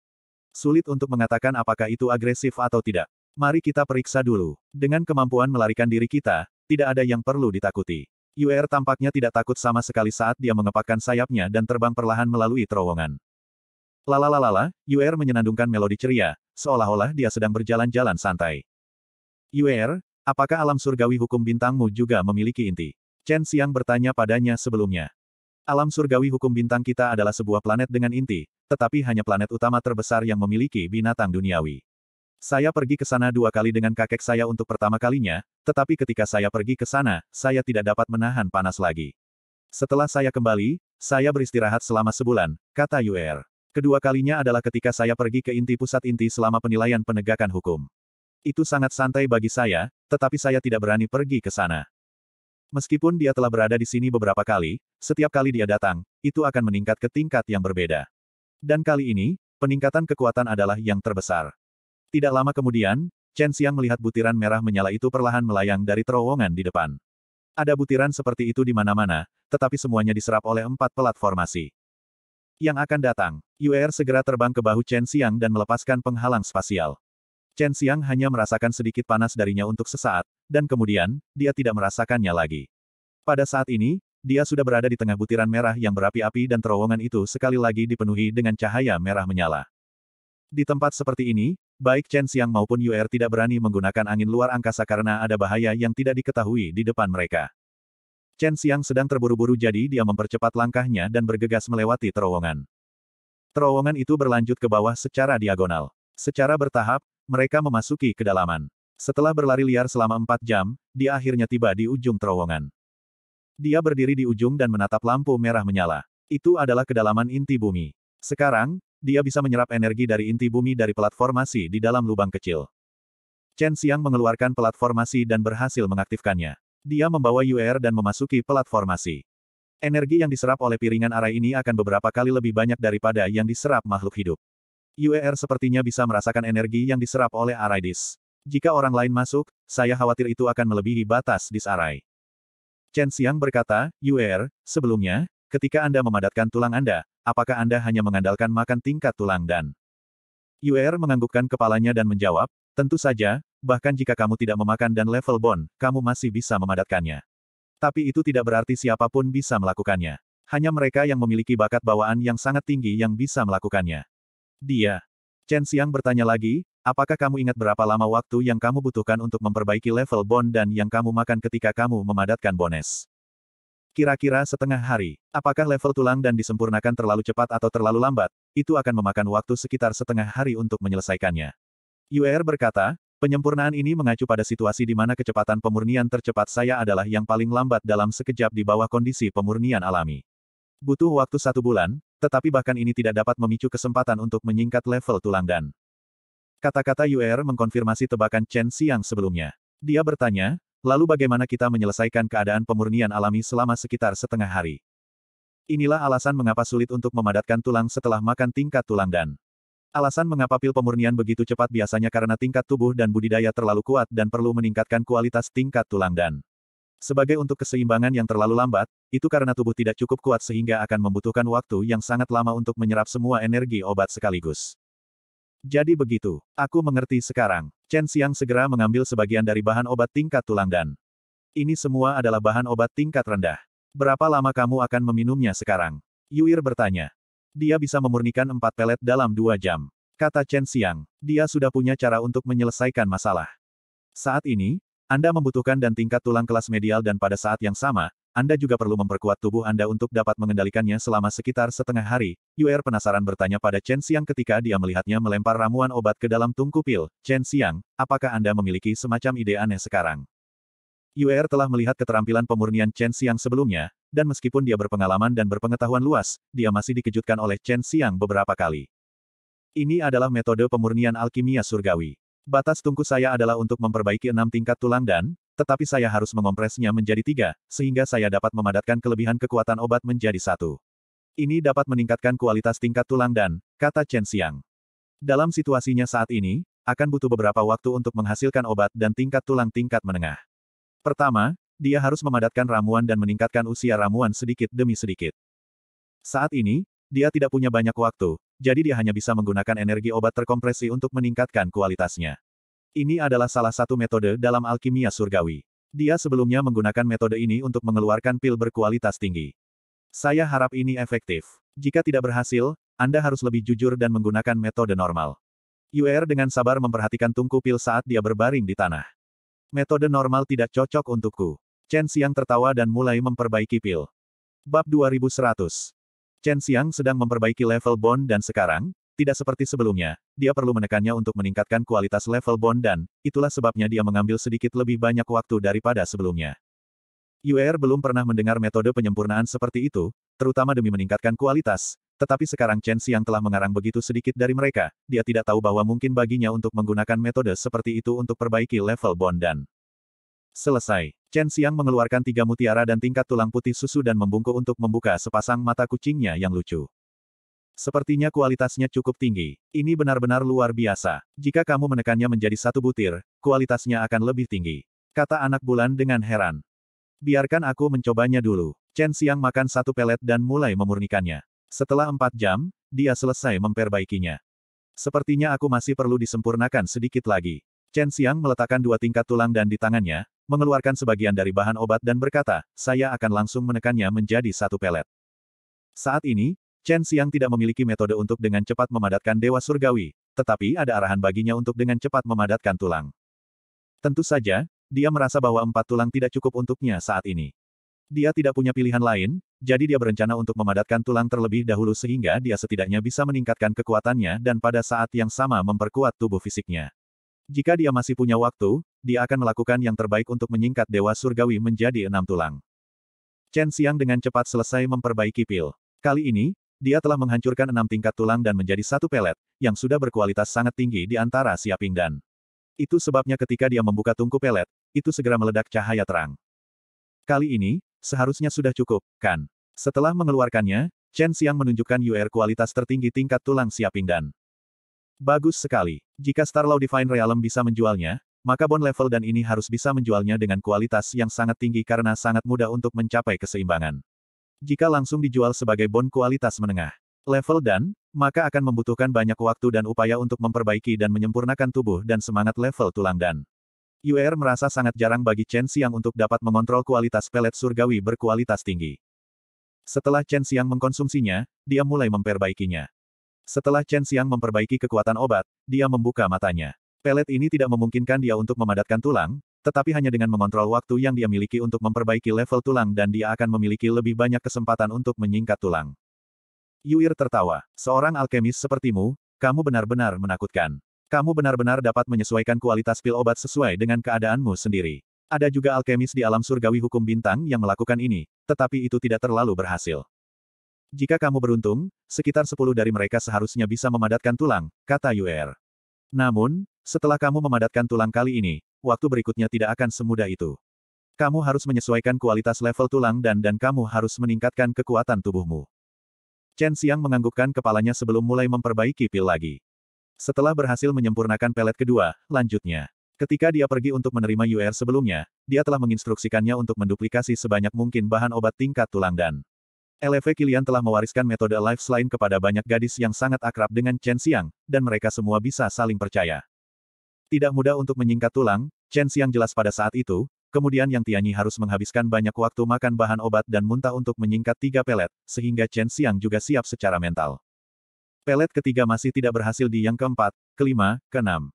A: Sulit untuk mengatakan apakah itu agresif atau tidak. Mari kita periksa dulu. Dengan kemampuan melarikan diri kita, tidak ada yang perlu ditakuti. UR er tampaknya tidak takut sama sekali saat dia mengepakkan sayapnya dan terbang perlahan melalui terowongan. Lalalalala, UR er menyenandungkan melodi ceria, seolah-olah dia sedang berjalan-jalan santai. UR, er, apakah alam surgawi hukum bintangmu juga memiliki inti? Chen Xiang bertanya padanya sebelumnya. Alam surgawi hukum bintang kita adalah sebuah planet dengan inti, tetapi hanya planet utama terbesar yang memiliki binatang duniawi. Saya pergi ke sana dua kali dengan kakek saya untuk pertama kalinya, tetapi ketika saya pergi ke sana, saya tidak dapat menahan panas lagi. Setelah saya kembali, saya beristirahat selama sebulan, kata Yuer. Kedua kalinya adalah ketika saya pergi ke inti pusat inti selama penilaian penegakan hukum. Itu sangat santai bagi saya, tetapi saya tidak berani pergi ke sana. Meskipun dia telah berada di sini beberapa kali, setiap kali dia datang, itu akan meningkat ke tingkat yang berbeda. Dan kali ini, peningkatan kekuatan adalah yang terbesar. Tidak lama kemudian, Chen Xiang melihat butiran merah menyala itu perlahan melayang dari terowongan di depan. Ada butiran seperti itu di mana-mana, tetapi semuanya diserap oleh empat pelat formasi. Yang akan datang, Yuer segera terbang ke bahu Chen Xiang dan melepaskan penghalang spasial. Chen Xiang hanya merasakan sedikit panas darinya untuk sesaat, dan kemudian, dia tidak merasakannya lagi. Pada saat ini, dia sudah berada di tengah butiran merah yang berapi-api dan terowongan itu sekali lagi dipenuhi dengan cahaya merah menyala. Di tempat seperti ini, Baik Chen Xiang maupun Yu'er tidak berani menggunakan angin luar angkasa karena ada bahaya yang tidak diketahui di depan mereka. Chen Xiang sedang terburu-buru jadi dia mempercepat langkahnya dan bergegas melewati terowongan. Terowongan itu berlanjut ke bawah secara diagonal. Secara bertahap, mereka memasuki kedalaman. Setelah berlari liar selama empat jam, dia akhirnya tiba di ujung terowongan. Dia berdiri di ujung dan menatap lampu merah menyala. Itu adalah kedalaman inti bumi. Sekarang, dia bisa menyerap energi dari inti bumi dari platformasi di dalam lubang kecil. Chen Xiang mengeluarkan platformasi dan berhasil mengaktifkannya. Dia membawa UR dan memasuki platformasi. Energi yang diserap oleh piringan arai ini akan beberapa kali lebih banyak daripada yang diserap makhluk hidup. UER sepertinya bisa merasakan energi yang diserap oleh arai Jika orang lain masuk, saya khawatir itu akan melebihi batas dis arai. Chen Xiang berkata, UER, sebelumnya, Ketika Anda memadatkan tulang Anda, apakah Anda hanya mengandalkan makan tingkat tulang dan... UR menganggukkan kepalanya dan menjawab, tentu saja, bahkan jika kamu tidak memakan dan level bond, kamu masih bisa memadatkannya. Tapi itu tidak berarti siapapun bisa melakukannya. Hanya mereka yang memiliki bakat bawaan yang sangat tinggi yang bisa melakukannya. Dia. Chen Xiang bertanya lagi, apakah kamu ingat berapa lama waktu yang kamu butuhkan untuk memperbaiki level bond dan yang kamu makan ketika kamu memadatkan bones? Kira-kira setengah hari, apakah level tulang dan disempurnakan terlalu cepat atau terlalu lambat, itu akan memakan waktu sekitar setengah hari untuk menyelesaikannya. UR er berkata, penyempurnaan ini mengacu pada situasi di mana kecepatan pemurnian tercepat saya adalah yang paling lambat dalam sekejap di bawah kondisi pemurnian alami. Butuh waktu satu bulan, tetapi bahkan ini tidak dapat memicu kesempatan untuk menyingkat level tulang dan. Kata-kata UR er mengkonfirmasi tebakan Chen Xiang sebelumnya. Dia bertanya, Lalu bagaimana kita menyelesaikan keadaan pemurnian alami selama sekitar setengah hari? Inilah alasan mengapa sulit untuk memadatkan tulang setelah makan tingkat tulang dan Alasan mengapa pil pemurnian begitu cepat biasanya karena tingkat tubuh dan budidaya terlalu kuat dan perlu meningkatkan kualitas tingkat tulang dan sebagai untuk keseimbangan yang terlalu lambat, itu karena tubuh tidak cukup kuat sehingga akan membutuhkan waktu yang sangat lama untuk menyerap semua energi obat sekaligus. Jadi begitu, aku mengerti sekarang. Chen Xiang segera mengambil sebagian dari bahan obat tingkat tulang dan ini semua adalah bahan obat tingkat rendah. Berapa lama kamu akan meminumnya sekarang? Yuir bertanya. Dia bisa memurnikan empat pelet dalam dua jam. Kata Chen Xiang, dia sudah punya cara untuk menyelesaikan masalah. Saat ini, Anda membutuhkan dan tingkat tulang kelas medial dan pada saat yang sama, anda juga perlu memperkuat tubuh Anda untuk dapat mengendalikannya selama sekitar setengah hari. Yuer penasaran bertanya pada Chen Xiang ketika dia melihatnya melempar ramuan obat ke dalam tungku pil. Chen Xiang, apakah Anda memiliki semacam ide aneh sekarang? Yuer telah melihat keterampilan pemurnian Chen Xiang sebelumnya, dan meskipun dia berpengalaman dan berpengetahuan luas, dia masih dikejutkan oleh Chen Xiang beberapa kali. Ini adalah metode pemurnian alkimia surgawi. Batas tungku saya adalah untuk memperbaiki enam tingkat tulang dan, tetapi saya harus mengompresnya menjadi tiga, sehingga saya dapat memadatkan kelebihan kekuatan obat menjadi satu. Ini dapat meningkatkan kualitas tingkat tulang dan, kata Chen Xiang. Dalam situasinya saat ini, akan butuh beberapa waktu untuk menghasilkan obat dan tingkat tulang tingkat menengah. Pertama, dia harus memadatkan ramuan dan meningkatkan usia ramuan sedikit demi sedikit. Saat ini, dia tidak punya banyak waktu, jadi dia hanya bisa menggunakan energi obat terkompresi untuk meningkatkan kualitasnya. Ini adalah salah satu metode dalam alkimia surgawi. Dia sebelumnya menggunakan metode ini untuk mengeluarkan pil berkualitas tinggi. Saya harap ini efektif. Jika tidak berhasil, Anda harus lebih jujur dan menggunakan metode normal. UR dengan sabar memperhatikan tungku pil saat dia berbaring di tanah. Metode normal tidak cocok untukku. Chen Xiang tertawa dan mulai memperbaiki pil. Bab 2100. Chen Xiang sedang memperbaiki level bond dan sekarang, tidak seperti sebelumnya, dia perlu menekannya untuk meningkatkan kualitas level bond dan, itulah sebabnya dia mengambil sedikit lebih banyak waktu daripada sebelumnya. UR er belum pernah mendengar metode penyempurnaan seperti itu, terutama demi meningkatkan kualitas, tetapi sekarang Chen Xiang telah mengarang begitu sedikit dari mereka, dia tidak tahu bahwa mungkin baginya untuk menggunakan metode seperti itu untuk perbaiki level bond dan. Selesai. Chen Xiang mengeluarkan tiga mutiara dan tingkat tulang putih susu dan membungkuk untuk membuka sepasang mata kucingnya yang lucu. Sepertinya kualitasnya cukup tinggi. Ini benar-benar luar biasa. Jika kamu menekannya menjadi satu butir, kualitasnya akan lebih tinggi. Kata anak bulan dengan heran. Biarkan aku mencobanya dulu. Chen Xiang makan satu pelet dan mulai memurnikannya. Setelah empat jam, dia selesai memperbaikinya. Sepertinya aku masih perlu disempurnakan sedikit lagi. Chen Xiang meletakkan dua tingkat tulang dan di tangannya, mengeluarkan sebagian dari bahan obat dan berkata, saya akan langsung menekannya menjadi satu pelet. Saat ini, Chen Xiang tidak memiliki metode untuk dengan cepat memadatkan Dewa Surgawi, tetapi ada arahan baginya untuk dengan cepat memadatkan tulang. Tentu saja, dia merasa bahwa empat tulang tidak cukup untuknya saat ini. Dia tidak punya pilihan lain, jadi dia berencana untuk memadatkan tulang terlebih dahulu sehingga dia setidaknya bisa meningkatkan kekuatannya dan pada saat yang sama memperkuat tubuh fisiknya. Jika dia masih punya waktu, dia akan melakukan yang terbaik untuk menyingkat Dewa Surgawi menjadi enam tulang. Chen Xiang dengan cepat selesai memperbaiki pil. Kali ini, dia telah menghancurkan enam tingkat tulang dan menjadi satu pelet, yang sudah berkualitas sangat tinggi di antara siaping dan. Itu sebabnya ketika dia membuka tungku pelet, itu segera meledak cahaya terang. Kali ini, seharusnya sudah cukup, kan? Setelah mengeluarkannya, Chen Xiang menunjukkan UR kualitas tertinggi tingkat tulang siaping dan. Bagus sekali. Jika Star Starlaw Divine Realm bisa menjualnya, maka bond level dan ini harus bisa menjualnya dengan kualitas yang sangat tinggi karena sangat mudah untuk mencapai keseimbangan. Jika langsung dijual sebagai bon kualitas menengah level dan, maka akan membutuhkan banyak waktu dan upaya untuk memperbaiki dan menyempurnakan tubuh dan semangat level tulang dan. UR merasa sangat jarang bagi Chen Xiang untuk dapat mengontrol kualitas pelet surgawi berkualitas tinggi. Setelah Chen Xiang mengkonsumsinya, dia mulai memperbaikinya. Setelah Chen Xiang memperbaiki kekuatan obat, dia membuka matanya. Pelet ini tidak memungkinkan dia untuk memadatkan tulang, tetapi hanya dengan mengontrol waktu yang dia miliki untuk memperbaiki level tulang dan dia akan memiliki lebih banyak kesempatan untuk menyingkat tulang. Yuir tertawa. Seorang alkemis sepertimu, kamu benar-benar menakutkan. Kamu benar-benar dapat menyesuaikan kualitas pil obat sesuai dengan keadaanmu sendiri. Ada juga alkemis di alam surgawi hukum bintang yang melakukan ini, tetapi itu tidak terlalu berhasil. Jika kamu beruntung, sekitar sepuluh dari mereka seharusnya bisa memadatkan tulang, kata Yuer. Namun, setelah kamu memadatkan tulang kali ini, waktu berikutnya tidak akan semudah itu. Kamu harus menyesuaikan kualitas level tulang dan dan kamu harus meningkatkan kekuatan tubuhmu. Chen Xiang menganggukkan kepalanya sebelum mulai memperbaiki pil lagi. Setelah berhasil menyempurnakan pelet kedua, lanjutnya. Ketika dia pergi untuk menerima UR sebelumnya, dia telah menginstruksikannya untuk menduplikasi sebanyak mungkin bahan obat tingkat tulang dan LV Kilian telah mewariskan metode life selain kepada banyak gadis yang sangat akrab dengan Chen Xiang, dan mereka semua bisa saling percaya. Tidak mudah untuk menyingkat tulang, Chen Xiang jelas pada saat itu, kemudian Yang Tianyi harus menghabiskan banyak waktu makan bahan obat dan muntah untuk menyingkat tiga pelet, sehingga Chen Xiang juga siap secara mental. Pelet ketiga masih tidak berhasil di yang keempat, kelima, keenam.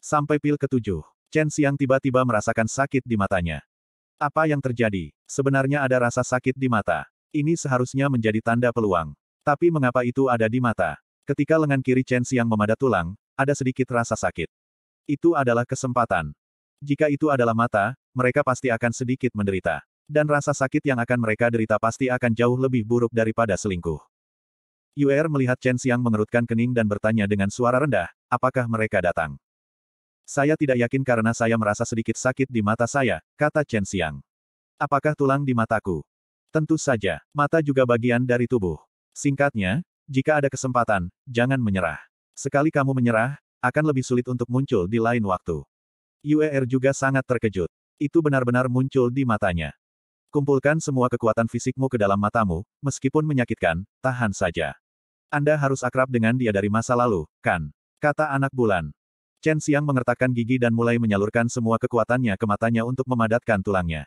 A: Sampai pil ketujuh, Chen Xiang tiba-tiba merasakan sakit di matanya. Apa yang terjadi? Sebenarnya ada rasa sakit di mata. Ini seharusnya menjadi tanda peluang. Tapi mengapa itu ada di mata? Ketika lengan kiri Chen Xiang memadat tulang, ada sedikit rasa sakit. Itu adalah kesempatan. Jika itu adalah mata, mereka pasti akan sedikit menderita. Dan rasa sakit yang akan mereka derita pasti akan jauh lebih buruk daripada selingkuh. Yuer melihat Chen Xiang mengerutkan kening dan bertanya dengan suara rendah, apakah mereka datang? Saya tidak yakin karena saya merasa sedikit sakit di mata saya, kata Chen Xiang. Apakah tulang di mataku? Tentu saja, mata juga bagian dari tubuh. Singkatnya, jika ada kesempatan, jangan menyerah. Sekali kamu menyerah, akan lebih sulit untuk muncul di lain waktu. UER juga sangat terkejut. Itu benar-benar muncul di matanya. Kumpulkan semua kekuatan fisikmu ke dalam matamu, meskipun menyakitkan, tahan saja. Anda harus akrab dengan dia dari masa lalu, kan? Kata anak bulan. Chen Xiang mengertakkan gigi dan mulai menyalurkan semua kekuatannya ke matanya untuk memadatkan tulangnya.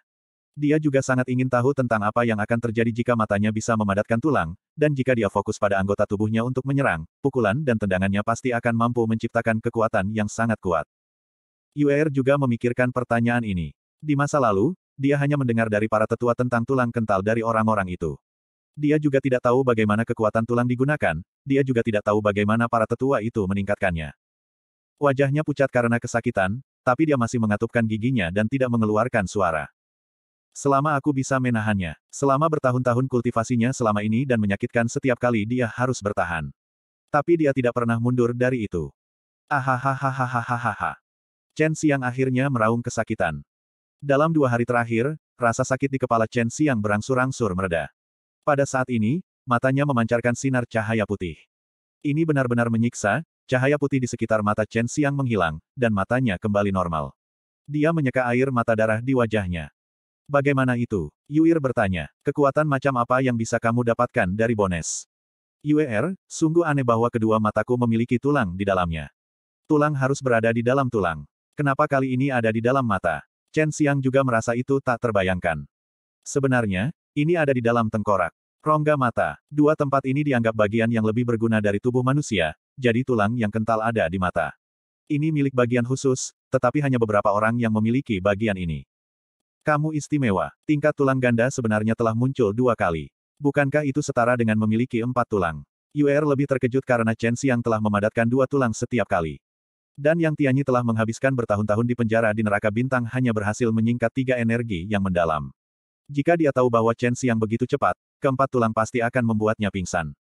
A: Dia juga sangat ingin tahu tentang apa yang akan terjadi jika matanya bisa memadatkan tulang, dan jika dia fokus pada anggota tubuhnya untuk menyerang, pukulan dan tendangannya pasti akan mampu menciptakan kekuatan yang sangat kuat. UR juga memikirkan pertanyaan ini. Di masa lalu, dia hanya mendengar dari para tetua tentang tulang kental dari orang-orang itu. Dia juga tidak tahu bagaimana kekuatan tulang digunakan, dia juga tidak tahu bagaimana para tetua itu meningkatkannya. Wajahnya pucat karena kesakitan, tapi dia masih mengatupkan giginya dan tidak mengeluarkan suara. Selama aku bisa menahannya, selama bertahun-tahun kultivasinya selama ini dan menyakitkan setiap kali dia harus bertahan. Tapi dia tidak pernah mundur dari itu. Ahahahahahahaha. Chen Xiang akhirnya meraung kesakitan. Dalam dua hari terakhir, rasa sakit di kepala Chen Xiang berangsur-angsur mereda. Pada saat ini, matanya memancarkan sinar cahaya putih. Ini benar-benar menyiksa, cahaya putih di sekitar mata Chen Xiang menghilang, dan matanya kembali normal. Dia menyeka air mata darah di wajahnya. Bagaimana itu? Yuir bertanya. Kekuatan macam apa yang bisa kamu dapatkan dari Bones? Yuir, sungguh aneh bahwa kedua mataku memiliki tulang di dalamnya. Tulang harus berada di dalam tulang. Kenapa kali ini ada di dalam mata? Chen Xiang juga merasa itu tak terbayangkan. Sebenarnya, ini ada di dalam tengkorak. Rongga mata. Dua tempat ini dianggap bagian yang lebih berguna dari tubuh manusia, jadi tulang yang kental ada di mata. Ini milik bagian khusus, tetapi hanya beberapa orang yang memiliki bagian ini. Kamu istimewa. Tingkat tulang ganda sebenarnya telah muncul dua kali. Bukankah itu setara dengan memiliki empat tulang? Yuer lebih terkejut karena Chen Xiang telah memadatkan dua tulang setiap kali. Dan yang Tianyi telah menghabiskan bertahun-tahun di penjara di neraka bintang hanya berhasil menyingkat tiga energi yang mendalam. Jika dia tahu bahwa Chen Xiang begitu cepat, keempat tulang pasti akan membuatnya pingsan.